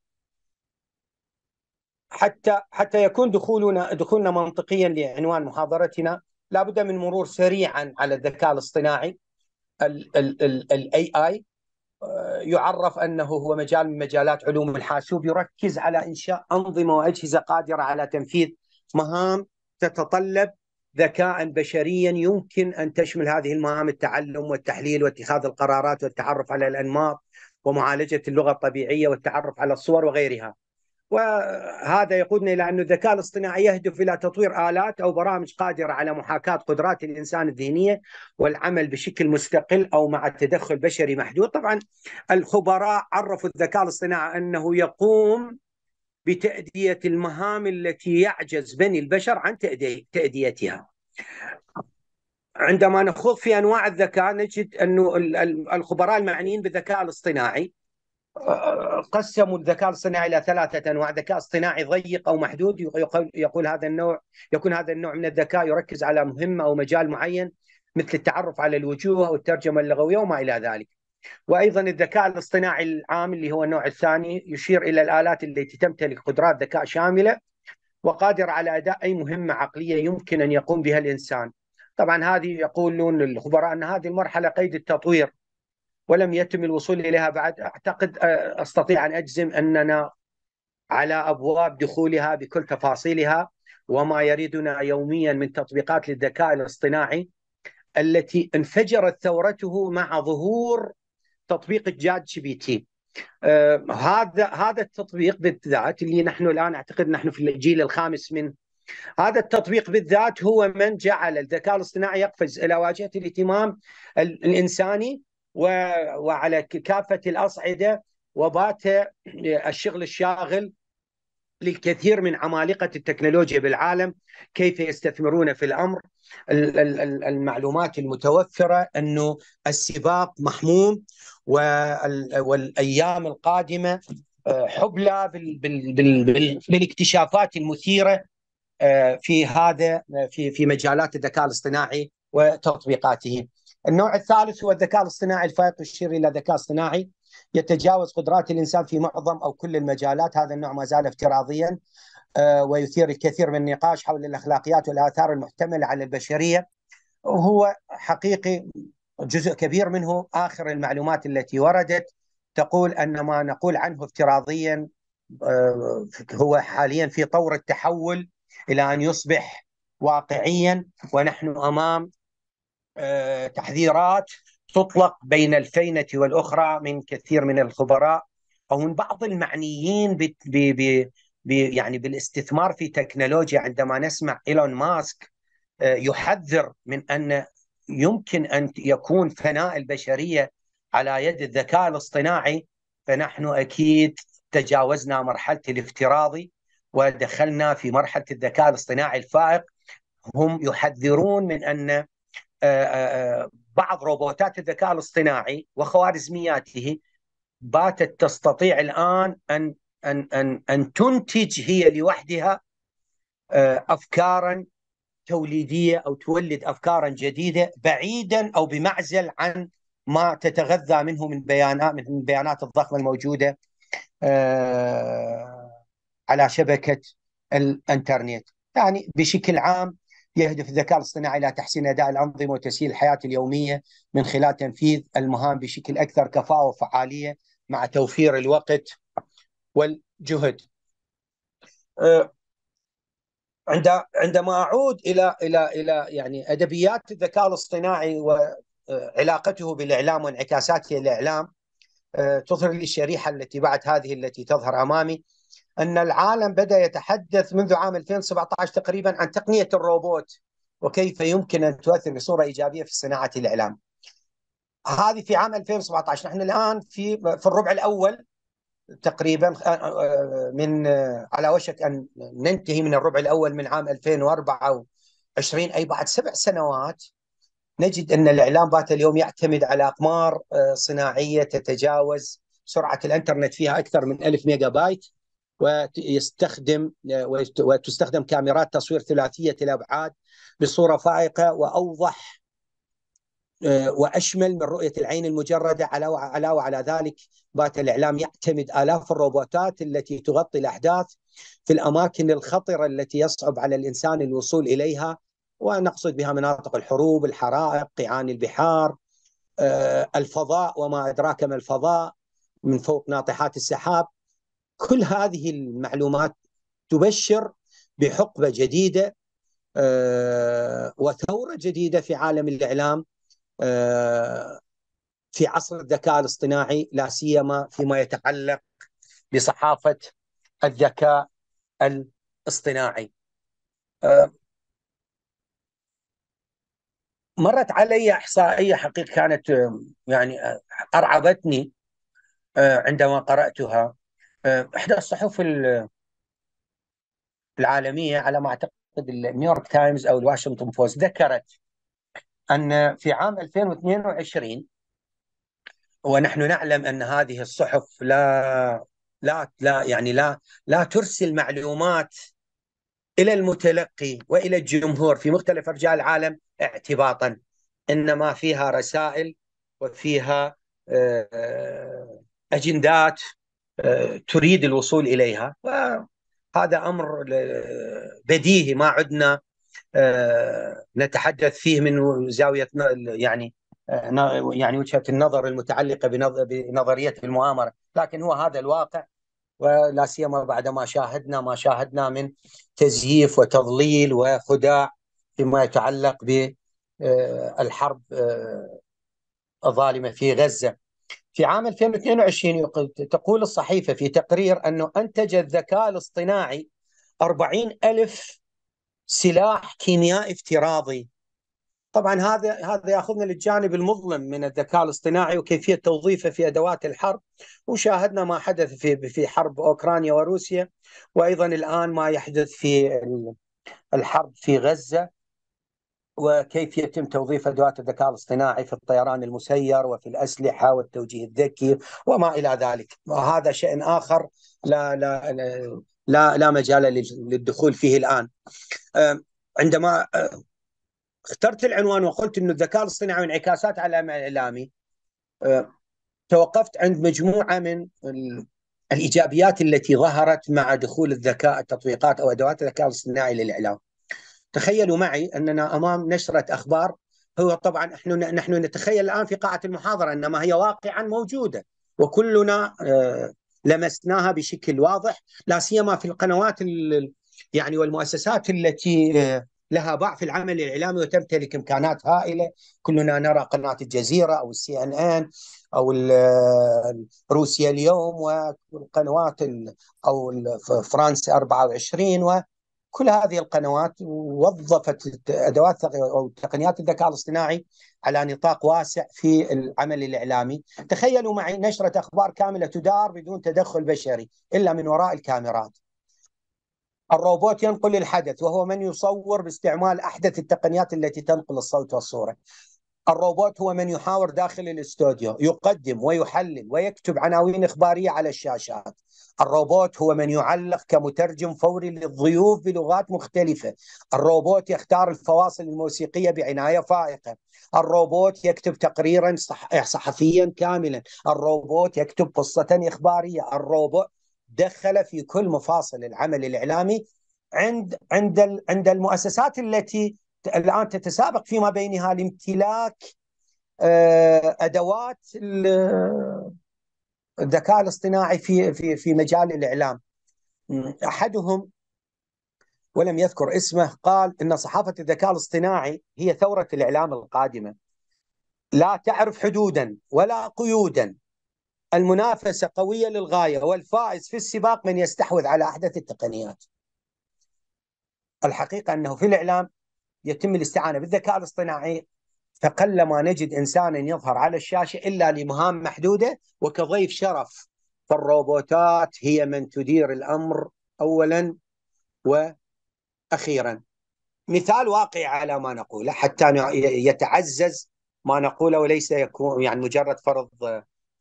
حتى حتى يكون دخولنا دخولنا منطقيا لعنوان محاضرتنا لابد من مرور سريعا على الذكاء الاصطناعي الاي اي آه، يعرف انه هو مجال من مجالات علوم الحاسوب يركز على انشاء انظمه واجهزه قادره على تنفيذ مهام تتطلب ذكاء بشريا يمكن ان تشمل هذه المهام التعلم والتحليل واتخاذ القرارات والتعرف على الانماط ومعالجه اللغه الطبيعيه والتعرف على الصور وغيرها. وهذا يقودنا الى ان الذكاء الاصطناعي يهدف الى تطوير الات او برامج قادره على محاكاه قدرات الانسان الذهنيه والعمل بشكل مستقل او مع تدخل بشري محدود، طبعا الخبراء عرفوا الذكاء الاصطناعي انه يقوم بتأدية المهام التي يعجز بني البشر عن تأديتها عندما نخوض في أنواع الذكاء نجد أن الخبراء المعنيين بالذكاء الاصطناعي آه، قسموا الذكاء الاصطناعي الى ثلاثه انواع ذكاء اصطناعي ضيق او محدود يقول, يقول هذا النوع يكون هذا النوع من الذكاء يركز على مهمه او مجال معين مثل التعرف على الوجوه او الترجمه اللغويه وما الى ذلك وايضا الذكاء الاصطناعي العام اللي هو النوع الثاني يشير الى الالات التي تمتلك قدرات ذكاء شامله وقادر على اداء اي مهمه عقليه يمكن ان يقوم بها الانسان. طبعا هذه يقولون الخبراء ان هذه المرحله قيد التطوير ولم يتم الوصول اليها بعد اعتقد آه، استطيع ان اجزم اننا على ابواب دخولها بكل تفاصيلها وما يريدنا يوميا من تطبيقات للذكاء الاصطناعي التي انفجرت ثورته مع ظهور تطبيق الجاد جي بي تي آه، هذا هذا التطبيق بالذات اللي نحن الان اعتقد نحن في الجيل الخامس منه هذا التطبيق بالذات هو من جعل الذكاء الاصطناعي يقفز الى واجهه الاهتمام الانساني وعلى كافه الاصعده وبات الشغل الشاغل للكثير من عمالقه التكنولوجيا بالعالم كيف يستثمرون في الامر المعلومات المتوفره انه السباق محموم والايام القادمه آه، حبلى بالاكتشافات المثيره آه، في هذا آه، في في مجالات الذكاء الاصطناعي وتطبيقاته. النوع الثالث هو الذكاء الاصطناعي الفائق يشير الى ذكاء اصطناعي يتجاوز قدرات الانسان في معظم او كل المجالات، هذا النوع ما زال افتراضيا ويثير الكثير من النقاش حول الاخلاقيات والاثار المحتمله على البشريه. هو حقيقي جزء كبير منه اخر المعلومات التي وردت تقول ان ما نقول عنه افتراضيا آه، هو حاليا في طور التحول الى ان يصبح واقعيا ونحن امام آه، تحذيرات تطلق بين الفينه والاخرى من كثير من الخبراء او من بعض المعنيين ب ب ب يعني بالاستثمار في تكنولوجيا عندما نسمع ايلون ماسك آه، يحذر من ان يمكن ان يكون فناء البشريه على يد الذكاء الاصطناعي فنحن اكيد تجاوزنا مرحله الافتراضي ودخلنا في مرحله الذكاء الاصطناعي الفائق هم يحذرون من ان آه، آه، بعض روبوتات الذكاء الاصطناعي وخوارزمياته باتت تستطيع الان ان ان ان ان تنتج هي لوحدها آه، افكارا توليديه او تولد افكارا جديده بعيدا او بمعزل عن ما تتغذى منه من بيانات من البيانات الضخمه الموجوده آه، على شبكه الانترنت يعني بشكل عام يهدف الذكاء الاصطناعي الى تحسين اداء الانظمه وتسهيل الحياه اليوميه من خلال تنفيذ المهام بشكل اكثر كفاءه وفعاليه مع توفير الوقت والجهد. آه، عند عندما اعود الى الى الى يعني ادبيات الذكاء الاصطناعي وعلاقته بالاعلام وانعكاساته للاعلام آه، تظهر لي الشريحه التي بعد هذه التي تظهر امامي ان العالم بدا يتحدث منذ عام 2017 تقريبا عن تقنيه الروبوت وكيف يمكن ان تؤثر بصوره ايجابيه في صناعه الاعلام. هذه في عام 2017 نحن الان في في الربع الاول تقريبا آه، آه، من آه، على وشك ان ننتهي من الربع الاول من عام 2024 اي بعد سبع سنوات نجد ان الاعلام بات اليوم يعتمد على اقمار صناعيه تتجاوز سرعه الانترنت فيها اكثر من 1000 ميجا بايت ويستخدم وتستخدم كاميرات تصوير ثلاثيه الابعاد بصوره فائقه واوضح آه، واشمل من رؤيه العين المجرده على على وعلى ذلك بات الاعلام يعتمد الاف الروبوتات التي تغطي الاحداث في الاماكن الخطره التي يصعب على الانسان الوصول اليها ونقصد بها مناطق الحروب، الحرائق، قيعان البحار، آه، الفضاء وما ادراك ما الفضاء من فوق ناطحات السحاب. كل هذه المعلومات تبشر بحقبه جديده آه، وثوره جديده في عالم الاعلام آه، في عصر الذكاء الاصطناعي لا سيما فيما يتعلق بصحافه الذكاء الاصطناعي. آه، مرت علي احصائيه حقيقه كانت آه، يعني ارعبتني عندما قراتها احدى الصحف العالميه على ما اعتقد النيويورك تايمز او الواشنطن بوست ذكرت أن في عام 2022 ونحن نعلم أن هذه الصحف لا لا لا يعني لا لا ترسل معلومات إلى المتلقي وإلى الجمهور في مختلف أرجاء العالم اعتباطا إنما فيها رسائل وفيها آه، أجندات آه، تريد الوصول إليها وهذا أمر بديهي ما عدنا آه، نتحدث فيه من زاويه يعني آه، يعني وجهه النظر المتعلقه بنظريه المؤامره، لكن هو هذا الواقع ولا سيما بعد ما شاهدنا ما شاهدنا من تزييف وتضليل وخداع فيما يتعلق بالحرب آه، الظالمه في غزه. في عام 2022 تقول الصحيفه في تقرير انه انتج الذكاء الاصطناعي 40 ألف سلاح كيميائي افتراضي طبعا هذا هذا ياخذنا للجانب المظلم من الذكاء الاصطناعي وكيفيه توظيفه في ادوات الحرب وشاهدنا ما حدث في في حرب اوكرانيا وروسيا وايضا الان ما يحدث في الحرب في غزه وكيف يتم توظيف ادوات الذكاء الاصطناعي في الطيران المسير وفي الاسلحه والتوجيه الذكي وما الى ذلك وهذا شان اخر لا لا, لا لا لا مجال للدخول فيه الان عندما اخترت العنوان وقلت انه الذكاء الاصطناعي وانعكاسات على الاعلامي توقفت عند مجموعه من الايجابيات التي ظهرت مع دخول الذكاء التطبيقات او ادوات الذكاء الاصطناعي للاعلام. تخيلوا معي اننا امام نشره اخبار هو طبعا نحن نحن نتخيل الان في قاعه المحاضره انما هي واقعا موجوده وكلنا لمسناها بشكل واضح لا سيما في القنوات يعني والمؤسسات التي آه، لها باع في العمل الاعلامي وتمتلك امكانات هائله، كلنا نرى قناه الجزيره او السي ان ان او آه، روسيا اليوم والقنوات او فرانس 24 كل هذه القنوات وظفت ادوات او تقنيات الذكاء الاصطناعي على نطاق واسع في العمل الاعلامي، تخيلوا معي نشره اخبار كامله تدار بدون تدخل بشري الا من وراء الكاميرات. الروبوت ينقل الحدث وهو من يصور باستعمال احدث التقنيات التي تنقل الصوت والصوره. الروبوت هو من يحاور داخل الاستوديو يقدم ويحلل ويكتب عناوين إخبارية على الشاشات الروبوت هو من يعلق كمترجم فوري للضيوف بلغات مختلفة الروبوت يختار الفواصل الموسيقية بعناية فائقة الروبوت يكتب تقريرا صحفيا كاملا الروبوت يكتب قصة إخبارية الروبوت دخل في كل مفاصل العمل الإعلامي عند عند عند المؤسسات التي الان تتسابق فيما بينها لامتلاك آه، ادوات الذكاء الاصطناعي في في في مجال الاعلام احدهم ولم يذكر اسمه قال ان صحافه الذكاء الاصطناعي هي ثوره الاعلام القادمه لا تعرف حدودا ولا قيودا المنافسه قويه للغايه والفائز في السباق من يستحوذ على احدث التقنيات الحقيقه انه في الاعلام يتم الاستعانه بالذكاء الاصطناعي فقلما نجد انسانا يظهر على الشاشه الا لمهام محدوده وكضيف شرف فالروبوتات هي من تدير الامر اولا واخيرا. مثال واقعي على ما نقوله حتى يتعزز ما نقوله وليس يكون يعني مجرد فرض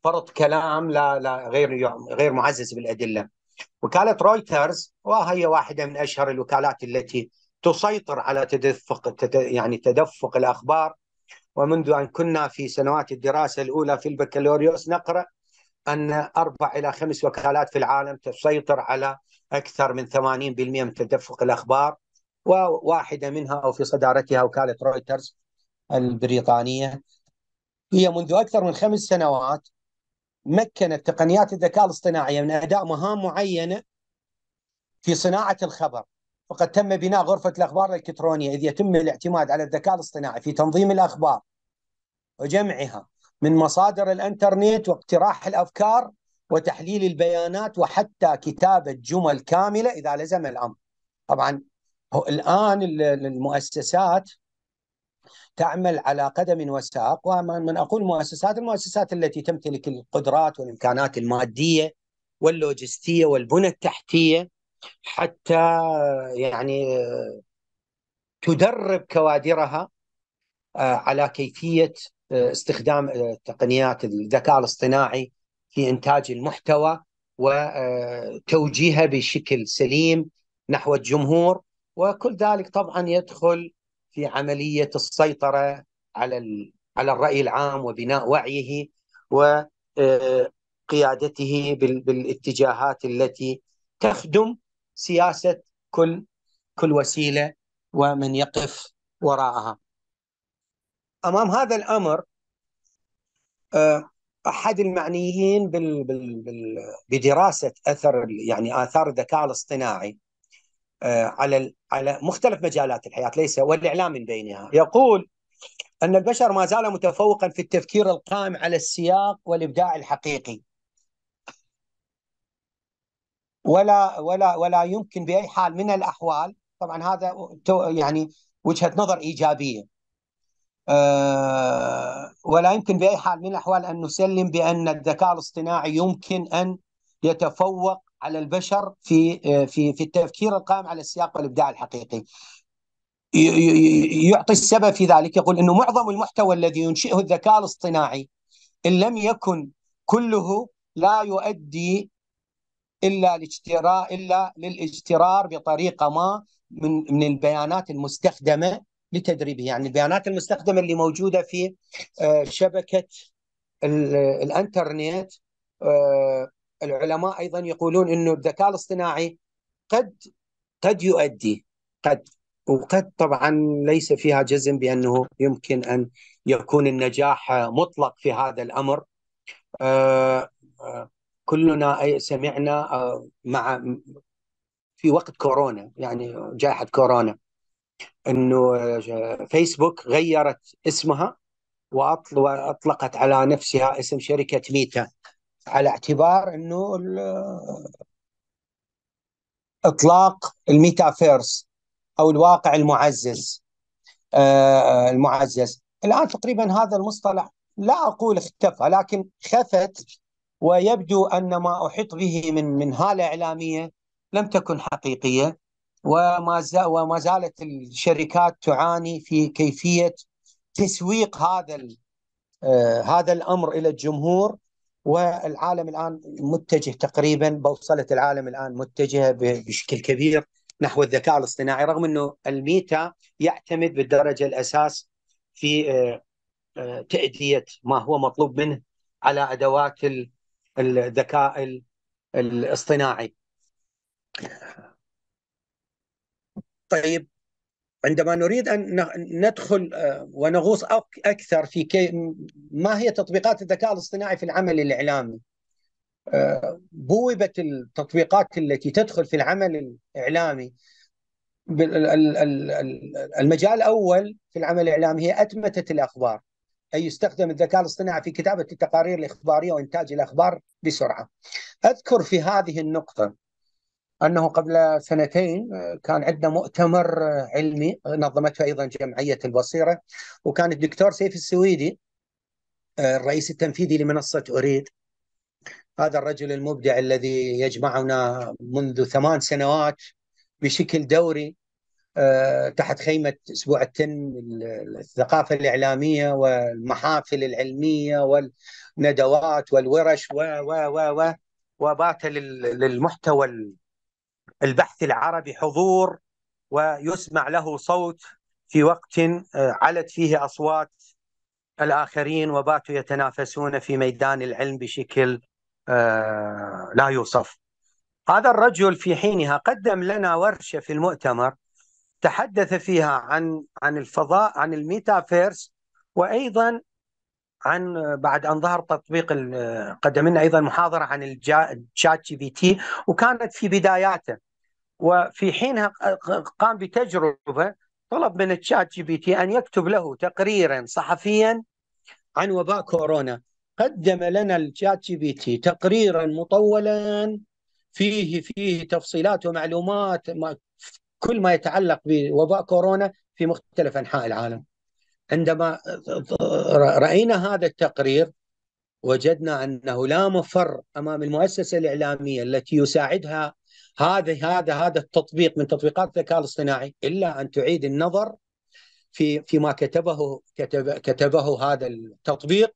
فرض كلام لا لا غير غير معزز بالادله. وكاله رويترز وهي واحده من اشهر الوكالات التي تسيطر على تدفق يعني تدفق الاخبار ومنذ ان كنا في سنوات الدراسه الاولى في البكالوريوس نقرا ان اربع الى خمس وكالات في العالم تسيطر على اكثر من 80% من تدفق الاخبار وواحده منها او في صدارتها وكاله رويترز البريطانيه هي منذ اكثر من خمس سنوات مكنت تقنيات الذكاء الاصطناعي من اداء مهام معينه في صناعه الخبر فقد تم بناء غرفة الأخبار الإلكترونية إذ يتم الاعتماد على الذكاء الاصطناعي في تنظيم الأخبار وجمعها من مصادر الانترنت واقتراح الافكار وتحليل البيانات وحتى كتابه جمل كامله اذا لزم الامر. طبعا الان المؤسسات تعمل على قدم وساق ومن اقول مؤسسات المؤسسات التي تمتلك القدرات والامكانات الماديه واللوجستيه والبنى التحتيه حتى يعني آه، تدرب كوادرها آه، على كيفيه آه، استخدام تقنيات الذكاء الاصطناعي في انتاج المحتوى وتوجيهه بشكل سليم نحو الجمهور وكل ذلك طبعا يدخل في عمليه السيطره على على الراي العام وبناء وعيه وقيادته بالاتجاهات التي تخدم سياسه كل كل وسيله ومن يقف وراءها. امام هذا الامر آه، احد المعنيين بال بال بال بدراسه اثر يعني اثار الذكاء الاصطناعي آه، على على مختلف مجالات الحياه ليس والاعلام من بينها يقول ان البشر ما زال متفوقا في التفكير القائم على السياق والابداع الحقيقي ولا ولا ولا يمكن باي حال من الاحوال طبعا هذا يعني وجهه نظر ايجابيه آه، ولا يمكن باي حال من الاحوال ان نسلم بان الذكاء الاصطناعي يمكن ان يتفوق على البشر في آه، في في التفكير القائم على السياق والابداع الحقيقي. يعطي السبب في ذلك يقول انه معظم المحتوى الذي ينشئه الذكاء الاصطناعي ان لم يكن كله لا يؤدي الا الاجتراء الا للاجترار بطريقه ما من من البيانات المستخدمه لتدريبه يعني البيانات المستخدمه اللي موجوده في آه، شبكه الانترنت آه، العلماء ايضا يقولون انه الذكاء الاصطناعي قد قد يؤدي قد وقد طبعا ليس فيها جزم بانه يمكن ان يكون النجاح مطلق في هذا الامر آه، كلنا سمعنا آه، مع في وقت كورونا يعني جائحة كورونا انه آه، فيسبوك غيرت اسمها واطلقت على نفسها اسم شركة ميتا على اعتبار انه اطلاق الميتافيرس او الواقع المعزز آه، المعزز الان تقريبا هذا المصطلح لا اقول اختفى لكن خفت ويبدو ان ما احيط به من من هاله اعلاميه لم تكن حقيقيه وما وما زالت الشركات تعاني في كيفيه تسويق هذا آه، هذا الامر الى الجمهور والعالم الان متجه تقريبا بوصله العالم الان متجهه بشكل كبير نحو الذكاء الاصطناعي رغم انه الميتا يعتمد بالدرجه الاساس في آه، آه، تاديه ما هو مطلوب منه على ادوات الذكاء الاصطناعي طيب عندما نريد ان ندخل آه، ونغوص اكثر في كي ما هي تطبيقات الذكاء الاصطناعي في العمل الاعلامي آه، بوبت التطبيقات التي تدخل في العمل الاعلامي المجال الاول في العمل الاعلامي هي اتمته الاخبار أن يستخدم الذكاء الاصطناعي في كتابة التقارير الإخبارية وإنتاج الأخبار بسرعة أذكر في هذه النقطة أنه قبل سنتين آه، كان عندنا مؤتمر آه، علمي نظمته أيضا جمعية البصيرة وكان الدكتور سيف السويدي آه، الرئيس التنفيذي لمنصة أريد هذا الرجل المبدع الذي يجمعنا منذ ثمان سنوات بشكل دوري آه، تحت خيمة أسبوع التن الثقافة الإعلامية والمحافل العلمية والندوات والورش و و و و وبات للمحتوى البحث العربي حضور ويسمع له صوت في وقت آه، علت فيه أصوات الآخرين وباتوا يتنافسون في ميدان العلم بشكل آه، لا يوصف هذا الرجل في حينها قدم لنا ورشة في المؤتمر تحدث فيها عن عن الفضاء عن الميتافيرس وايضا عن بعد ان ظهر تطبيق قدم لنا ايضا محاضره عن الشات جي بي تي وكانت في بداياته وفي حينها قام بتجربه طلب من الشات جي بي تي ان يكتب له تقريرا صحفيا عن وباء كورونا قدم لنا الشات جي بي تي تقريرا مطولا فيه فيه تفصيلات ومعلومات كل ما يتعلق بوباء كورونا في مختلف انحاء العالم. عندما راينا هذا التقرير وجدنا انه لا مفر امام المؤسسه الاعلاميه التي يساعدها هذا هذا هذا التطبيق من تطبيقات الذكاء الاصطناعي الا ان تعيد النظر في فيما كتبه كتب كتبه هذا التطبيق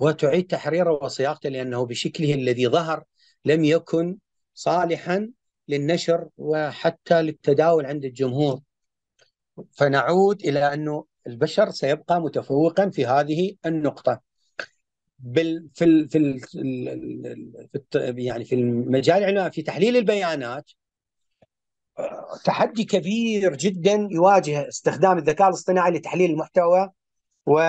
وتعيد تحريره وصياغته لانه بشكله الذي ظهر لم يكن صالحا للنشر وحتى للتداول عند الجمهور فنعود إلى أنه البشر سيبقى متفوقا في هذه النقطة بال في في يعني في المجال العلمي يعني في تحليل البيانات تحدي كبير جدا يواجه استخدام الذكاء الاصطناعي لتحليل المحتوى و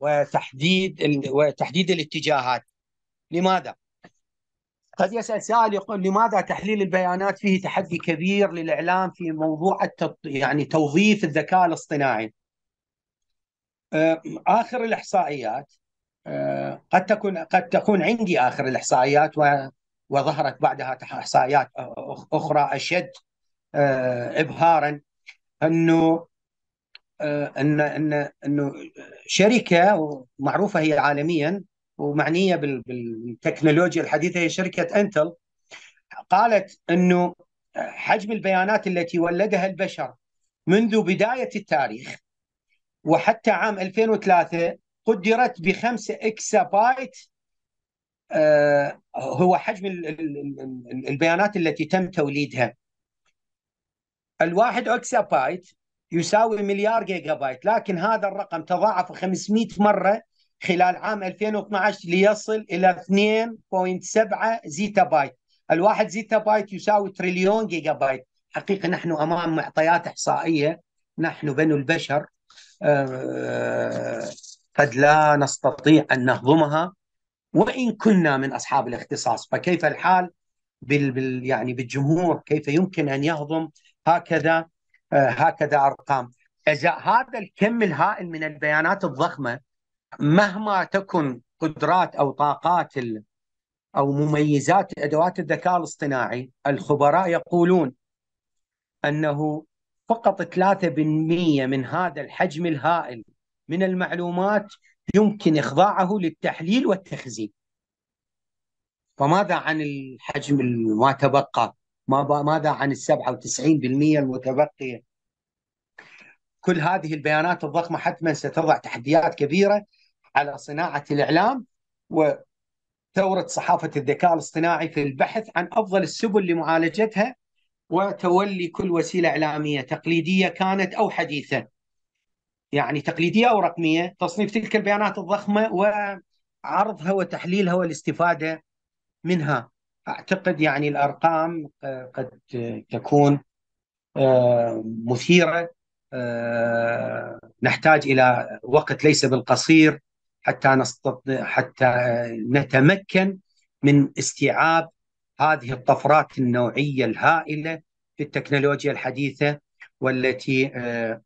وتحديد وتحديد الاتجاهات لماذا قد يسال سائل يقول لماذا تحليل البيانات فيه تحدي كبير للاعلام في موضوع التط... يعني توظيف الذكاء الاصطناعي؟ آه، اخر الاحصائيات آه، قد تكون قد تكون عندي اخر الاحصائيات و... وظهرت بعدها احصائيات اخرى اشد آه، ابهارا انه ان ان انه شركه معروفه هي عالميا ومعنيه بالتكنولوجيا الحديثه هي شركه انتل قالت انه حجم البيانات التي ولدها البشر منذ بدايه التاريخ وحتى عام 2003 قدرت ب 5 اكسابايت آه، هو حجم البيانات التي تم توليدها الواحد اكسابايت يساوي مليار جيجا بايت لكن هذا الرقم تضاعف 500 مره خلال عام 2012 ليصل إلى 2.7 زيتا بايت الواحد زيتا بايت يساوي تريليون جيجا بايت حقيقة نحن أمام معطيات إحصائية نحن بنو البشر آه، قد لا نستطيع أن نهضمها وإن كنا من أصحاب الاختصاص فكيف الحال بال بال يعني بالجمهور كيف يمكن أن يهضم هكذا آه، هكذا أرقام هذا الكم الهائل من البيانات الضخمة مهما تكن قدرات او طاقات او مميزات ادوات الذكاء الاصطناعي الخبراء يقولون انه فقط 3% من هذا الحجم الهائل من المعلومات يمكن اخضاعه للتحليل والتخزين. فماذا عن الحجم ما تبقى؟ ما ماذا عن ال 97% المتبقيه؟ كل هذه البيانات الضخمه حتما ستضع تحديات كبيره على صناعه الاعلام وثوره صحافه الذكاء الاصطناعي في البحث عن افضل السبل لمعالجتها وتولي كل وسيله اعلاميه تقليديه كانت او حديثه. يعني تقليديه او رقميه، تصنيف تلك البيانات الضخمه وعرضها وتحليلها والاستفاده منها. اعتقد يعني الارقام قد تكون آه، مثيره آه، نحتاج الى وقت ليس بالقصير حتى نستطيع حتى نتمكن من استيعاب هذه الطفرات النوعيه الهائله في التكنولوجيا الحديثه والتي آه،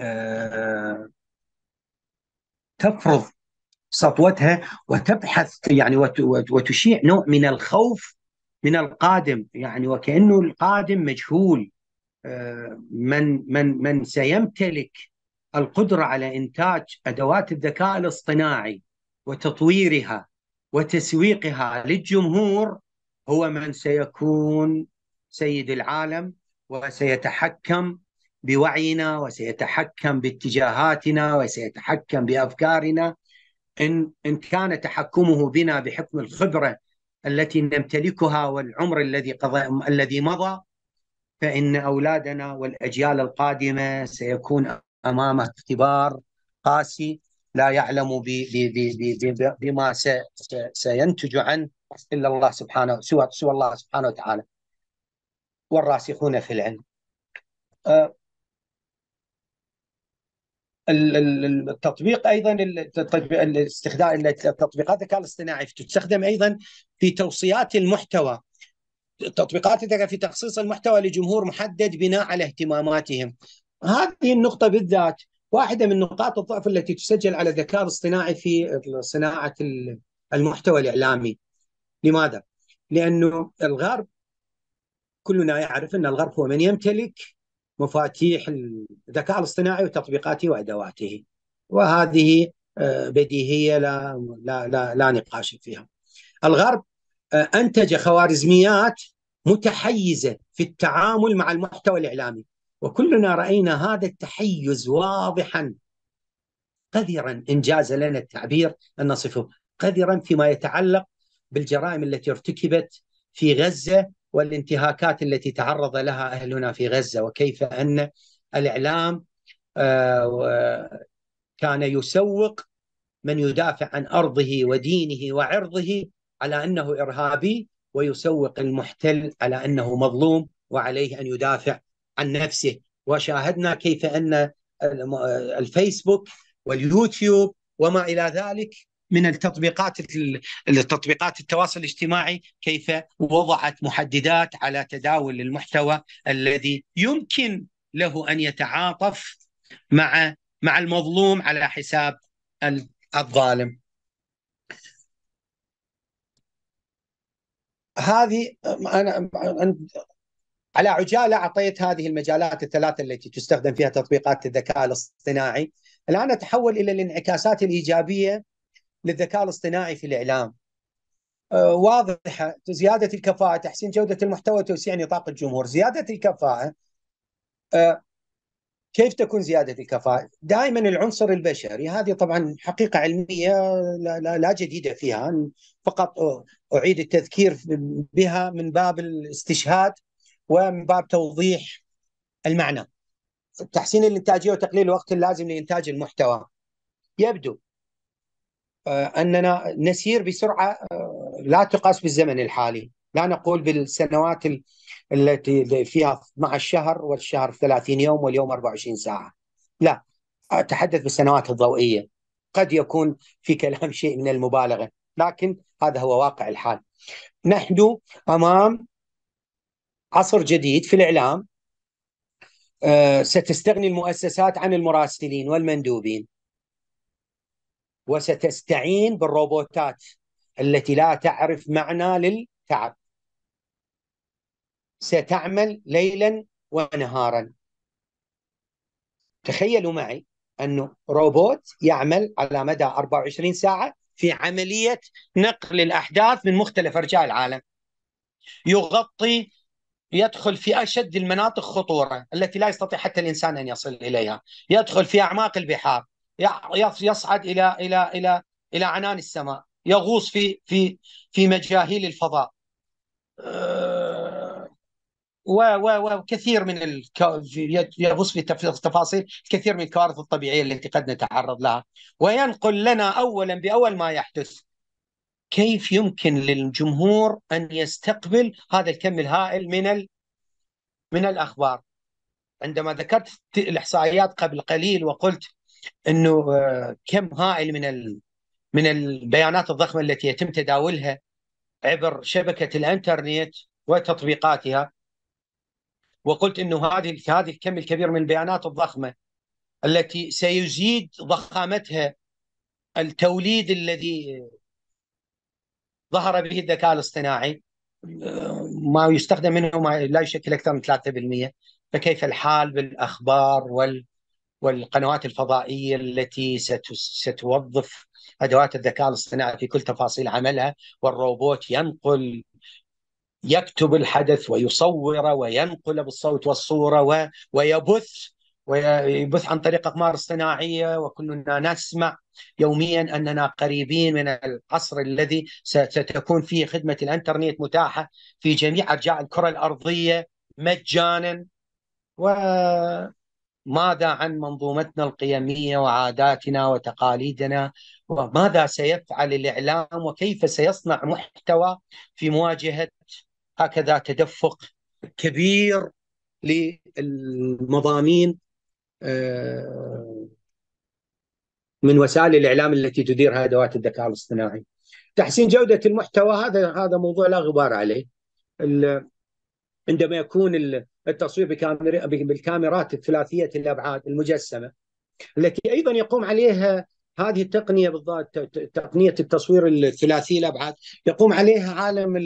آه، تفرض سطوتها وتبحث يعني وتشيع نوع من الخوف من القادم يعني وكانه القادم مجهول آه، من من من سيمتلك القدره على انتاج ادوات الذكاء الاصطناعي وتطويرها وتسويقها للجمهور هو من سيكون سيد العالم وسيتحكم بوعينا وسيتحكم باتجاهاتنا وسيتحكم بافكارنا ان ان كان تحكمه بنا بحكم الخبره التي نمتلكها والعمر الذي قضى الذي مضى فان اولادنا والاجيال القادمه سيكون امام اختبار قاسي لا يعلم بما سينتج عنه الا الله سبحانه سوى سوى الله سبحانه وتعالى والراسخون في العلم أه، التطبيق ايضا استخدام تطبيقات الذكاء الاصطناعي تستخدم ايضا في توصيات المحتوى تطبيقات الذكاء في تخصيص المحتوى لجمهور محدد بناء على اهتماماتهم هذه النقطة بالذات واحدة من نقاط الضعف التي تسجل على الذكاء الاصطناعي في صناعة المحتوى الإعلامي لماذا؟ لأنه الغرب كلنا يعرف أن الغرب هو من يمتلك مفاتيح الذكاء الاصطناعي وتطبيقاته وأدواته وهذه آه، بديهية لا, لا, لا, لا نقاش فيها الغرب آه، أنتج خوارزميات متحيزة في التعامل مع المحتوى الإعلامي وكلنا راينا هذا التحيز واضحا قذرا ان جاز لنا التعبير ان نصفه قذرا فيما يتعلق بالجرائم التي ارتكبت في غزه والانتهاكات التي تعرض لها اهلنا في غزه وكيف ان الاعلام آه، كان يسوق من يدافع عن ارضه ودينه وعرضه على انه ارهابي ويسوق المحتل على انه مظلوم وعليه ان يدافع عن نفسه وشاهدنا كيف ان الفيسبوك واليوتيوب وما الى ذلك من التطبيقات التطبيقات التواصل الاجتماعي كيف وضعت محددات على تداول المحتوى الذي يمكن له ان يتعاطف مع مع المظلوم على حساب الظالم. هذه انا على عجاله اعطيت هذه المجالات الثلاثه التي تستخدم فيها تطبيقات الذكاء الاصطناعي الان اتحول الى الانعكاسات الايجابيه للذكاء الاصطناعي في الاعلام أه، واضحه زياده الكفاءه تحسين جوده المحتوى توسيع نطاق الجمهور زياده الكفاءه أه، كيف تكون زياده الكفاءه دائما العنصر البشري هذه طبعا حقيقه علميه لا, جديده فيها فقط اعيد التذكير بها من باب الاستشهاد ومن باب توضيح المعنى تحسين الانتاجيه وتقليل الوقت اللازم لانتاج المحتوى يبدو آه، اننا نسير بسرعه آه، لا تقاس بالزمن الحالي لا نقول بالسنوات التي فيها 12 شهر والشهر 30 يوم واليوم 24 ساعه لا اتحدث بالسنوات الضوئيه قد يكون في كلام شيء من المبالغه لكن هذا هو واقع الحال نحن امام عصر جديد في الاعلام آه، ستستغني المؤسسات عن المراسلين والمندوبين وستستعين بالروبوتات التي لا تعرف معنى للتعب ستعمل ليلا ونهارا تخيلوا معي انه روبوت يعمل على مدى 24 ساعه في عمليه نقل الاحداث من مختلف ارجاء العالم يغطي يدخل في اشد المناطق خطوره التي لا يستطيع حتى الانسان ان يصل اليها، يدخل في اعماق البحار، يصعد الى الى الى الى عنان السماء، يغوص في في في مجاهيل الفضاء. أه، و و وكثير من الكو... يغوص في تفاصيل كثير من الكوارث الطبيعيه التي قد نتعرض لها، وينقل لنا اولا باول ما يحدث كيف يمكن للجمهور ان يستقبل هذا الكم الهائل من ال... من الاخبار عندما ذكرت الاحصائيات قبل قليل وقلت انه آه، كم هائل من ال... من البيانات الضخمه التي يتم تداولها عبر شبكه الانترنت وتطبيقاتها وقلت انه هذه هذه الكم الكبير من البيانات الضخمه التي سيزيد ضخامتها التوليد الذي ظهر به الذكاء الاصطناعي ما يستخدم منه ما لا يشكل اكثر من 3% فكيف الحال بالاخبار وال والقنوات الفضائيه التي ستوظف ادوات الذكاء الاصطناعي في كل تفاصيل عملها والروبوت ينقل يكتب الحدث ويصوره وينقله بالصوت والصوره و... ويبث ويبث عن طريق أقمار اصطناعية وكلنا نسمع يوميا أننا قريبين من العصر الذي ستكون فيه خدمة الإنترنت متاحة في جميع أرجاء الكرة الأرضية مجانا وماذا عن منظومتنا القيمية وعاداتنا وتقاليدنا وماذا سيفعل الإعلام وكيف سيصنع محتوى في مواجهة هكذا تدفق كبير للمضامين آه، من وسائل الاعلام التي تديرها ادوات الذكاء الاصطناعي. تحسين جوده المحتوى هذا هذا موضوع لا غبار عليه. عندما يكون التصوير بالكاميرات الثلاثيه الابعاد المجسمه التي ايضا يقوم عليها هذه التقنيه بالضبط تقنيه التصوير الثلاثي الابعاد يقوم عليها عالم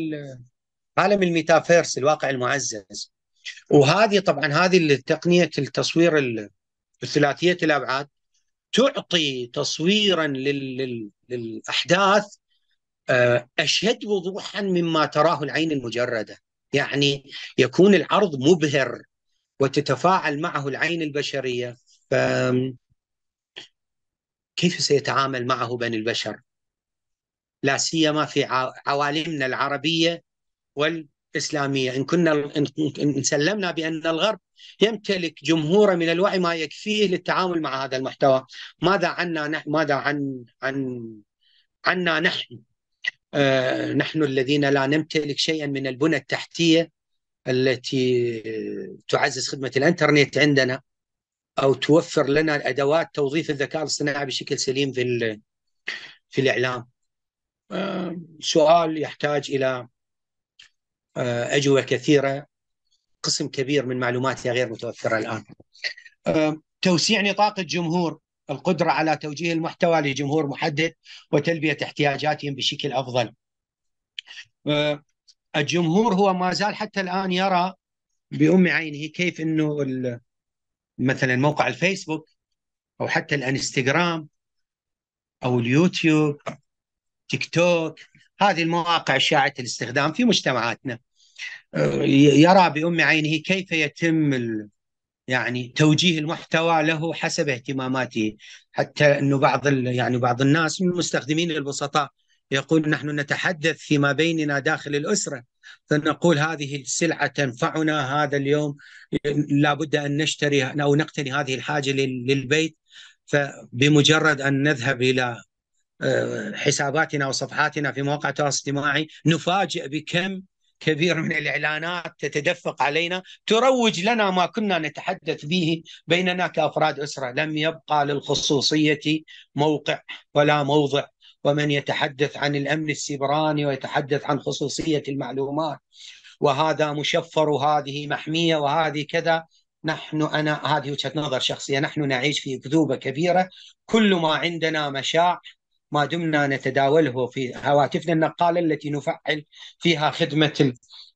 عالم الميتافيرس الواقع المعزز وهذه طبعا هذه التقنيه التصوير بثلاثيه الابعاد تعطي تصويرا لل... للاحداث آه، اشد وضوحا مما تراه العين المجرده يعني يكون العرض مبهر وتتفاعل معه العين البشريه ف كيف سيتعامل معه بني البشر لا سيما في عوالمنا العربيه وال إسلامية إن كنا إن سلمنا بأن الغرب يمتلك جمهورا من الوعي ما يكفيه للتعامل مع هذا المحتوى ماذا عنا نحن ماذا عن عن عنا نحن آه نحن الذين لا نمتلك شيئا من البنى التحتية التي تعزز خدمة الإنترنت عندنا أو توفر لنا أدوات توظيف الذكاء الاصطناعي بشكل سليم في في الإعلام آه سؤال يحتاج إلى آه، أجوبة كثيرة قسم كبير من معلوماتها غير متوفرة الآن آه، توسيع نطاق الجمهور القدرة على توجيه المحتوى لجمهور محدد وتلبية احتياجاتهم بشكل أفضل آه، الجمهور هو ما زال حتى الآن يرى بأم عينه كيف أنه مثلا موقع الفيسبوك أو حتى الانستغرام أو اليوتيوب تيك توك هذه المواقع شائعة الاستخدام في مجتمعاتنا آه، يرى بأم عينه كيف يتم يعني توجيه المحتوى له حسب اهتماماته حتى انه بعض يعني بعض الناس من المستخدمين البسطاء يقول نحن نتحدث فيما بيننا داخل الاسره فنقول هذه السلعه تنفعنا هذا اليوم لابد ان نشتري او نقتني هذه الحاجه للبيت فبمجرد ان نذهب الى حساباتنا وصفحاتنا في مواقع التواصل الاجتماعي نفاجئ بكم كبير من الاعلانات تتدفق علينا تروج لنا ما كنا نتحدث به بيننا كافراد اسره لم يبقى للخصوصيه موقع ولا موضع ومن يتحدث عن الامن السبراني ويتحدث عن خصوصيه المعلومات وهذا مشفر وهذه محميه وهذه كذا نحن انا هذه وجهه نظر شخصيه نحن نعيش في اكذوبه كبيره كل ما عندنا مشاع ما دمنا نتداوله في هواتفنا النقالة التي نفعل فيها خدمة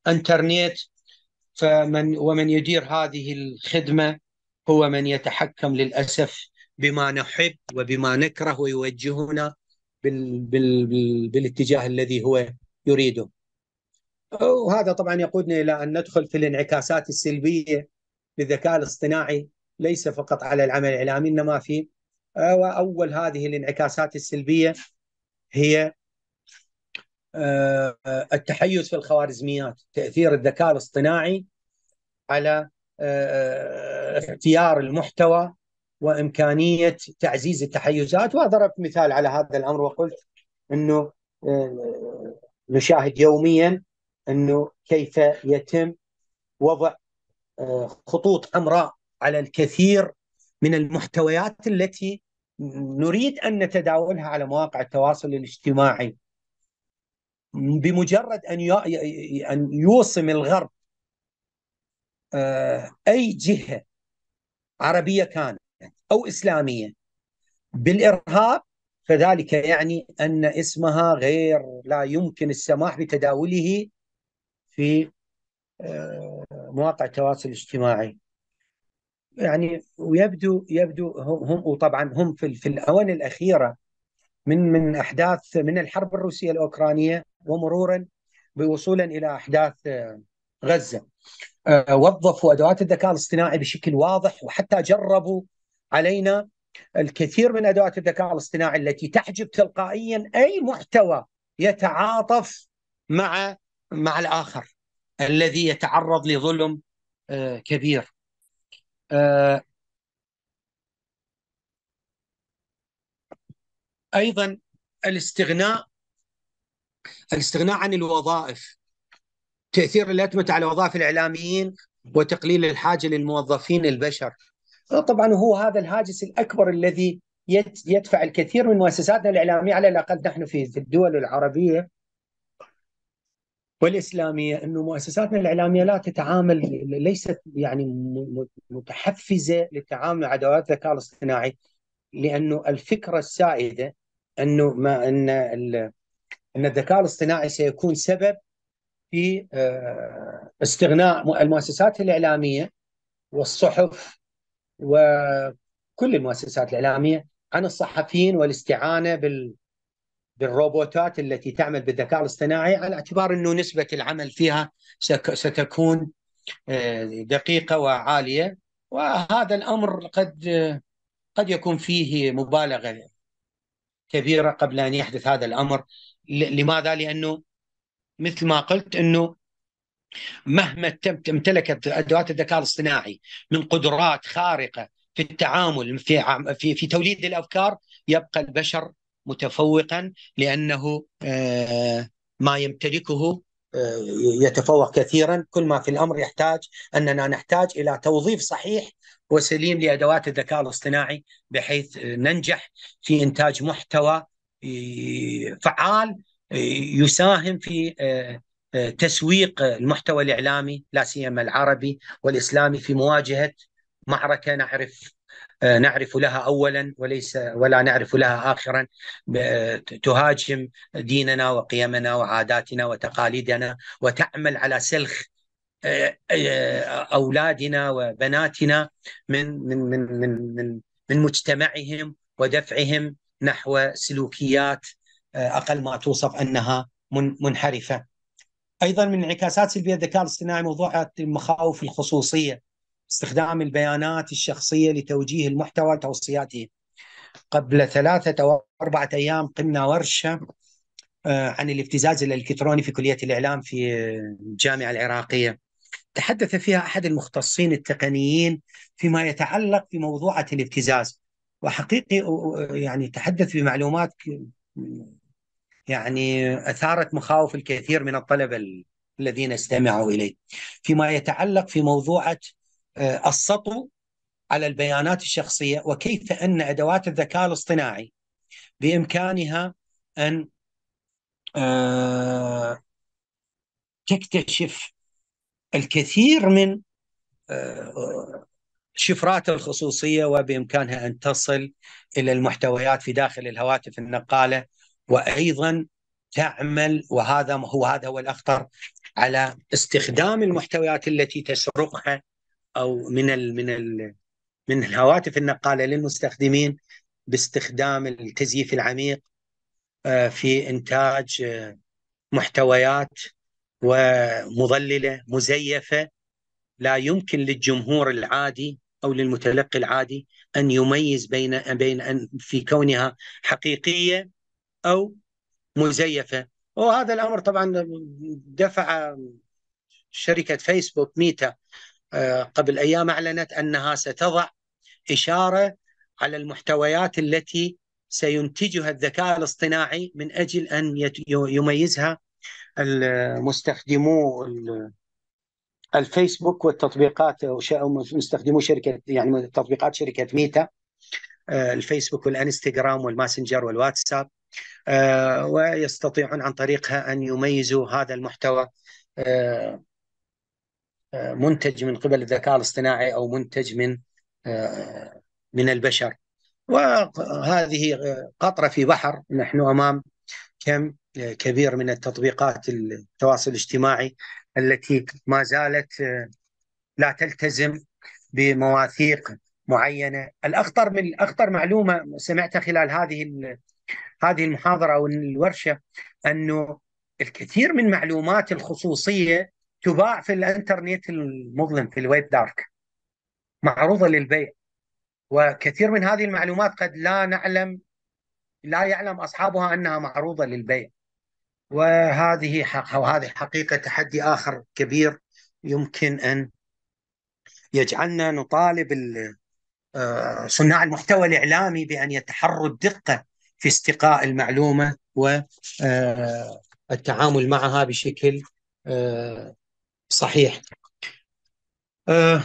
الانترنت فمن ومن يدير هذه الخدمة هو من يتحكم للأسف بما نحب وبما نكره ويوجهنا بال بال بال بالاتجاه الذي هو يريده وهذا طبعا يقودنا إلى أن ندخل في الانعكاسات السلبية للذكاء الاصطناعي ليس فقط على العمل الإعلامي إنما في واول هذه الانعكاسات السلبيه هي آه، التحيز في الخوارزميات تاثير الذكاء الاصطناعي على آه، اختيار المحتوى وامكانيه تعزيز التحيزات وضربت مثال على هذا الامر وقلت انه آه، نشاهد يوميا انه كيف يتم وضع خطوط حمراء على الكثير من المحتويات التي نريد ان نتداولها على مواقع التواصل الاجتماعي بمجرد ان ان يوصم الغرب آه، اي جهه عربيه كانت او اسلاميه بالارهاب فذلك يعني ان اسمها غير لا يمكن السماح بتداوله في آه، مواقع التواصل الاجتماعي يعني ويبدو يبدو هم, هم وطبعا هم في, في الاونه الاخيره من من احداث من الحرب الروسيه الاوكرانيه ومرورا بوصولا الى احداث آه، غزه آه، وظفوا ادوات الذكاء الاصطناعي بشكل واضح وحتى جربوا علينا الكثير من ادوات الذكاء الاصطناعي التي تحجب تلقائيا اي محتوى يتعاطف مع مع الاخر الذي يتعرض لظلم آه، كبير آه، ايضا الاستغناء الاستغناء عن الوظائف تاثير الاتمه على وظائف الاعلاميين وتقليل الحاجه للموظفين البشر طبعا هو هذا الهاجس الاكبر الذي يدفع الكثير من مؤسساتنا الاعلاميه على الاقل نحن في الدول العربيه والاسلاميه انه مؤسساتنا الاعلاميه لا تتعامل ليست يعني متحفزه للتعامل مع ادوات الذكاء الاصطناعي لانه الفكره السائده انه ما ان ان الذكاء الاصطناعي سيكون سبب في آه، استغناء المؤسسات الاعلاميه والصحف وكل المؤسسات الاعلاميه عن الصحفيين والاستعانه بال بالروبوتات التي تعمل بالذكاء الاصطناعي على اعتبار انه نسبه العمل فيها ستكون آه، دقيقه وعاليه وهذا الامر قد قد يكون فيه مبالغه كبيره قبل ان يحدث هذا الامر لماذا؟ لانه مثل ما قلت انه مهما امتلكت ادوات الذكاء الاصطناعي من قدرات خارقه في التعامل في في, توليد الافكار يبقى البشر متفوقا لانه آه، ما يمتلكه آه، يتفوق كثيرا كل ما في الامر يحتاج اننا نحتاج الى توظيف صحيح وسليم لادوات الذكاء الاصطناعي بحيث ننجح في انتاج محتوى آه، فعال يساهم في تسويق المحتوى الاعلامي لا سيما العربي والاسلامي في مواجهه معركه نعرف آه، نعرف لها اولا وليس ولا نعرف لها اخرا تهاجم ديننا وقيمنا وعاداتنا وتقاليدنا وتعمل على سلخ آه، آه، اولادنا وبناتنا من من من من من, من مجتمعهم ودفعهم نحو سلوكيات اقل ما توصف انها منحرفه. ايضا من انعكاسات سلبيه الذكاء الاصطناعي موضوع مخاوف الخصوصيه استخدام البيانات الشخصية لتوجيه المحتوى توصياتهم قبل ثلاثة أو أربعة أيام قمنا ورشة آه، عن الابتزاز الإلكتروني في كلية الإعلام في الجامعة العراقية تحدث فيها أحد المختصين التقنيين فيما يتعلق بموضوعة الابتزاز وحقيقي آه، آه، يعني تحدث بمعلومات يعني أثارت مخاوف الكثير من الطلبة الذين استمعوا إليه فيما يتعلق في موضوعة آه، السطو على البيانات الشخصيه وكيف ان ادوات الذكاء الاصطناعي بامكانها ان آه، تكتشف الكثير من آه، شفرات الخصوصيه وبامكانها ان تصل الى المحتويات في داخل الهواتف النقاله وايضا تعمل وهذا هو هذا هو الاخطر على استخدام المحتويات التي تسرقها او من الـ من الـ من الهواتف النقاله للمستخدمين باستخدام التزييف العميق آه، في انتاج آه، محتويات ومضلله مزيفه لا يمكن للجمهور العادي او للمتلقي العادي ان يميز بين بين ان في كونها حقيقيه او مزيفه وهذا الامر طبعا دفع شركه فيسبوك ميتا آه، قبل ايام اعلنت انها ستضع اشاره على المحتويات التي سينتجها الذكاء الاصطناعي من اجل ان يميزها المستخدمو الفيسبوك والتطبيقات مستخدمو شركه يعني تطبيقات شركه ميتا آه، الفيسبوك والانستغرام والماسنجر والواتساب آه، ويستطيعون عن طريقها ان يميزوا هذا المحتوى منتج من قبل الذكاء الاصطناعي او منتج من آه، من البشر وهذه آه، قطره في بحر نحن امام كم آه، كبير من التطبيقات التواصل الاجتماعي التي ما زالت لا تلتزم بمواثيق معينه الاخطر من اخطر معلومه سمعتها خلال هذه هذه المحاضره او الورشه انه الكثير من معلومات الخصوصيه تباع في الانترنت المظلم في الويب دارك معروضة للبيع وكثير من هذه المعلومات قد لا نعلم لا يعلم أصحابها أنها معروضة للبيع وهذه حق وهذه حقيقة تحدي آخر كبير يمكن أن يجعلنا نطالب آه، صناع المحتوى الإعلامي بأن يتحروا الدقة في استقاء المعلومة والتعامل آه، معها بشكل آه، صحيح آه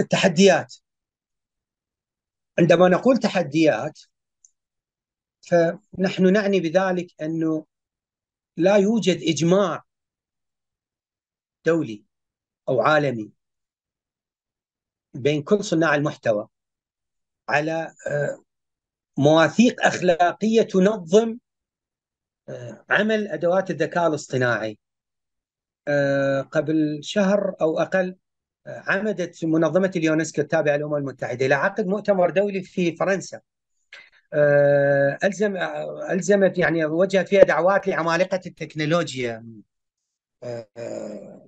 التحديات عندما نقول تحديات فنحن نعني بذلك انه لا يوجد اجماع دولي او عالمي بين كل صناع المحتوى على آه، مواثيق اخلاقيه تنظم آه، عمل ادوات الذكاء الاصطناعي. آه، قبل شهر او اقل عمدت منظمه اليونسكو التابعه للامم المتحده الى عقد مؤتمر دولي في فرنسا. الزم الزمت يعني وجهت فيها دعوات لعمالقه التكنولوجيا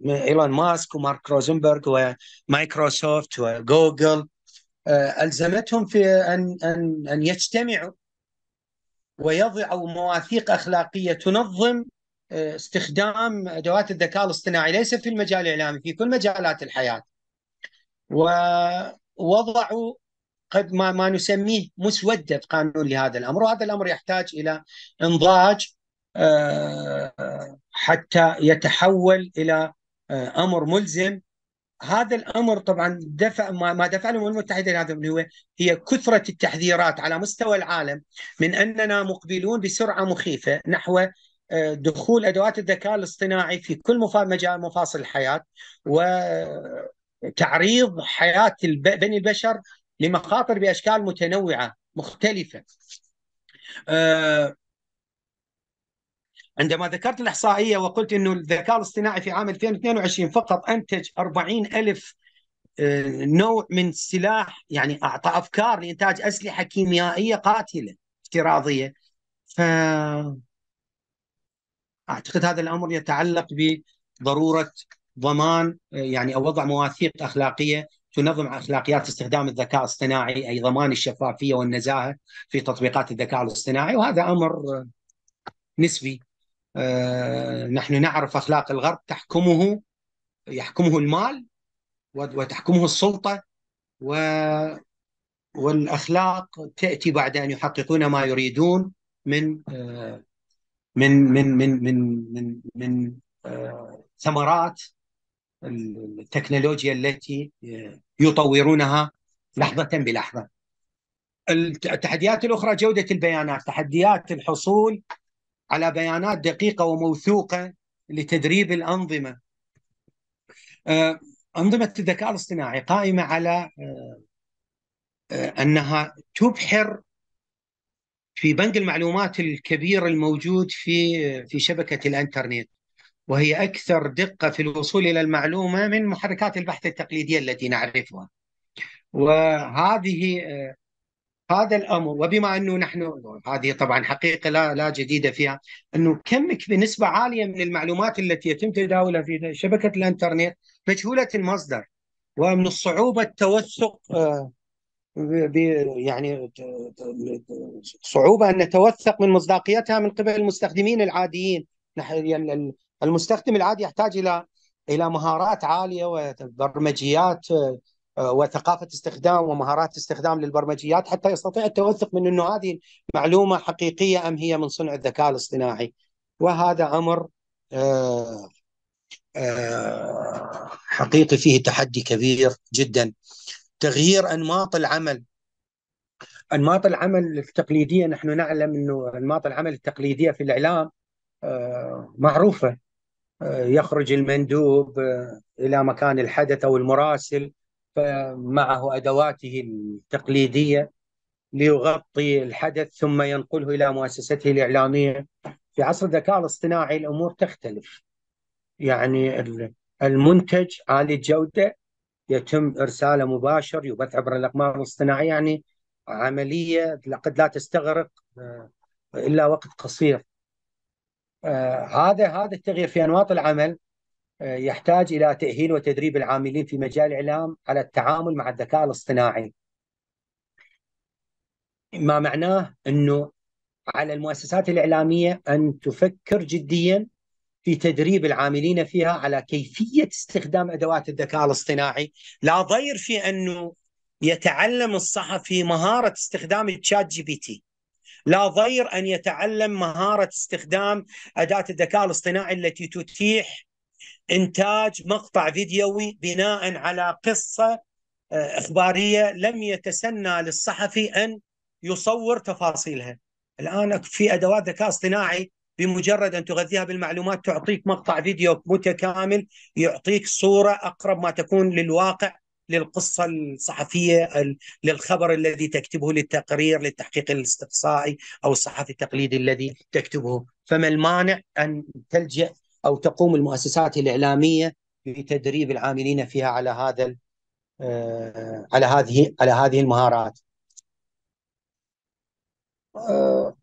من ايلون ماسك ومارك روزنبرغ ومايكروسوفت وجوجل آه، الزمتهم في ان ان ان يجتمعوا ويضعوا مواثيق اخلاقيه تنظم آه، استخدام ادوات الذكاء الاصطناعي ليس في المجال الاعلامي في كل مجالات الحياه ووضعوا قد ما ما نسميه مسوده قانون لهذا الامر وهذا الامر يحتاج الى انضاج آه، حتى يتحول الى امر ملزم هذا الامر طبعا دفع ما دفع الامم المتحده لهذا اللي هو هي كثره التحذيرات على مستوى العالم من اننا مقبلون بسرعه مخيفه نحو آه، دخول ادوات الذكاء الاصطناعي في كل مجال مفاصل الحياه وتعريض آه، حياه بني البشر لمخاطر باشكال متنوعه مختلفه. آه، عندما ذكرت الإحصائية وقلت أنه الذكاء الاصطناعي في عام 2022 فقط أنتج 40 ألف آه، نوع من السلاح يعني أعطى أفكار لإنتاج أسلحة كيميائية قاتلة افتراضية ف أعتقد هذا الأمر يتعلق بضرورة ضمان آه، يعني أو وضع مواثيق أخلاقية تنظم اخلاقيات استخدام الذكاء الاصطناعي اي ضمان الشفافيه والنزاهه في تطبيقات الذكاء الاصطناعي وهذا امر آه، نسبي آه، نحن نعرف اخلاق الغرب تحكمه يحكمه المال وتحكمه السلطه و والاخلاق تاتي بعد ان يحققون ما يريدون من آه، من من من من من, من آه، ثمرات التكنولوجيا التي يطورونها لحظه بلحظه. التحديات الاخرى جوده البيانات، تحديات الحصول على بيانات دقيقة وموثوقة لتدريب الأنظمة آه، أنظمة الذكاء الاصطناعي قائمة على آه، آه، أنها تبحر في بنك المعلومات الكبير الموجود في في شبكة الإنترنت وهي أكثر دقة في الوصول إلى المعلومة من محركات البحث التقليدية التي نعرفها وهذه هذا الامر وبما انه نحن هذه طبعا حقيقه لا لا جديده فيها انه كم بنسبه عاليه من المعلومات التي يتم تداولها في شبكه الانترنت مجهوله المصدر ومن الصعوبه التوثق آه، يعني صعوبه ان نتوثق من مصداقيتها من قبل المستخدمين العاديين يعني المستخدم العادي يحتاج الى الى مهارات عاليه وبرمجيات آه، آه، وثقافه استخدام ومهارات استخدام للبرمجيات حتى يستطيع التوثق من انه هذه معلومه حقيقيه ام هي من صنع الذكاء الاصطناعي وهذا امر آه، آه، حقيقي فيه تحدي كبير جدا تغيير انماط العمل انماط العمل التقليديه نحن نعلم انه انماط العمل التقليديه في الاعلام معروفه يخرج المندوب الى مكان الحدث او المراسل معه أدواته التقليدية ليغطي الحدث ثم ينقله إلى مؤسسته الإعلامية في عصر الذكاء الاصطناعي الأمور تختلف يعني المنتج عالي الجودة يتم إرساله مباشر يبث عبر الأقمار الاصطناعية يعني عملية قد لا تستغرق آه، إلا وقت قصير آه، هذا هذا التغيير في أنماط العمل يحتاج الى تاهيل وتدريب العاملين في مجال الاعلام على التعامل مع الذكاء الاصطناعي. ما معناه انه على المؤسسات الاعلاميه ان تفكر جديا في تدريب العاملين فيها على كيفيه استخدام ادوات الذكاء الاصطناعي، لا ضير في انه يتعلم الصحفي مهاره استخدام الشات جي بي تي. لا ضير ان يتعلم مهاره استخدام اداه الذكاء الاصطناعي التي تتيح انتاج مقطع فيديوي بناء على قصه آه، اخباريه لم يتسنى للصحفي ان يصور تفاصيلها. الان في ادوات ذكاء اصطناعي بمجرد ان تغذيها بالمعلومات تعطيك مقطع فيديو متكامل يعطيك صوره اقرب ما تكون للواقع للقصه الصحفيه للخبر الذي تكتبه للتقرير للتحقيق الاستقصائي او الصحفي التقليدي الذي تكتبه، فما المانع ان تلجا او تقوم المؤسسات الاعلاميه بتدريب العاملين فيها على هذا آه، على هذه على هذه المهارات. آه،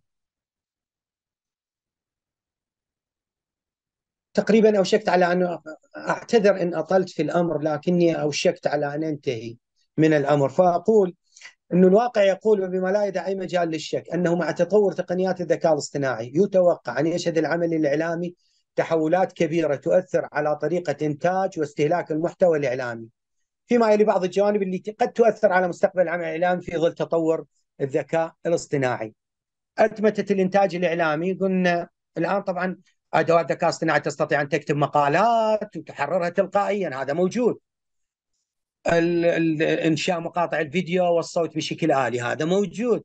تقريبا اوشكت على ان اعتذر ان اطلت في الامر لكني اوشكت على ان انتهي من الامر فاقول أن الواقع يقول وبما لا يدع أي مجال للشك أنه مع تطور تقنيات الذكاء الاصطناعي يتوقع أن يشهد العمل الإعلامي تحولات كبيره تؤثر على طريقه انتاج واستهلاك المحتوى الاعلامي. فيما يلي بعض الجوانب اللي قد تؤثر على مستقبل العمل الاعلامي في ظل تطور الذكاء الاصطناعي. اتمتت الانتاج الاعلامي قلنا الان طبعا ادوات الذكاء الاصطناعي تستطيع ان تكتب مقالات وتحررها تلقائيا هذا موجود. انشاء مقاطع الفيديو والصوت بشكل الي هذا موجود.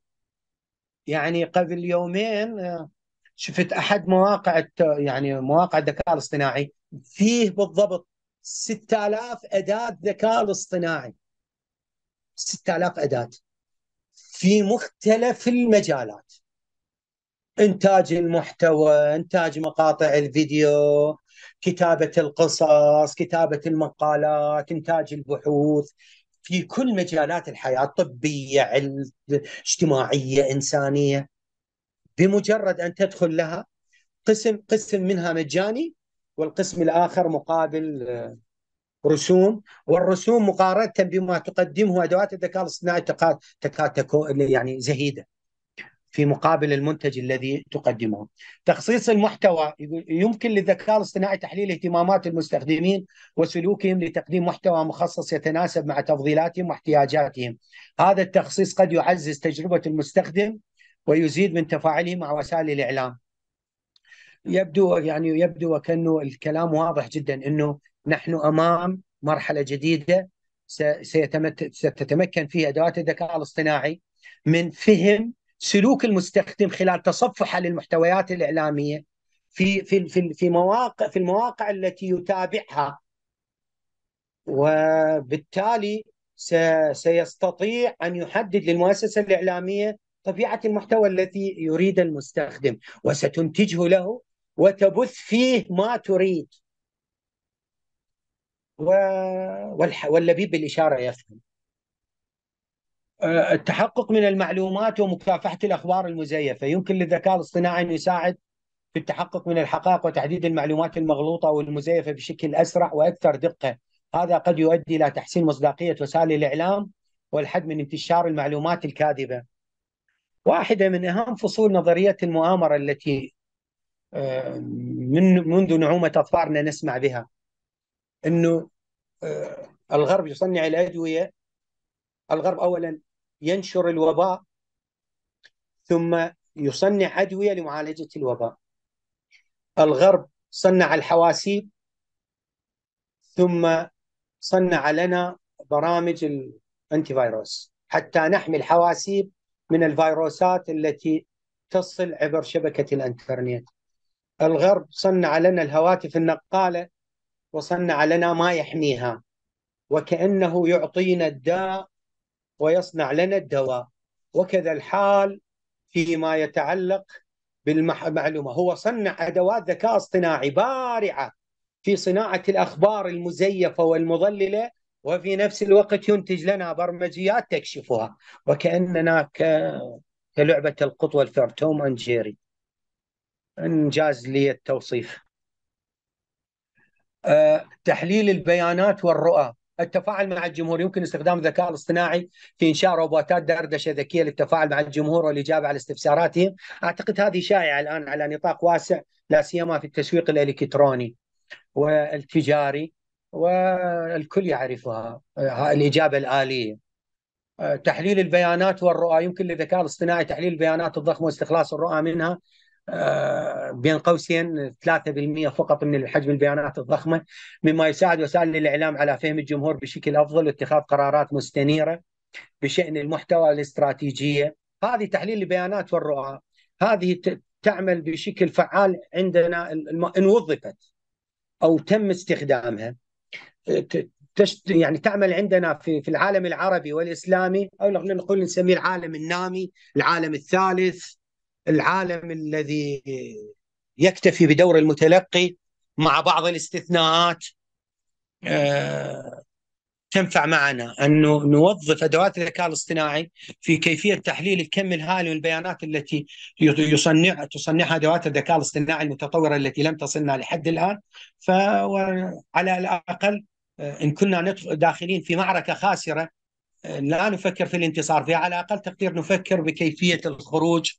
يعني قبل يومين آه، شفت احد مواقع يعني مواقع الذكاء الاصطناعي فيه بالضبط 6000 اداه ذكاء اصطناعي 6000 اداه في مختلف المجالات انتاج المحتوى انتاج مقاطع الفيديو كتابه القصص كتابه المقالات انتاج البحوث في كل مجالات الحياه طبيه علم اجتماعيه انسانيه بمجرد ان تدخل لها قسم قسم منها مجاني والقسم الاخر مقابل آه، رسوم والرسوم مقارنه بما تقدمه ادوات الذكاء الاصطناعي تكاد تكاد تكون يعني زهيده في مقابل المنتج الذي تقدمه. تخصيص المحتوى يمكن للذكاء الاصطناعي تحليل اهتمامات المستخدمين وسلوكهم لتقديم محتوى مخصص يتناسب مع تفضيلاتهم واحتياجاتهم. هذا التخصيص قد يعزز تجربه المستخدم ويزيد من تفاعله مع وسائل الاعلام. يبدو يعني يبدو وكانه الكلام واضح جدا انه نحن امام مرحله جديده ستتمكن فيها ادوات الذكاء الاصطناعي من فهم سلوك المستخدم خلال تصفحه للمحتويات الاعلاميه في في في في مواقع في المواقع التي يتابعها وبالتالي سيستطيع ان يحدد للمؤسسه الاعلاميه طبيعه المحتوى الذي يريد المستخدم وستنتجه له وتبث فيه ما تريد و... واللبيب بالاشاره يفهم التحقق من المعلومات ومكافحه الاخبار المزيفه يمكن للذكاء الاصطناعي ان يساعد في التحقق من الحقائق وتحديد المعلومات المغلوطه والمزيفه بشكل اسرع واكثر دقه هذا قد يؤدي الى تحسين مصداقيه وسائل الاعلام والحد من انتشار المعلومات الكاذبه واحدة من أهم فصول نظرية المؤامرة التي آه، من منذ نعومة أظفارنا نسمع بها أنه آه، الغرب يصنع الأدوية الغرب أولا ينشر الوباء ثم يصنع أدوية لمعالجة الوباء الغرب صنع الحواسيب ثم صنع لنا برامج الانتي فيروس حتى نحمي الحواسيب من الفيروسات التي تصل عبر شبكه الانترنت. الغرب صنع لنا الهواتف النقاله وصنع لنا ما يحميها وكانه يعطينا الداء ويصنع لنا الدواء وكذا الحال فيما يتعلق بالمعلومه هو صنع ادوات ذكاء اصطناعي بارعه في صناعه الاخبار المزيفه والمضلله وفي نفس الوقت ينتج لنا برمجيات تكشفها وكأننا كلعبة القطوه والفار توم أند جيري إنجاز لي أه، تحليل البيانات والرؤى التفاعل مع الجمهور يمكن استخدام الذكاء الاصطناعي في انشاء روبوتات دردشه ذكيه للتفاعل مع الجمهور والاجابه على استفساراتهم، اعتقد هذه شائعه الان على نطاق واسع لا سيما في التسويق الالكتروني والتجاري والكل يعرفها آه، الإجابة الآلية آه، تحليل البيانات والرؤى يمكن للذكاء الاصطناعي تحليل البيانات الضخمة واستخلاص الرؤى منها آه، بين قوسين 3% فقط من حجم البيانات الضخمة مما يساعد وسائل الإعلام على فهم الجمهور بشكل أفضل واتخاذ قرارات مستنيرة بشأن المحتوى الاستراتيجية هذه تحليل البيانات والرؤى هذه تعمل بشكل فعال عندنا إن وظفت أو تم استخدامها يعني تعمل عندنا في في العالم العربي والاسلامي او نقول نسميه العالم النامي، العالم الثالث، العالم الذي يكتفي بدور المتلقي مع بعض الاستثناءات آه، تنفع معنا أن نوظف أدوات الذكاء الاصطناعي في كيفية تحليل الكم الهائل من البيانات التي يصنع تصنعها أدوات الذكاء الاصطناعي المتطورة التي لم تصلنا لحد الآن فعلى الأقل آه، إن كنا داخلين في معركة خاسرة آه، لا نفكر في الانتصار فيها على أقل تقدير نفكر بكيفية الخروج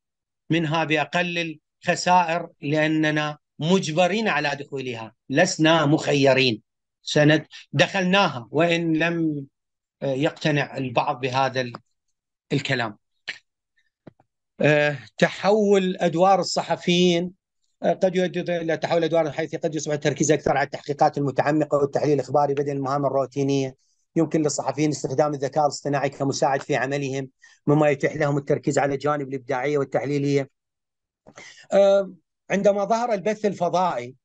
منها بأقل الخسائر لأننا مجبرين على دخولها لسنا مخيرين سند دخلناها وإن لم آه، يقتنع البعض بهذا الكلام تحول أدوار الصحفيين آه، قد يؤدي الى تحول ادوار حيث قد يصبح التركيز اكثر على التحقيقات المتعمقه والتحليل الاخباري بدل المهام الروتينيه يمكن للصحفيين استخدام الذكاء الاصطناعي كمساعد في عملهم مما يتيح لهم التركيز على الجوانب الابداعيه والتحليليه آه، عندما ظهر البث الفضائي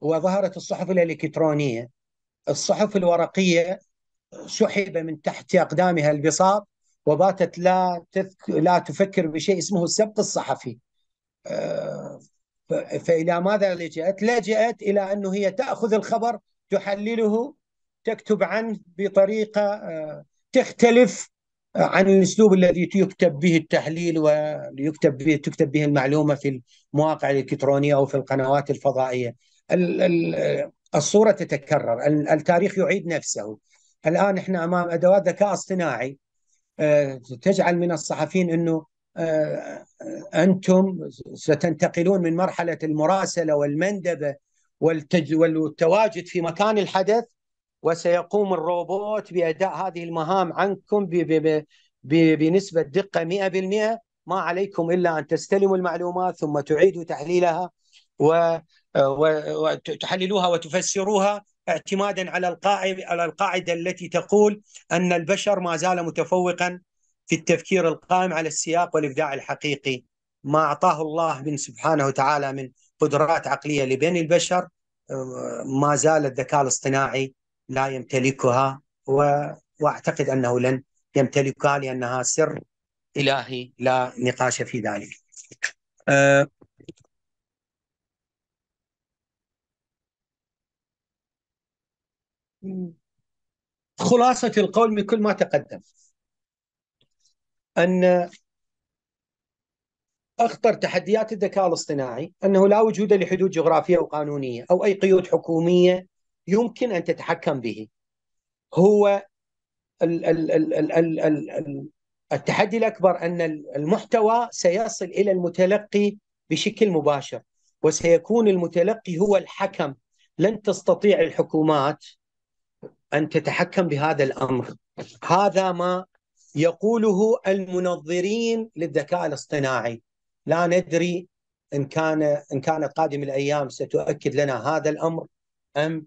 وظهرت الصحف الالكترونيه الصحف الورقيه سحب من تحت اقدامها البساط وباتت لا تذك... لا تفكر بشيء اسمه السبق الصحفي آه، فإلى ماذا لجأت؟ لجأت إلى أنه هي تأخذ الخبر تحلله تكتب عنه بطريقة آه، تختلف آه، عن الأسلوب الذي يكتب به التحليل ويكتب به تكتب به المعلومة في المواقع الإلكترونية أو في القنوات الفضائية آه، الصورة تتكرر التاريخ يعيد نفسه الآن إحنا أمام أدوات ذكاء اصطناعي تجعل من الصحفيين أنه انتم ستنتقلون من مرحله المراسله والمندبه والتواجد في مكان الحدث وسيقوم الروبوت باداء هذه المهام عنكم بنسبه دقه 100% ما عليكم الا ان تستلموا المعلومات ثم تعيدوا تحليلها وتحللوها وتفسروها اعتمادا على القاعده على القاعده التي تقول ان البشر ما زال متفوقا في التفكير القائم على السياق والابداع الحقيقي ما اعطاه الله من سبحانه وتعالى من قدرات عقليه لبين البشر ما زال الذكاء الاصطناعي لا يمتلكها و... واعتقد انه لن يمتلكها لانها سر الهي لا نقاش في ذلك. أه... خلاصه القول من كل ما تقدم ان اخطر تحديات الذكاء الاصطناعي انه لا وجود لحدود جغرافيه وقانونيه او اي قيود حكوميه يمكن ان تتحكم به. هو التحدي الاكبر ان المحتوى سيصل الى المتلقي بشكل مباشر وسيكون المتلقي هو الحكم لن تستطيع الحكومات ان تتحكم بهذا الامر. هذا ما يقوله المنظرين للذكاء الاصطناعي لا ندري ان كان ان كانت قادم الايام ستؤكد لنا هذا الامر ام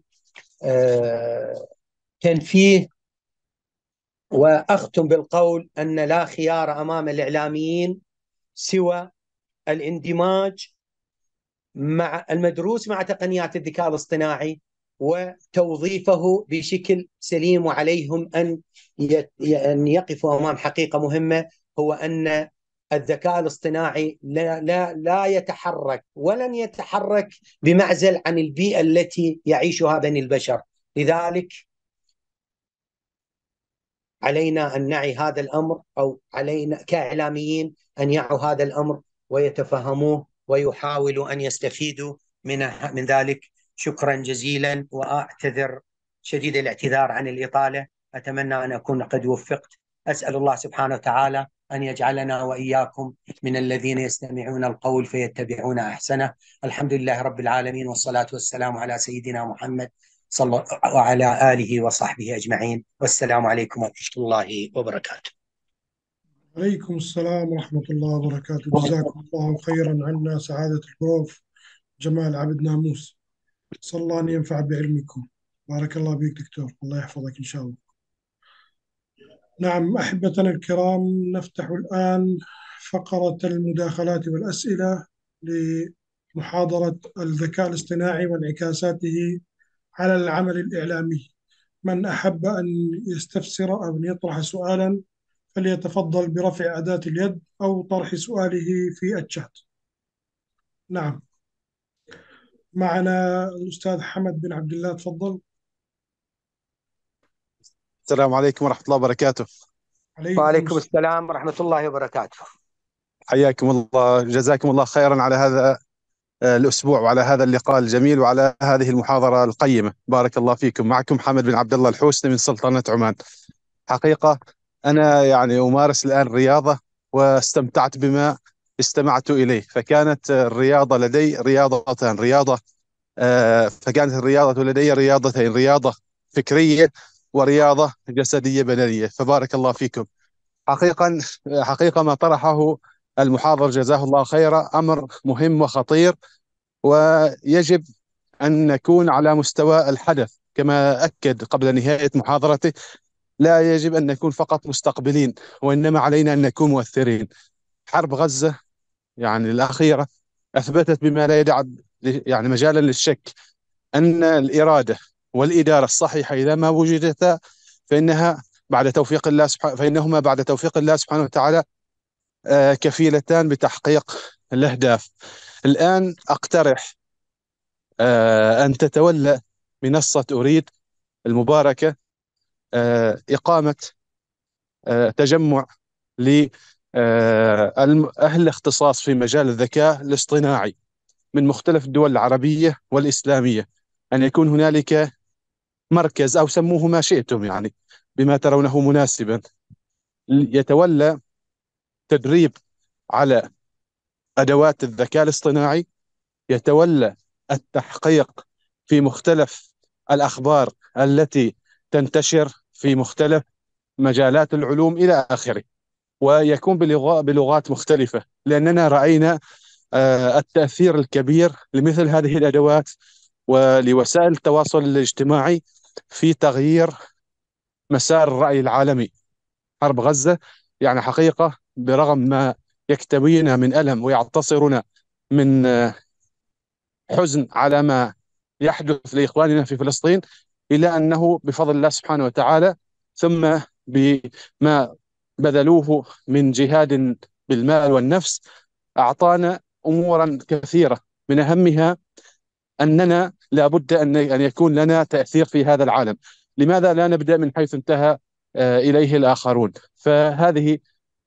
تنفيه آه، واختم بالقول ان لا خيار امام الاعلاميين سوى الاندماج مع المدروس مع تقنيات الذكاء الاصطناعي وتوظيفه بشكل سليم وعليهم ان ان يقفوا امام حقيقه مهمه هو ان الذكاء الاصطناعي لا لا لا يتحرك ولن يتحرك بمعزل عن البيئه التي يعيشها بني البشر، لذلك علينا ان نعي هذا الامر او علينا كاعلاميين ان يعوا هذا الامر ويتفهموه ويحاولوا ان يستفيدوا من من ذلك شكرا جزيلا واعتذر شديد الاعتذار عن الاطاله اتمنى ان اكون قد وفقت اسال الله سبحانه وتعالى ان يجعلنا واياكم من الذين يستمعون القول فيتبعون احسنه الحمد لله رب العالمين والصلاه والسلام على سيدنا محمد صلى وعلى اله وصحبه اجمعين والسلام عليكم ورحمه الله وبركاته. عليكم السلام ورحمه الله وبركاته، جزاكم الله خيرا عنا سعاده البروف جمال عبد ناموس. نسأل الله أن ينفع بعلمكم بارك الله بك دكتور الله يحفظك إن شاء الله نعم أحبتنا الكرام نفتح الآن فقرة المداخلات والأسئلة لمحاضرة الذكاء الاصطناعي وانعكاساته على العمل الإعلامي من أحب أن يستفسر أو أن يطرح سؤالا فليتفضل برفع أداة اليد أو طرح سؤاله في الشات نعم معنا الأستاذ حمد بن عبد الله تفضل السلام عليكم ورحمة الله وبركاته عليكم وعليكم السلام ورحمة الله وبركاته حياكم الله جزاكم الله خيرا على هذا آه، الأسبوع وعلى هذا اللقاء الجميل وعلى هذه المحاضرة القيمة بارك الله فيكم معكم حمد بن عبد الله الحوسني من سلطنة عمان حقيقة أنا يعني أمارس الآن رياضة واستمتعت بما استمعت إليه فكانت الرياضة لدي رياضتان رياضة آه، فكانت الرياضة لدي رياضتين رياضة فكرية ورياضة جسدية بدنية فبارك الله فيكم حقيقة حقيقة ما طرحه المحاضر جزاه الله خيرا أمر مهم وخطير ويجب أن نكون على مستوى الحدث كما أكد قبل نهاية محاضرته لا يجب أن نكون فقط مستقبلين وإنما علينا أن نكون مؤثرين حرب غزة يعني الأخيرة أثبتت بما لا يدع يعني مجالا للشك أن الإرادة والإدارة الصحيحة إذا ما وجدتا فإنها بعد توفيق الله سبحانه فإنهما بعد توفيق الله سبحانه وتعالى آه، كفيلتان بتحقيق الأهداف الآن أقترح آه، أن تتولى منصة أريد المباركة آه، إقامة تجمع ل آه، أهل اختصاص في مجال الذكاء الاصطناعي من مختلف الدول العربية والإسلامية أن يكون هنالك مركز أو سموه ما شئتم يعني بما ترونه مناسبا يتولى تدريب على أدوات الذكاء الاصطناعي يتولى التحقيق في مختلف الأخبار التي تنتشر في مختلف مجالات العلوم إلى آخره ويكون بلغات مختلفة لأننا رأينا آه، التأثير الكبير لمثل هذه الأدوات ولوسائل التواصل الاجتماعي في تغيير مسار الرأي العالمي حرب غزة يعني حقيقة برغم ما يكتوينا من ألم ويعتصرنا من آه، حزن على ما يحدث لإخواننا في فلسطين إلا أنه بفضل الله سبحانه وتعالى ثم بما بذلوه من جهاد بالمال والنفس أعطانا أمورا كثيرة من أهمها أننا لابد أن أن يكون لنا تأثير في هذا العالم لماذا لا نبدأ من حيث انتهى آه، إليه الآخرون فهذه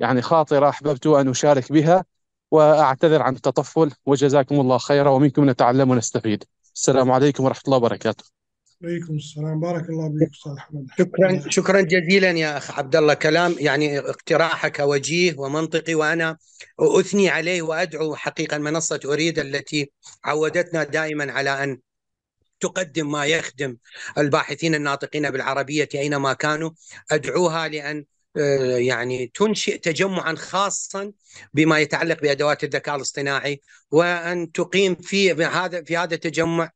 يعني خاطرة أحببت أن أشارك بها وأعتذر عن التطفل وجزاكم الله خيرا ومنكم نتعلم ونستفيد السلام عليكم ورحمة الله وبركاته عليكم السلام بارك الله فيك استاذ احمد شكرا شكرا جزيلا يا اخ عبد الله كلام يعني اقتراحك وجيه ومنطقي وانا اثني عليه وادعو حقيقه منصه اريد التي عودتنا دائما على ان تقدم ما يخدم الباحثين الناطقين بالعربيه اينما كانوا ادعوها لان آه، يعني تنشئ تجمعا خاصا بما يتعلق بادوات الذكاء الاصطناعي وان تقيم في هذا في هذا التجمع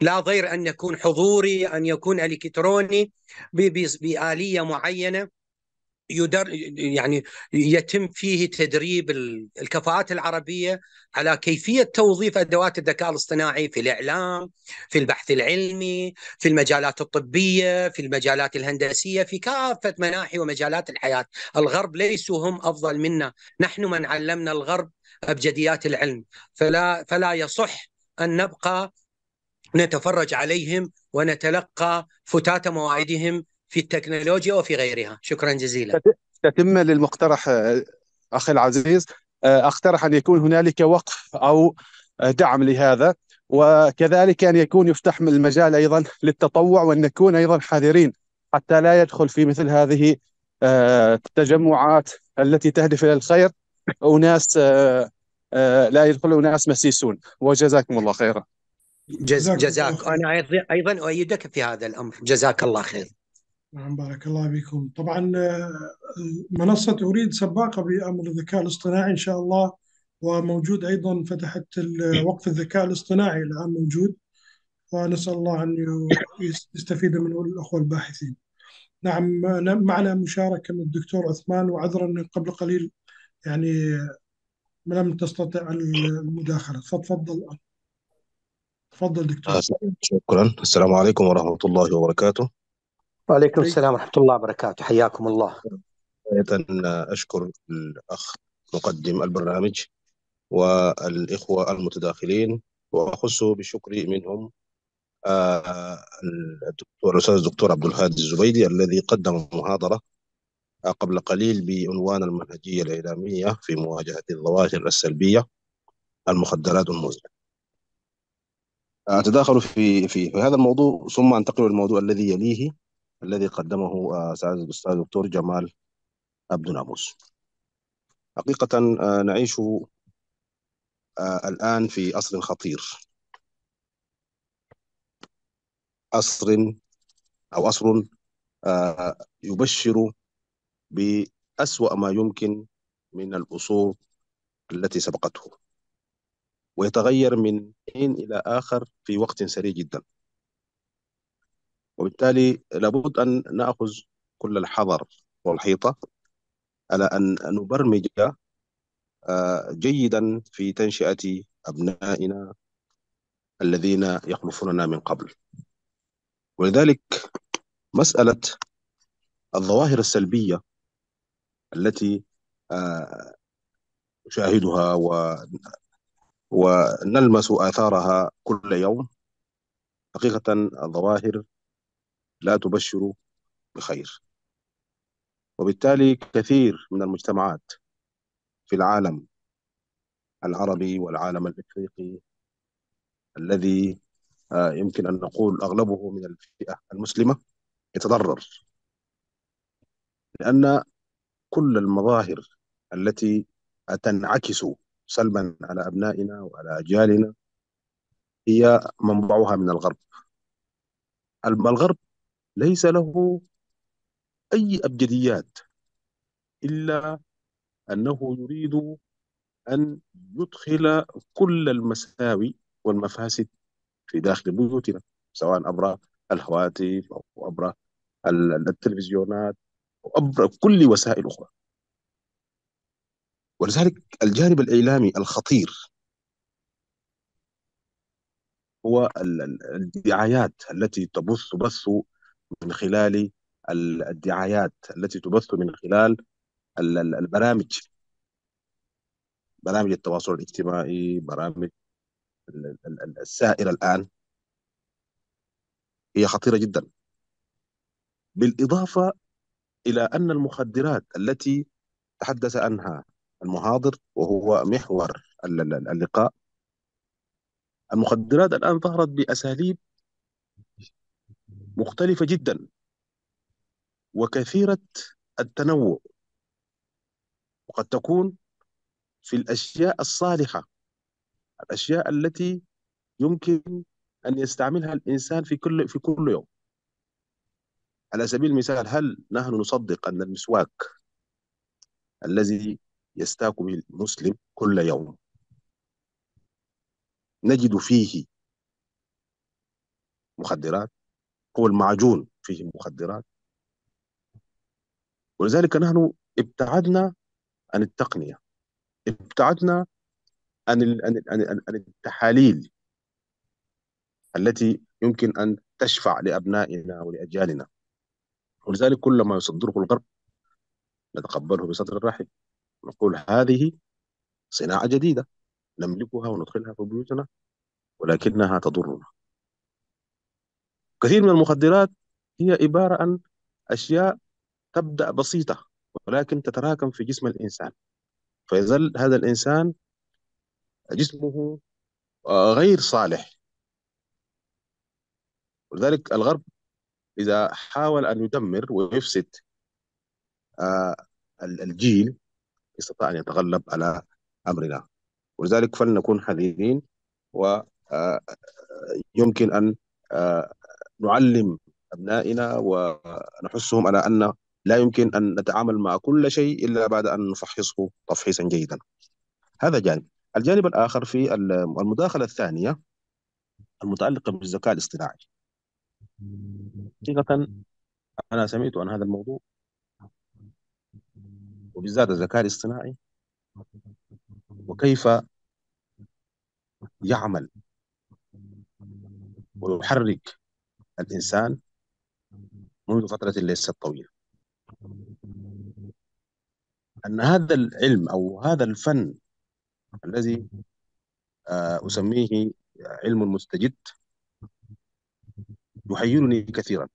لا غير ان يكون حضوري ان يكون الكتروني بآليه معينه يدر يعني يتم فيه تدريب الكفاءات العربيه على كيفيه توظيف ادوات الذكاء الاصطناعي في الاعلام، في البحث العلمي، في المجالات الطبيه، في المجالات الهندسيه، في كافه مناحي ومجالات الحياه، الغرب ليسوا هم افضل منا، نحن من علمنا الغرب ابجديات العلم، فلا فلا يصح ان نبقى نتفرج عليهم ونتلقى فتات مواعيدهم في التكنولوجيا وفي غيرها شكرا جزيلا تتمة للمقترح آه، أخي العزيز آه، أقترح أن يكون هنالك وقف أو آه، دعم لهذا وكذلك أن يكون يفتح المجال أيضا للتطوع وأن نكون أيضا حذرين حتى لا يدخل في مثل هذه التجمعات التي تهدف إلى الخير أناس لا يدخل أناس مسيسون وجزاكم الله خيرا جز جزاك أنا أيضا أؤيدك في هذا الأمر جزاك الله خير نعم بارك الله بكم طبعا آه، منصة أريد سباقة بأمر الذكاء الاصطناعي إن شاء الله وموجود أيضا فتحت إيه. وقف الذكاء الاصطناعي الآن موجود ونسأل الله أن يستفيد منه الأخوة الباحثين نعم معنا مشاركة من الدكتور عثمان وعذرا قبل قليل يعني لم تستطع المداخلة فتفضل تفضل دكتور شكرا السلام عليكم ورحمة الله وبركاته وعليكم طيب. السلام ورحمة الله وبركاته حياكم الله أيضا أشكر الأخ مقدم البرنامج والإخوة المتداخلين وأخص بشكري منهم آه، الدكتور الأستاذ الدكتور عبد الهادي الزبيدي الذي قدم محاضرة آه، قبل قليل بعنوان المنهجية الإعلامية في مواجهة الظواهر السلبية المخدرات المزمنة أتداخل في في هذا الموضوع ثم أنتقل للموضوع الذي يليه الذي قدمه آه، سعادة الأستاذ الدكتور جمال عبد ناموس حقيقة آه، نعيش آه، الآن في عصر خطير عصر أو عصر يبشر بأسوأ ما يمكن من الأصول التي سبقته ويتغير من حين إلى آخر في وقت سريع جدا وبالتالي لابد أن نأخذ كل الحذر والحيطة على أن نبرمج آه، جيدا في تنشئة أبنائنا الذين يخلفوننا من قبل ولذلك مسألة الظواهر السلبية التي آه، نشاهدها و ونلمس آثارها كل يوم حقيقة الظواهر لا تبشر بخير وبالتالي كثير من المجتمعات في العالم العربي والعالم الافريقي الذي آه، يمكن ان نقول اغلبه من الفئه المسلمه يتضرر لان كل المظاهر التي تنعكس سلبا على ابنائنا وعلى اجيالنا هي منبعها من الغرب الغرب ليس له أي أبجديات إلا أنه يريد أن يدخل كل المساوي والمفاسد في داخل بيوتنا سواء عبر الهواتف أو عبر التلفزيونات أو عبر كل وسائل أخرى ولذلك الجانب الإعلامي الخطير هو الدعايات التي تبث بث من خلال الدعايات التي تبث من خلال البرامج برامج التواصل الاجتماعي برامج السائرة الآن هي خطيرة جدا بالإضافة إلى أن المخدرات التي تحدث عنها المحاضر وهو محور اللقاء المخدرات الآن ظهرت بأساليب مختلفة جدا وكثيرة التنوع وقد تكون في الأشياء الصالحة الأشياء التي يمكن أن يستعملها الإنسان في كل في كل يوم على سبيل المثال هل نحن نصدق أن المسواك الذي يستاك به المسلم كل يوم نجد فيه مخدرات هو المعجون فيه مخدرات ولذلك نحن ابتعدنا عن التقنية ابتعدنا عن عن التحاليل التي يمكن أن تشفع لأبنائنا ولأجيالنا ولذلك كل ما يصدره الغرب نتقبله بصدر الرحم نقول هذه صناعة جديدة نملكها وندخلها في بيوتنا ولكنها تضرنا كثير من المخدرات هي عبارة عن أشياء تبدأ بسيطة ولكن تتراكم في جسم الإنسان فيظل هذا الإنسان جسمه آه، غير صالح ولذلك الغرب إذا حاول أن يدمر ويفسد آه، الجيل استطاع أن يتغلب على أمرنا ولذلك فلنكون حذرين ويمكن آه، أن نعلم أبنائنا ونحسهم على أن لا يمكن أن نتعامل مع كل شيء إلا بعد أن نفحصه تفحيصا جيدا هذا جانب الجانب الآخر في المداخلة الثانية المتعلقة بالذكاء الاصطناعي حقيقة أنا سمعت عن هذا الموضوع وبالذات الذكاء الاصطناعي وكيف يعمل ويحرك الإنسان منذ فترة ليست طويلة أن هذا العلم أو هذا الفن الذي آه، أسميه علم مستجد يحيرني كثيرا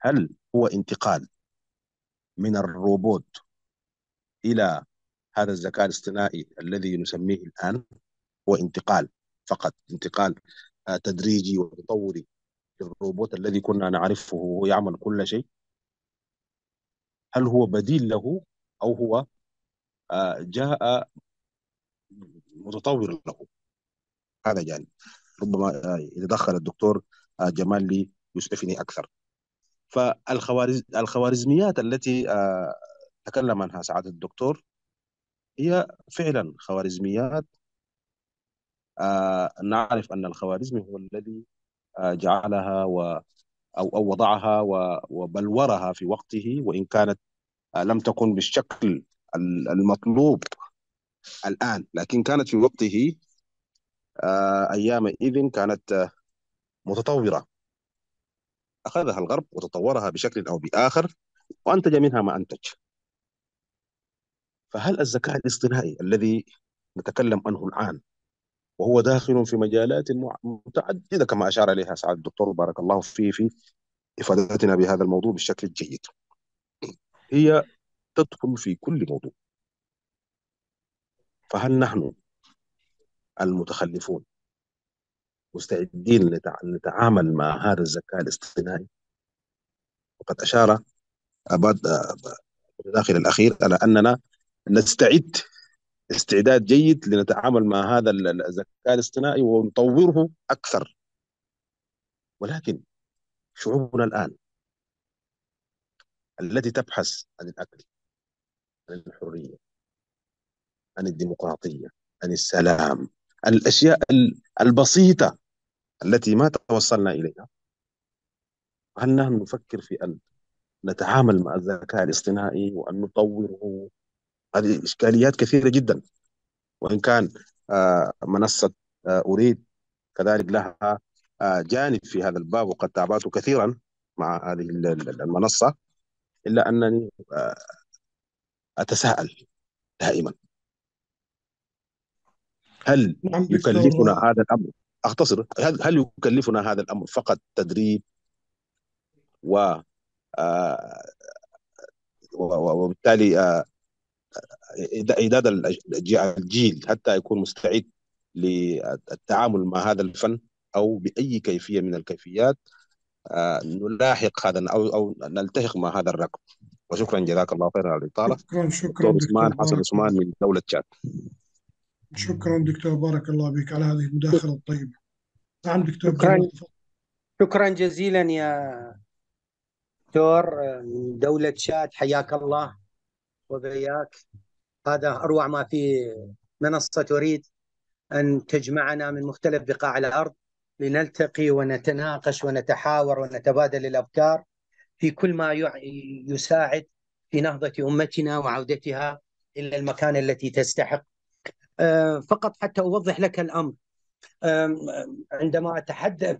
هل هو انتقال من الروبوت إلى هذا الذكاء الاصطناعي الذي نسميه الآن هو انتقال فقط انتقال تدريجي وتطوري الروبوت الذي كنا نعرفه يعمل كل شيء هل هو بديل له أو هو آه، جاء متطور له هذا جانب يعني. ربما يتدخل آه، الدكتور آه، جمال لي يسعفني أكثر فالخوارزميات التي تكلم عنها سعادة الدكتور هي فعلا خوارزميات آه، نعرف أن الخوارزمي هو الذي آه، جعلها و أو أو وضعها وبلورها في وقته وإن كانت آه، لم تكن بالشكل المطلوب الآن لكن كانت في وقته أيام إذن كانت متطورة أخذها الغرب وتطورها بشكل أو بآخر وأنتج منها ما أنتج فهل الذكاء الاصطناعي الذي نتكلم عنه الآن وهو داخل في مجالات متعددة كما أشار إليها سعادة الدكتور بارك الله فيه في إفادتنا بهذا الموضوع بالشكل الجيد هي تدخل في كل موضوع فهل نحن المتخلفون مستعدين لنتعامل مع هذا الذكاء الاصطناعي وقد أشار أباد الداخل الأخير على أننا نستعد استعداد جيد لنتعامل مع هذا الذكاء الاصطناعي ونطوره اكثر ولكن شعوبنا الان التي تبحث عن الاكل عن الحريه عن الديمقراطيه عن السلام عن الاشياء البسيطه التي ما توصلنا اليها هل نحن نفكر في ان نتعامل مع الذكاء الاصطناعي وان نطوره هذه إشكاليات كثيرة جدا وإن كان آه، منصة آه، أريد كذلك لها آه، جانب في هذا الباب وقد تعباته كثيرا مع هذه المنصة إلا أنني أتساءل دائما هل نعم، يكلفنا هذا الأمر أختصر هل يكلفنا هذا الأمر فقط تدريب و وبالتالي اعداد الجيل حتى يكون مستعد للتعامل مع هذا الفن او باي كيفيه من الكيفيات آه، نلاحق هذا او او نلتحق مع هذا الرقم وشكرا جزاك الله خيرا على الاطاله شكرا شكرا عثمان حسن عثمان من دوله تشاد شكرا دكتور بارك الله بك على هذه المداخله الطيبه نعم دكتور شكرا شكرا جزيلا يا دكتور آه، من دوله تشاد حياك الله وبياك هذا أروع ما في منصة تريد أن تجمعنا من مختلف بقاع الأرض لنلتقي ونتناقش ونتحاور ونتبادل الأفكار في كل ما يساعد في نهضة أمتنا وعودتها إلى المكان التي تستحق أه، فقط حتى أوضح لك الأمر أه، عندما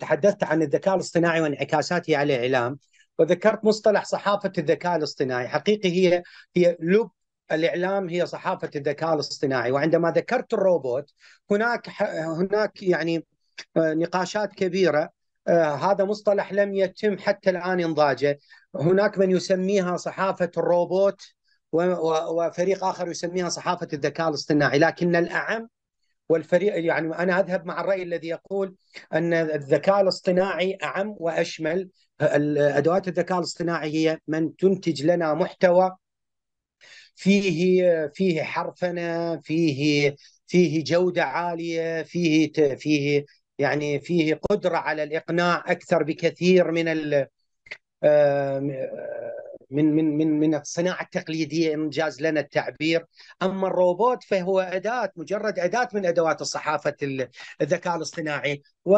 تحدثت عن الذكاء الاصطناعي وانعكاساته على الإعلام وذكرت مصطلح صحافه الذكاء الاصطناعي، حقيقي هي هي لب الاعلام هي صحافه الذكاء الاصطناعي، وعندما ذكرت الروبوت هناك هناك يعني آه، نقاشات كبيره آه، هذا مصطلح لم يتم حتى الان انضاجه، هناك من يسميها صحافه الروبوت وفريق اخر يسميها صحافه الذكاء الاصطناعي، لكن الاعم والفريق يعني انا اذهب مع الراي الذي يقول ان الذكاء الاصطناعي اعم واشمل ادوات الذكاء الاصطناعي هي من تنتج لنا محتوى فيه فيه حرفنه فيه فيه جوده عاليه فيه فيه يعني فيه قدره على الاقناع اكثر بكثير من ال من من من من الصناعه التقليديه ان جاز لنا التعبير، اما الروبوت فهو اداه مجرد اداه من ادوات الصحافه الذكاء الاصطناعي، و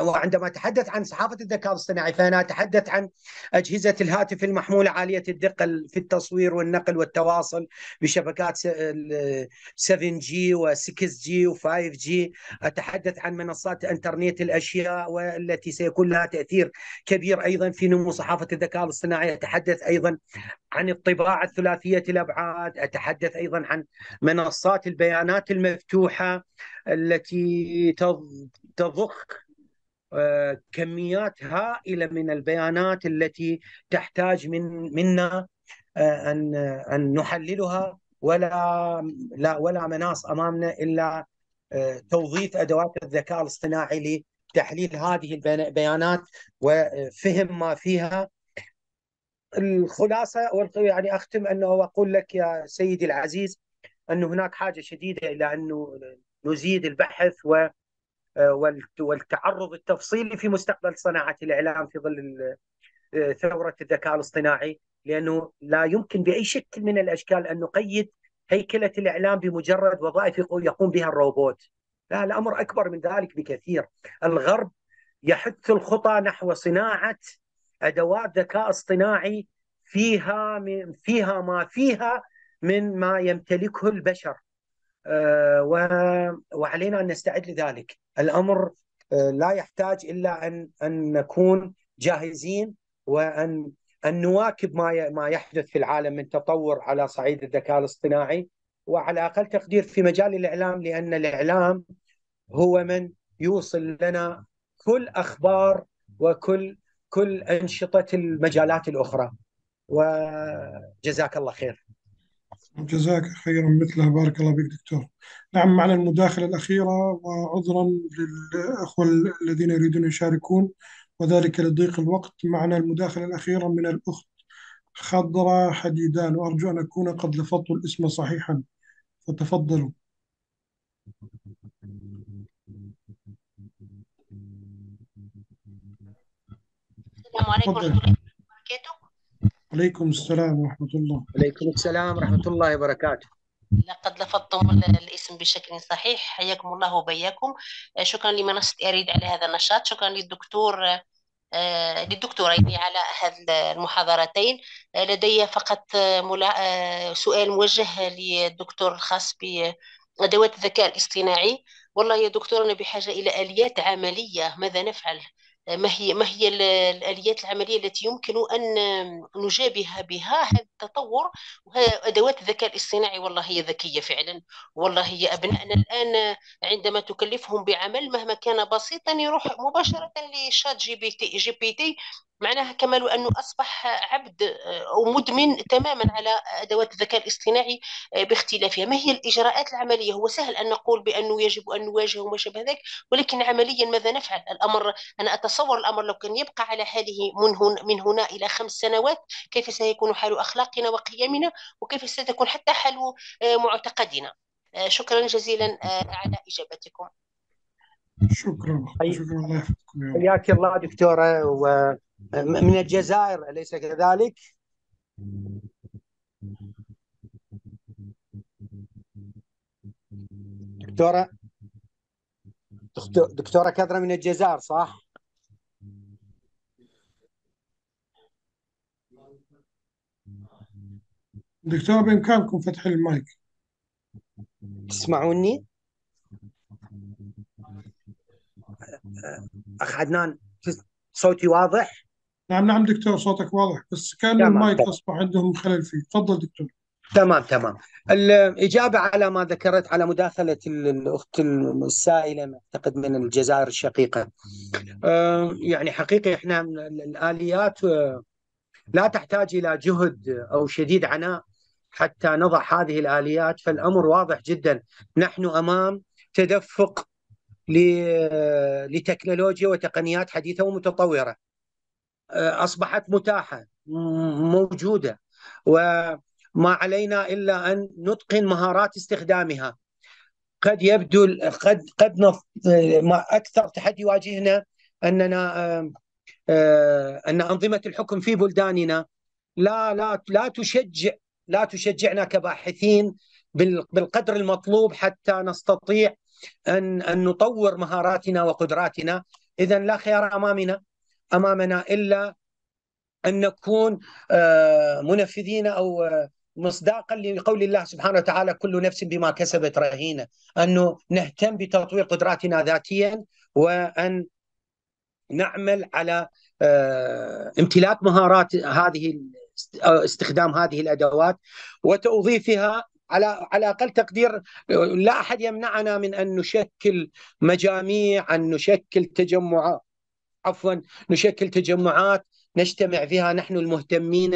وعندما اتحدث عن صحافه الذكاء الاصطناعي فانا اتحدث عن اجهزه الهاتف المحموله عاليه الدقه في التصوير والنقل والتواصل بشبكات 7 جي و6 جي و5 جي اتحدث عن منصات انترنت الاشياء والتي سيكون لها تاثير كبير ايضا في نمو صحافه الذكاء الاصطناعي اتحدث ايضا عن الطباعه الثلاثية الابعاد اتحدث ايضا عن منصات البيانات المفتوحه التي تضخ آه، كميات هائله من البيانات التي تحتاج من منا آه، ان ان نحللها ولا لا ولا مناص امامنا الا آه، توظيف ادوات الذكاء الاصطناعي لتحليل هذه البيانات وفهم ما فيها الخلاصه يعني اختم انه اقول لك يا سيدي العزيز أن هناك حاجه شديده الى انه نزيد البحث و آه، والتعرض التفصيلي في مستقبل صناعه الاعلام في ظل آه، ثوره الذكاء الاصطناعي لانه لا يمكن باي شكل من الاشكال ان نقيد هيكله الاعلام بمجرد وظائف يقوم بها الروبوت. لا الامر اكبر من ذلك بكثير. الغرب يحث الخطى نحو صناعه ادوات ذكاء اصطناعي فيها فيها ما فيها من ما يمتلكه البشر آه، وعلينا ان نستعد لذلك الامر آه، لا يحتاج الا ان ان نكون جاهزين وان ان نواكب ما ما يحدث في العالم من تطور على صعيد الذكاء الاصطناعي وعلى اقل تقدير في مجال الاعلام لان الاعلام هو من يوصل لنا كل اخبار وكل كل انشطه المجالات الاخرى وجزاك الله خير جزاك خيرا مثلها بارك الله بك دكتور نعم معنا المداخلة الأخيرة وعذرا للأخوة الذين يريدون يشاركون وذلك لضيق الوقت معنا المداخلة الأخيرة من الأخت خضرة حديدان وأرجو أن أكون قد لفظت الاسم صحيحا فتفضلوا السلام عليكم ورحمة الله عليكم السلام ورحمة الله عليكم السلام ورحمة الله وبركاته لقد لفظتم الاسم بشكل صحيح حياكم الله وبياكم آه، شكرا لمنصة أريد على هذا النشاط شكرا للدكتور آه، للدكتورة يعني على هذه المحاضرتين آه، لدي فقط ملا... سؤال موجه للدكتور الخاص بأدوات الذكاء الاصطناعي والله يا دكتور أنا بحاجة إلى آليات عملية ماذا نفعل؟ ما هي ما هي الاليات العمليه التي يمكن ان نجابه بها هذا التطور وادوات الذكاء الاصطناعي والله هي ذكيه فعلا والله هي ابنائنا الان عندما تكلفهم بعمل مهما كان بسيطا يروح مباشره لشات جي بي تي جي بي تي معناها كما لو انه اصبح عبد او مدمن تماما على ادوات الذكاء الاصطناعي باختلافها، ما هي الاجراءات العمليه؟ هو سهل ان نقول بانه يجب ان نواجه وما شابه ذلك، ولكن عمليا ماذا نفعل؟ الامر انا أتصور تصور الأمر لو كان يبقى على حاله من هنا, من هنا إلى خمس سنوات كيف سيكون حال أخلاقنا وقيمنا وكيف ستكون حتى حال آه، معتقدنا آه، شكرا جزيلا آه، على إجابتكم شكرا حياك الله دكتورة ومن الجزائر أليس كذلك؟ دكتورة دكتورة كثرة من الجزائر صح؟ دكتور بإمكانكم فتح المايك تسمعوني؟ أخ عدنان صوتي واضح؟ نعم نعم دكتور صوتك واضح بس كان المايك تمام. أصبح عندهم خلل فيه تفضل دكتور تمام تمام الإجابة على ما ذكرت على مداخلة الأخت السائلة أعتقد من الجزائر الشقيقة آه، يعني حقيقة إحنا الآليات آه، لا تحتاج إلى جهد أو شديد عناء حتى نضع هذه الآليات فالأمر واضح جدا نحن أمام تدفق لتكنولوجيا وتقنيات حديثة ومتطورة آه، أصبحت متاحة موجودة وما علينا إلا أن نتقن مهارات استخدامها قد يبدو قد قد آه، ما اكثر تحدي يواجهنا اننا آه، ان انظمه الحكم في بلداننا لا لا لا تشجع لا تشجعنا كباحثين بالقدر المطلوب حتى نستطيع ان ان نطور مهاراتنا وقدراتنا اذا لا خيار امامنا امامنا الا ان نكون آه، منفذين او آه، مصداقا لقول الله سبحانه وتعالى كل نفس بما كسبت رهينه انه نهتم بتطوير قدراتنا ذاتيا وان نعمل على آه، امتلاك مهارات هذه استخدام هذه الادوات وتوظيفها على على اقل تقدير لا احد يمنعنا من ان نشكل مجاميع ان نشكل تجمعات عفوا نشكل تجمعات نجتمع فيها نحن المهتمين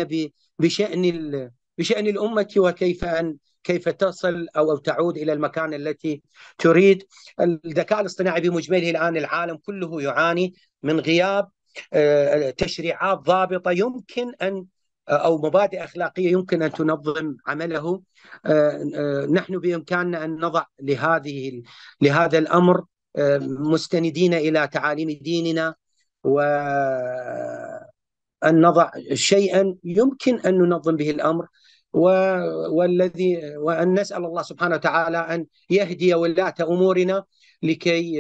بشان بشان الامه وكيف ان كيف تصل او تعود الى المكان التي تريد الذكاء الاصطناعي بمجمله الان العالم كله يعاني من غياب آه، تشريعات ضابطه يمكن ان او مبادئ اخلاقيه يمكن ان تنظم عمله آه، آه، نحن بامكاننا ان نضع لهذه لهذا الامر آه، مستندين الى تعاليم ديننا وان نضع شيئا يمكن ان ننظم به الامر والذي وان نسال الله سبحانه وتعالى ان يهدي ولاه امورنا لكي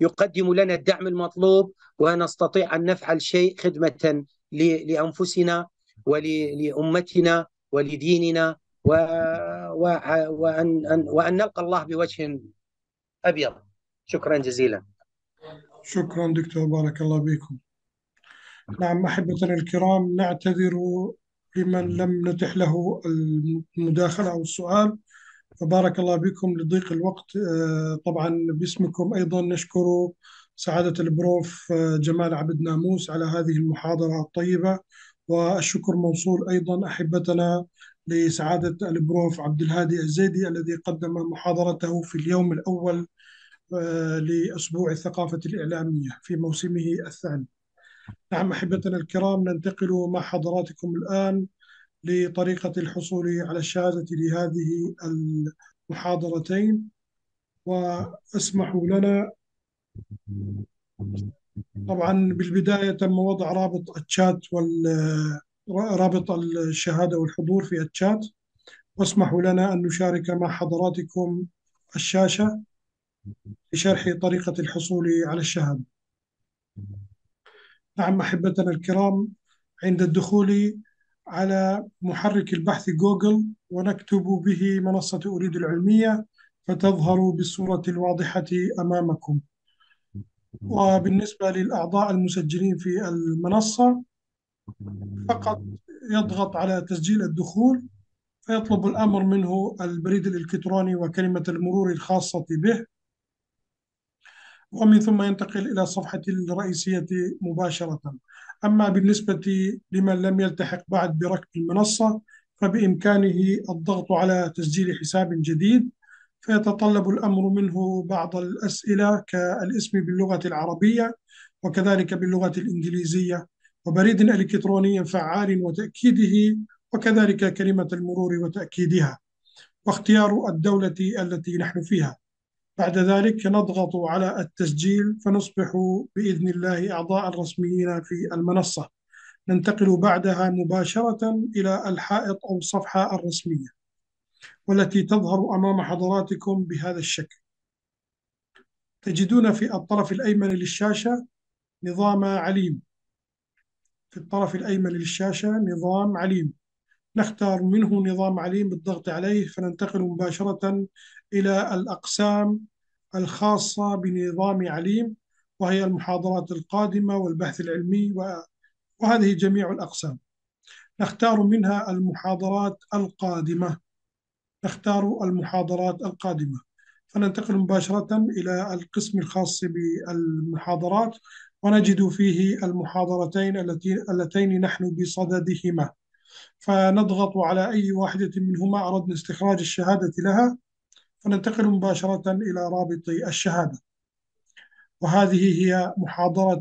يقدم لنا الدعم المطلوب ونستطيع ان نفعل شيء خدمه لانفسنا ولأمتنا ولديننا و... و... وأن... وأن نلقى الله بوجه أبيض شكرا جزيلا شكرا دكتور بارك الله بكم نعم أحبتنا الكرام نعتذر لمن لم نتح له المداخلة أو السؤال فبارك الله بكم لضيق الوقت آه، طبعا باسمكم أيضا نشكر سعادة البروف آه، جمال عبد ناموس على هذه المحاضرة الطيبة والشكر موصول أيضا أحبتنا لسعادة البروف عبد الهادي الزيدي الذي قدم محاضرته في اليوم الأول آه، لأسبوع الثقافة الإعلامية في موسمه الثاني نعم أحبتنا الكرام ننتقل مع حضراتكم الآن لطريقة الحصول على الشهادة لهذه المحاضرتين واسمحوا لنا طبعا بالبدايه تم وضع رابط الشات وال رابط الشهاده والحضور في الشات واسمحوا لنا ان نشارك مع حضراتكم الشاشه لشرح طريقه الحصول على الشهاده. نعم احبتنا الكرام عند الدخول على محرك البحث جوجل ونكتب به منصه اريد العلميه فتظهر بالصوره الواضحه امامكم. وبالنسبة للأعضاء المسجلين في المنصة فقط يضغط على تسجيل الدخول فيطلب الأمر منه البريد الإلكتروني وكلمة المرور الخاصة به ومن ثم ينتقل إلى الصفحة الرئيسية مباشرة أما بالنسبة لمن لم يلتحق بعد بركب المنصة فبإمكانه الضغط على تسجيل حساب جديد فيتطلب الأمر منه بعض الأسئلة كالاسم باللغة العربية وكذلك باللغة الإنجليزية وبريد إلكتروني فعال وتأكيده وكذلك كلمة المرور وتأكيدها واختيار الدولة التي نحن فيها بعد ذلك نضغط على التسجيل فنصبح بإذن الله أعضاء رسميين في المنصة ننتقل بعدها مباشرة إلى الحائط أو الصفحة الرسمية والتي تظهر أمام حضراتكم بهذا الشكل تجدون في الطرف الأيمن للشاشة نظام عليم في الطرف الأيمن للشاشة نظام عليم نختار منه نظام عليم بالضغط عليه فننتقل مباشرة إلى الأقسام الخاصة بنظام عليم وهي المحاضرات القادمة والبحث العلمي وهذه جميع الأقسام نختار منها المحاضرات القادمة نختار المحاضرات القادمة فننتقل مباشرة إلى القسم الخاص بالمحاضرات ونجد فيه المحاضرتين اللتين نحن بصددهما فنضغط على أي واحدة منهما أردنا استخراج الشهادة لها فننتقل مباشرة إلى رابط الشهادة وهذه هي محاضرة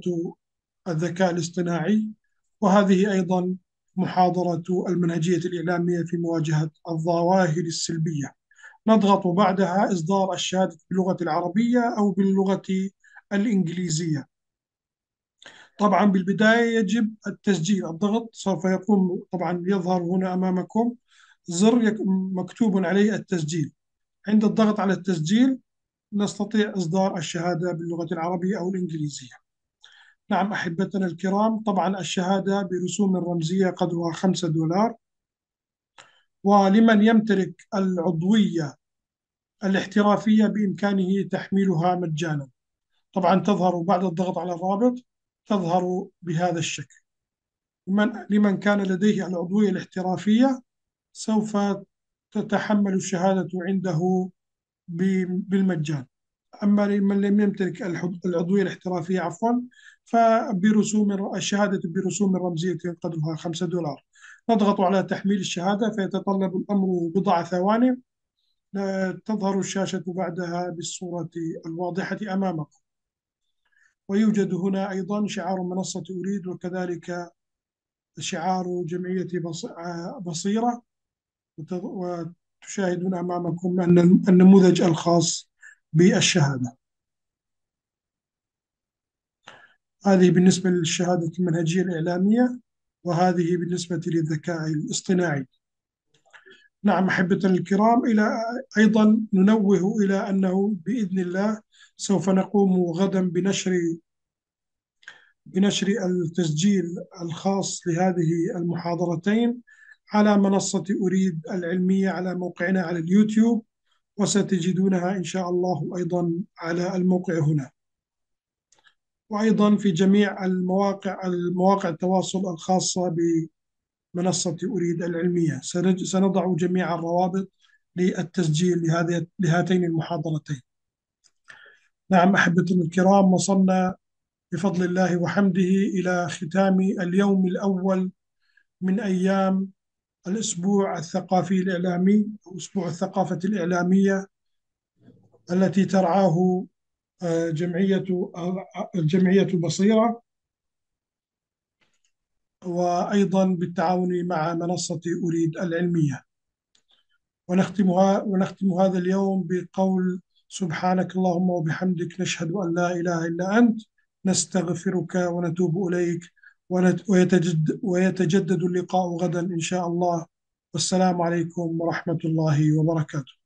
الذكاء الاصطناعي وهذه أيضا محاضرة المنهجية الإعلامية في مواجهة الظواهر السلبية نضغط بعدها إصدار الشهادة باللغة العربية أو باللغة الإنجليزية طبعا بالبداية يجب التسجيل الضغط سوف يقوم طبعا يظهر هنا أمامكم زر مكتوب عليه التسجيل عند الضغط على التسجيل نستطيع إصدار الشهادة باللغة العربية أو الإنجليزية نعم أحبتنا الكرام طبعا الشهادة برسوم رمزية قدرها خمسة دولار ولمن يمتلك العضوية الاحترافية بإمكانه تحميلها مجانا طبعا تظهر بعد الضغط على الرابط تظهر بهذا الشكل من لمن كان لديه العضوية الاحترافية سوف تتحمل الشهادة عنده بالمجان أما لمن لم يمتلك العضوية الاحترافية عفوا فبرسوم الشهادة برسوم رمزية قدرها 5 دولار نضغط على تحميل الشهادة فيتطلب الأمر بضع ثواني تظهر الشاشة بعدها بالصورة الواضحة أمامكم ويوجد هنا أيضا شعار منصة أريد وكذلك شعار جمعية بصيرة وتشاهدون أمامكم النموذج الخاص بالشهادة هذه بالنسبة للشهادة المنهجية الإعلامية وهذه بالنسبة للذكاء الاصطناعي نعم أحبة الكرام إلى أيضا ننوه إلى أنه بإذن الله سوف نقوم غدا بنشر بنشر التسجيل الخاص لهذه المحاضرتين على منصة أريد العلمية على موقعنا على اليوتيوب وستجدونها إن شاء الله أيضا على الموقع هنا وايضا في جميع المواقع المواقع التواصل الخاصه بمنصه اريد العلميه سنضع جميع الروابط للتسجيل لهذه لهاتين المحاضرتين نعم احبتي الكرام وصلنا بفضل الله وحمده الى ختام اليوم الاول من ايام الاسبوع الثقافي الاعلامي اسبوع الثقافه الاعلاميه التي ترعاه جمعية الجمعية البصيرة وأيضا بالتعاون مع منصة أريد العلمية ونختمها ونختم هذا اليوم بقول سبحانك اللهم وبحمدك نشهد أن لا إله إلا أنت نستغفرك ونتوب إليك ويتجد ويتجدد اللقاء غدا إن شاء الله والسلام عليكم ورحمة الله وبركاته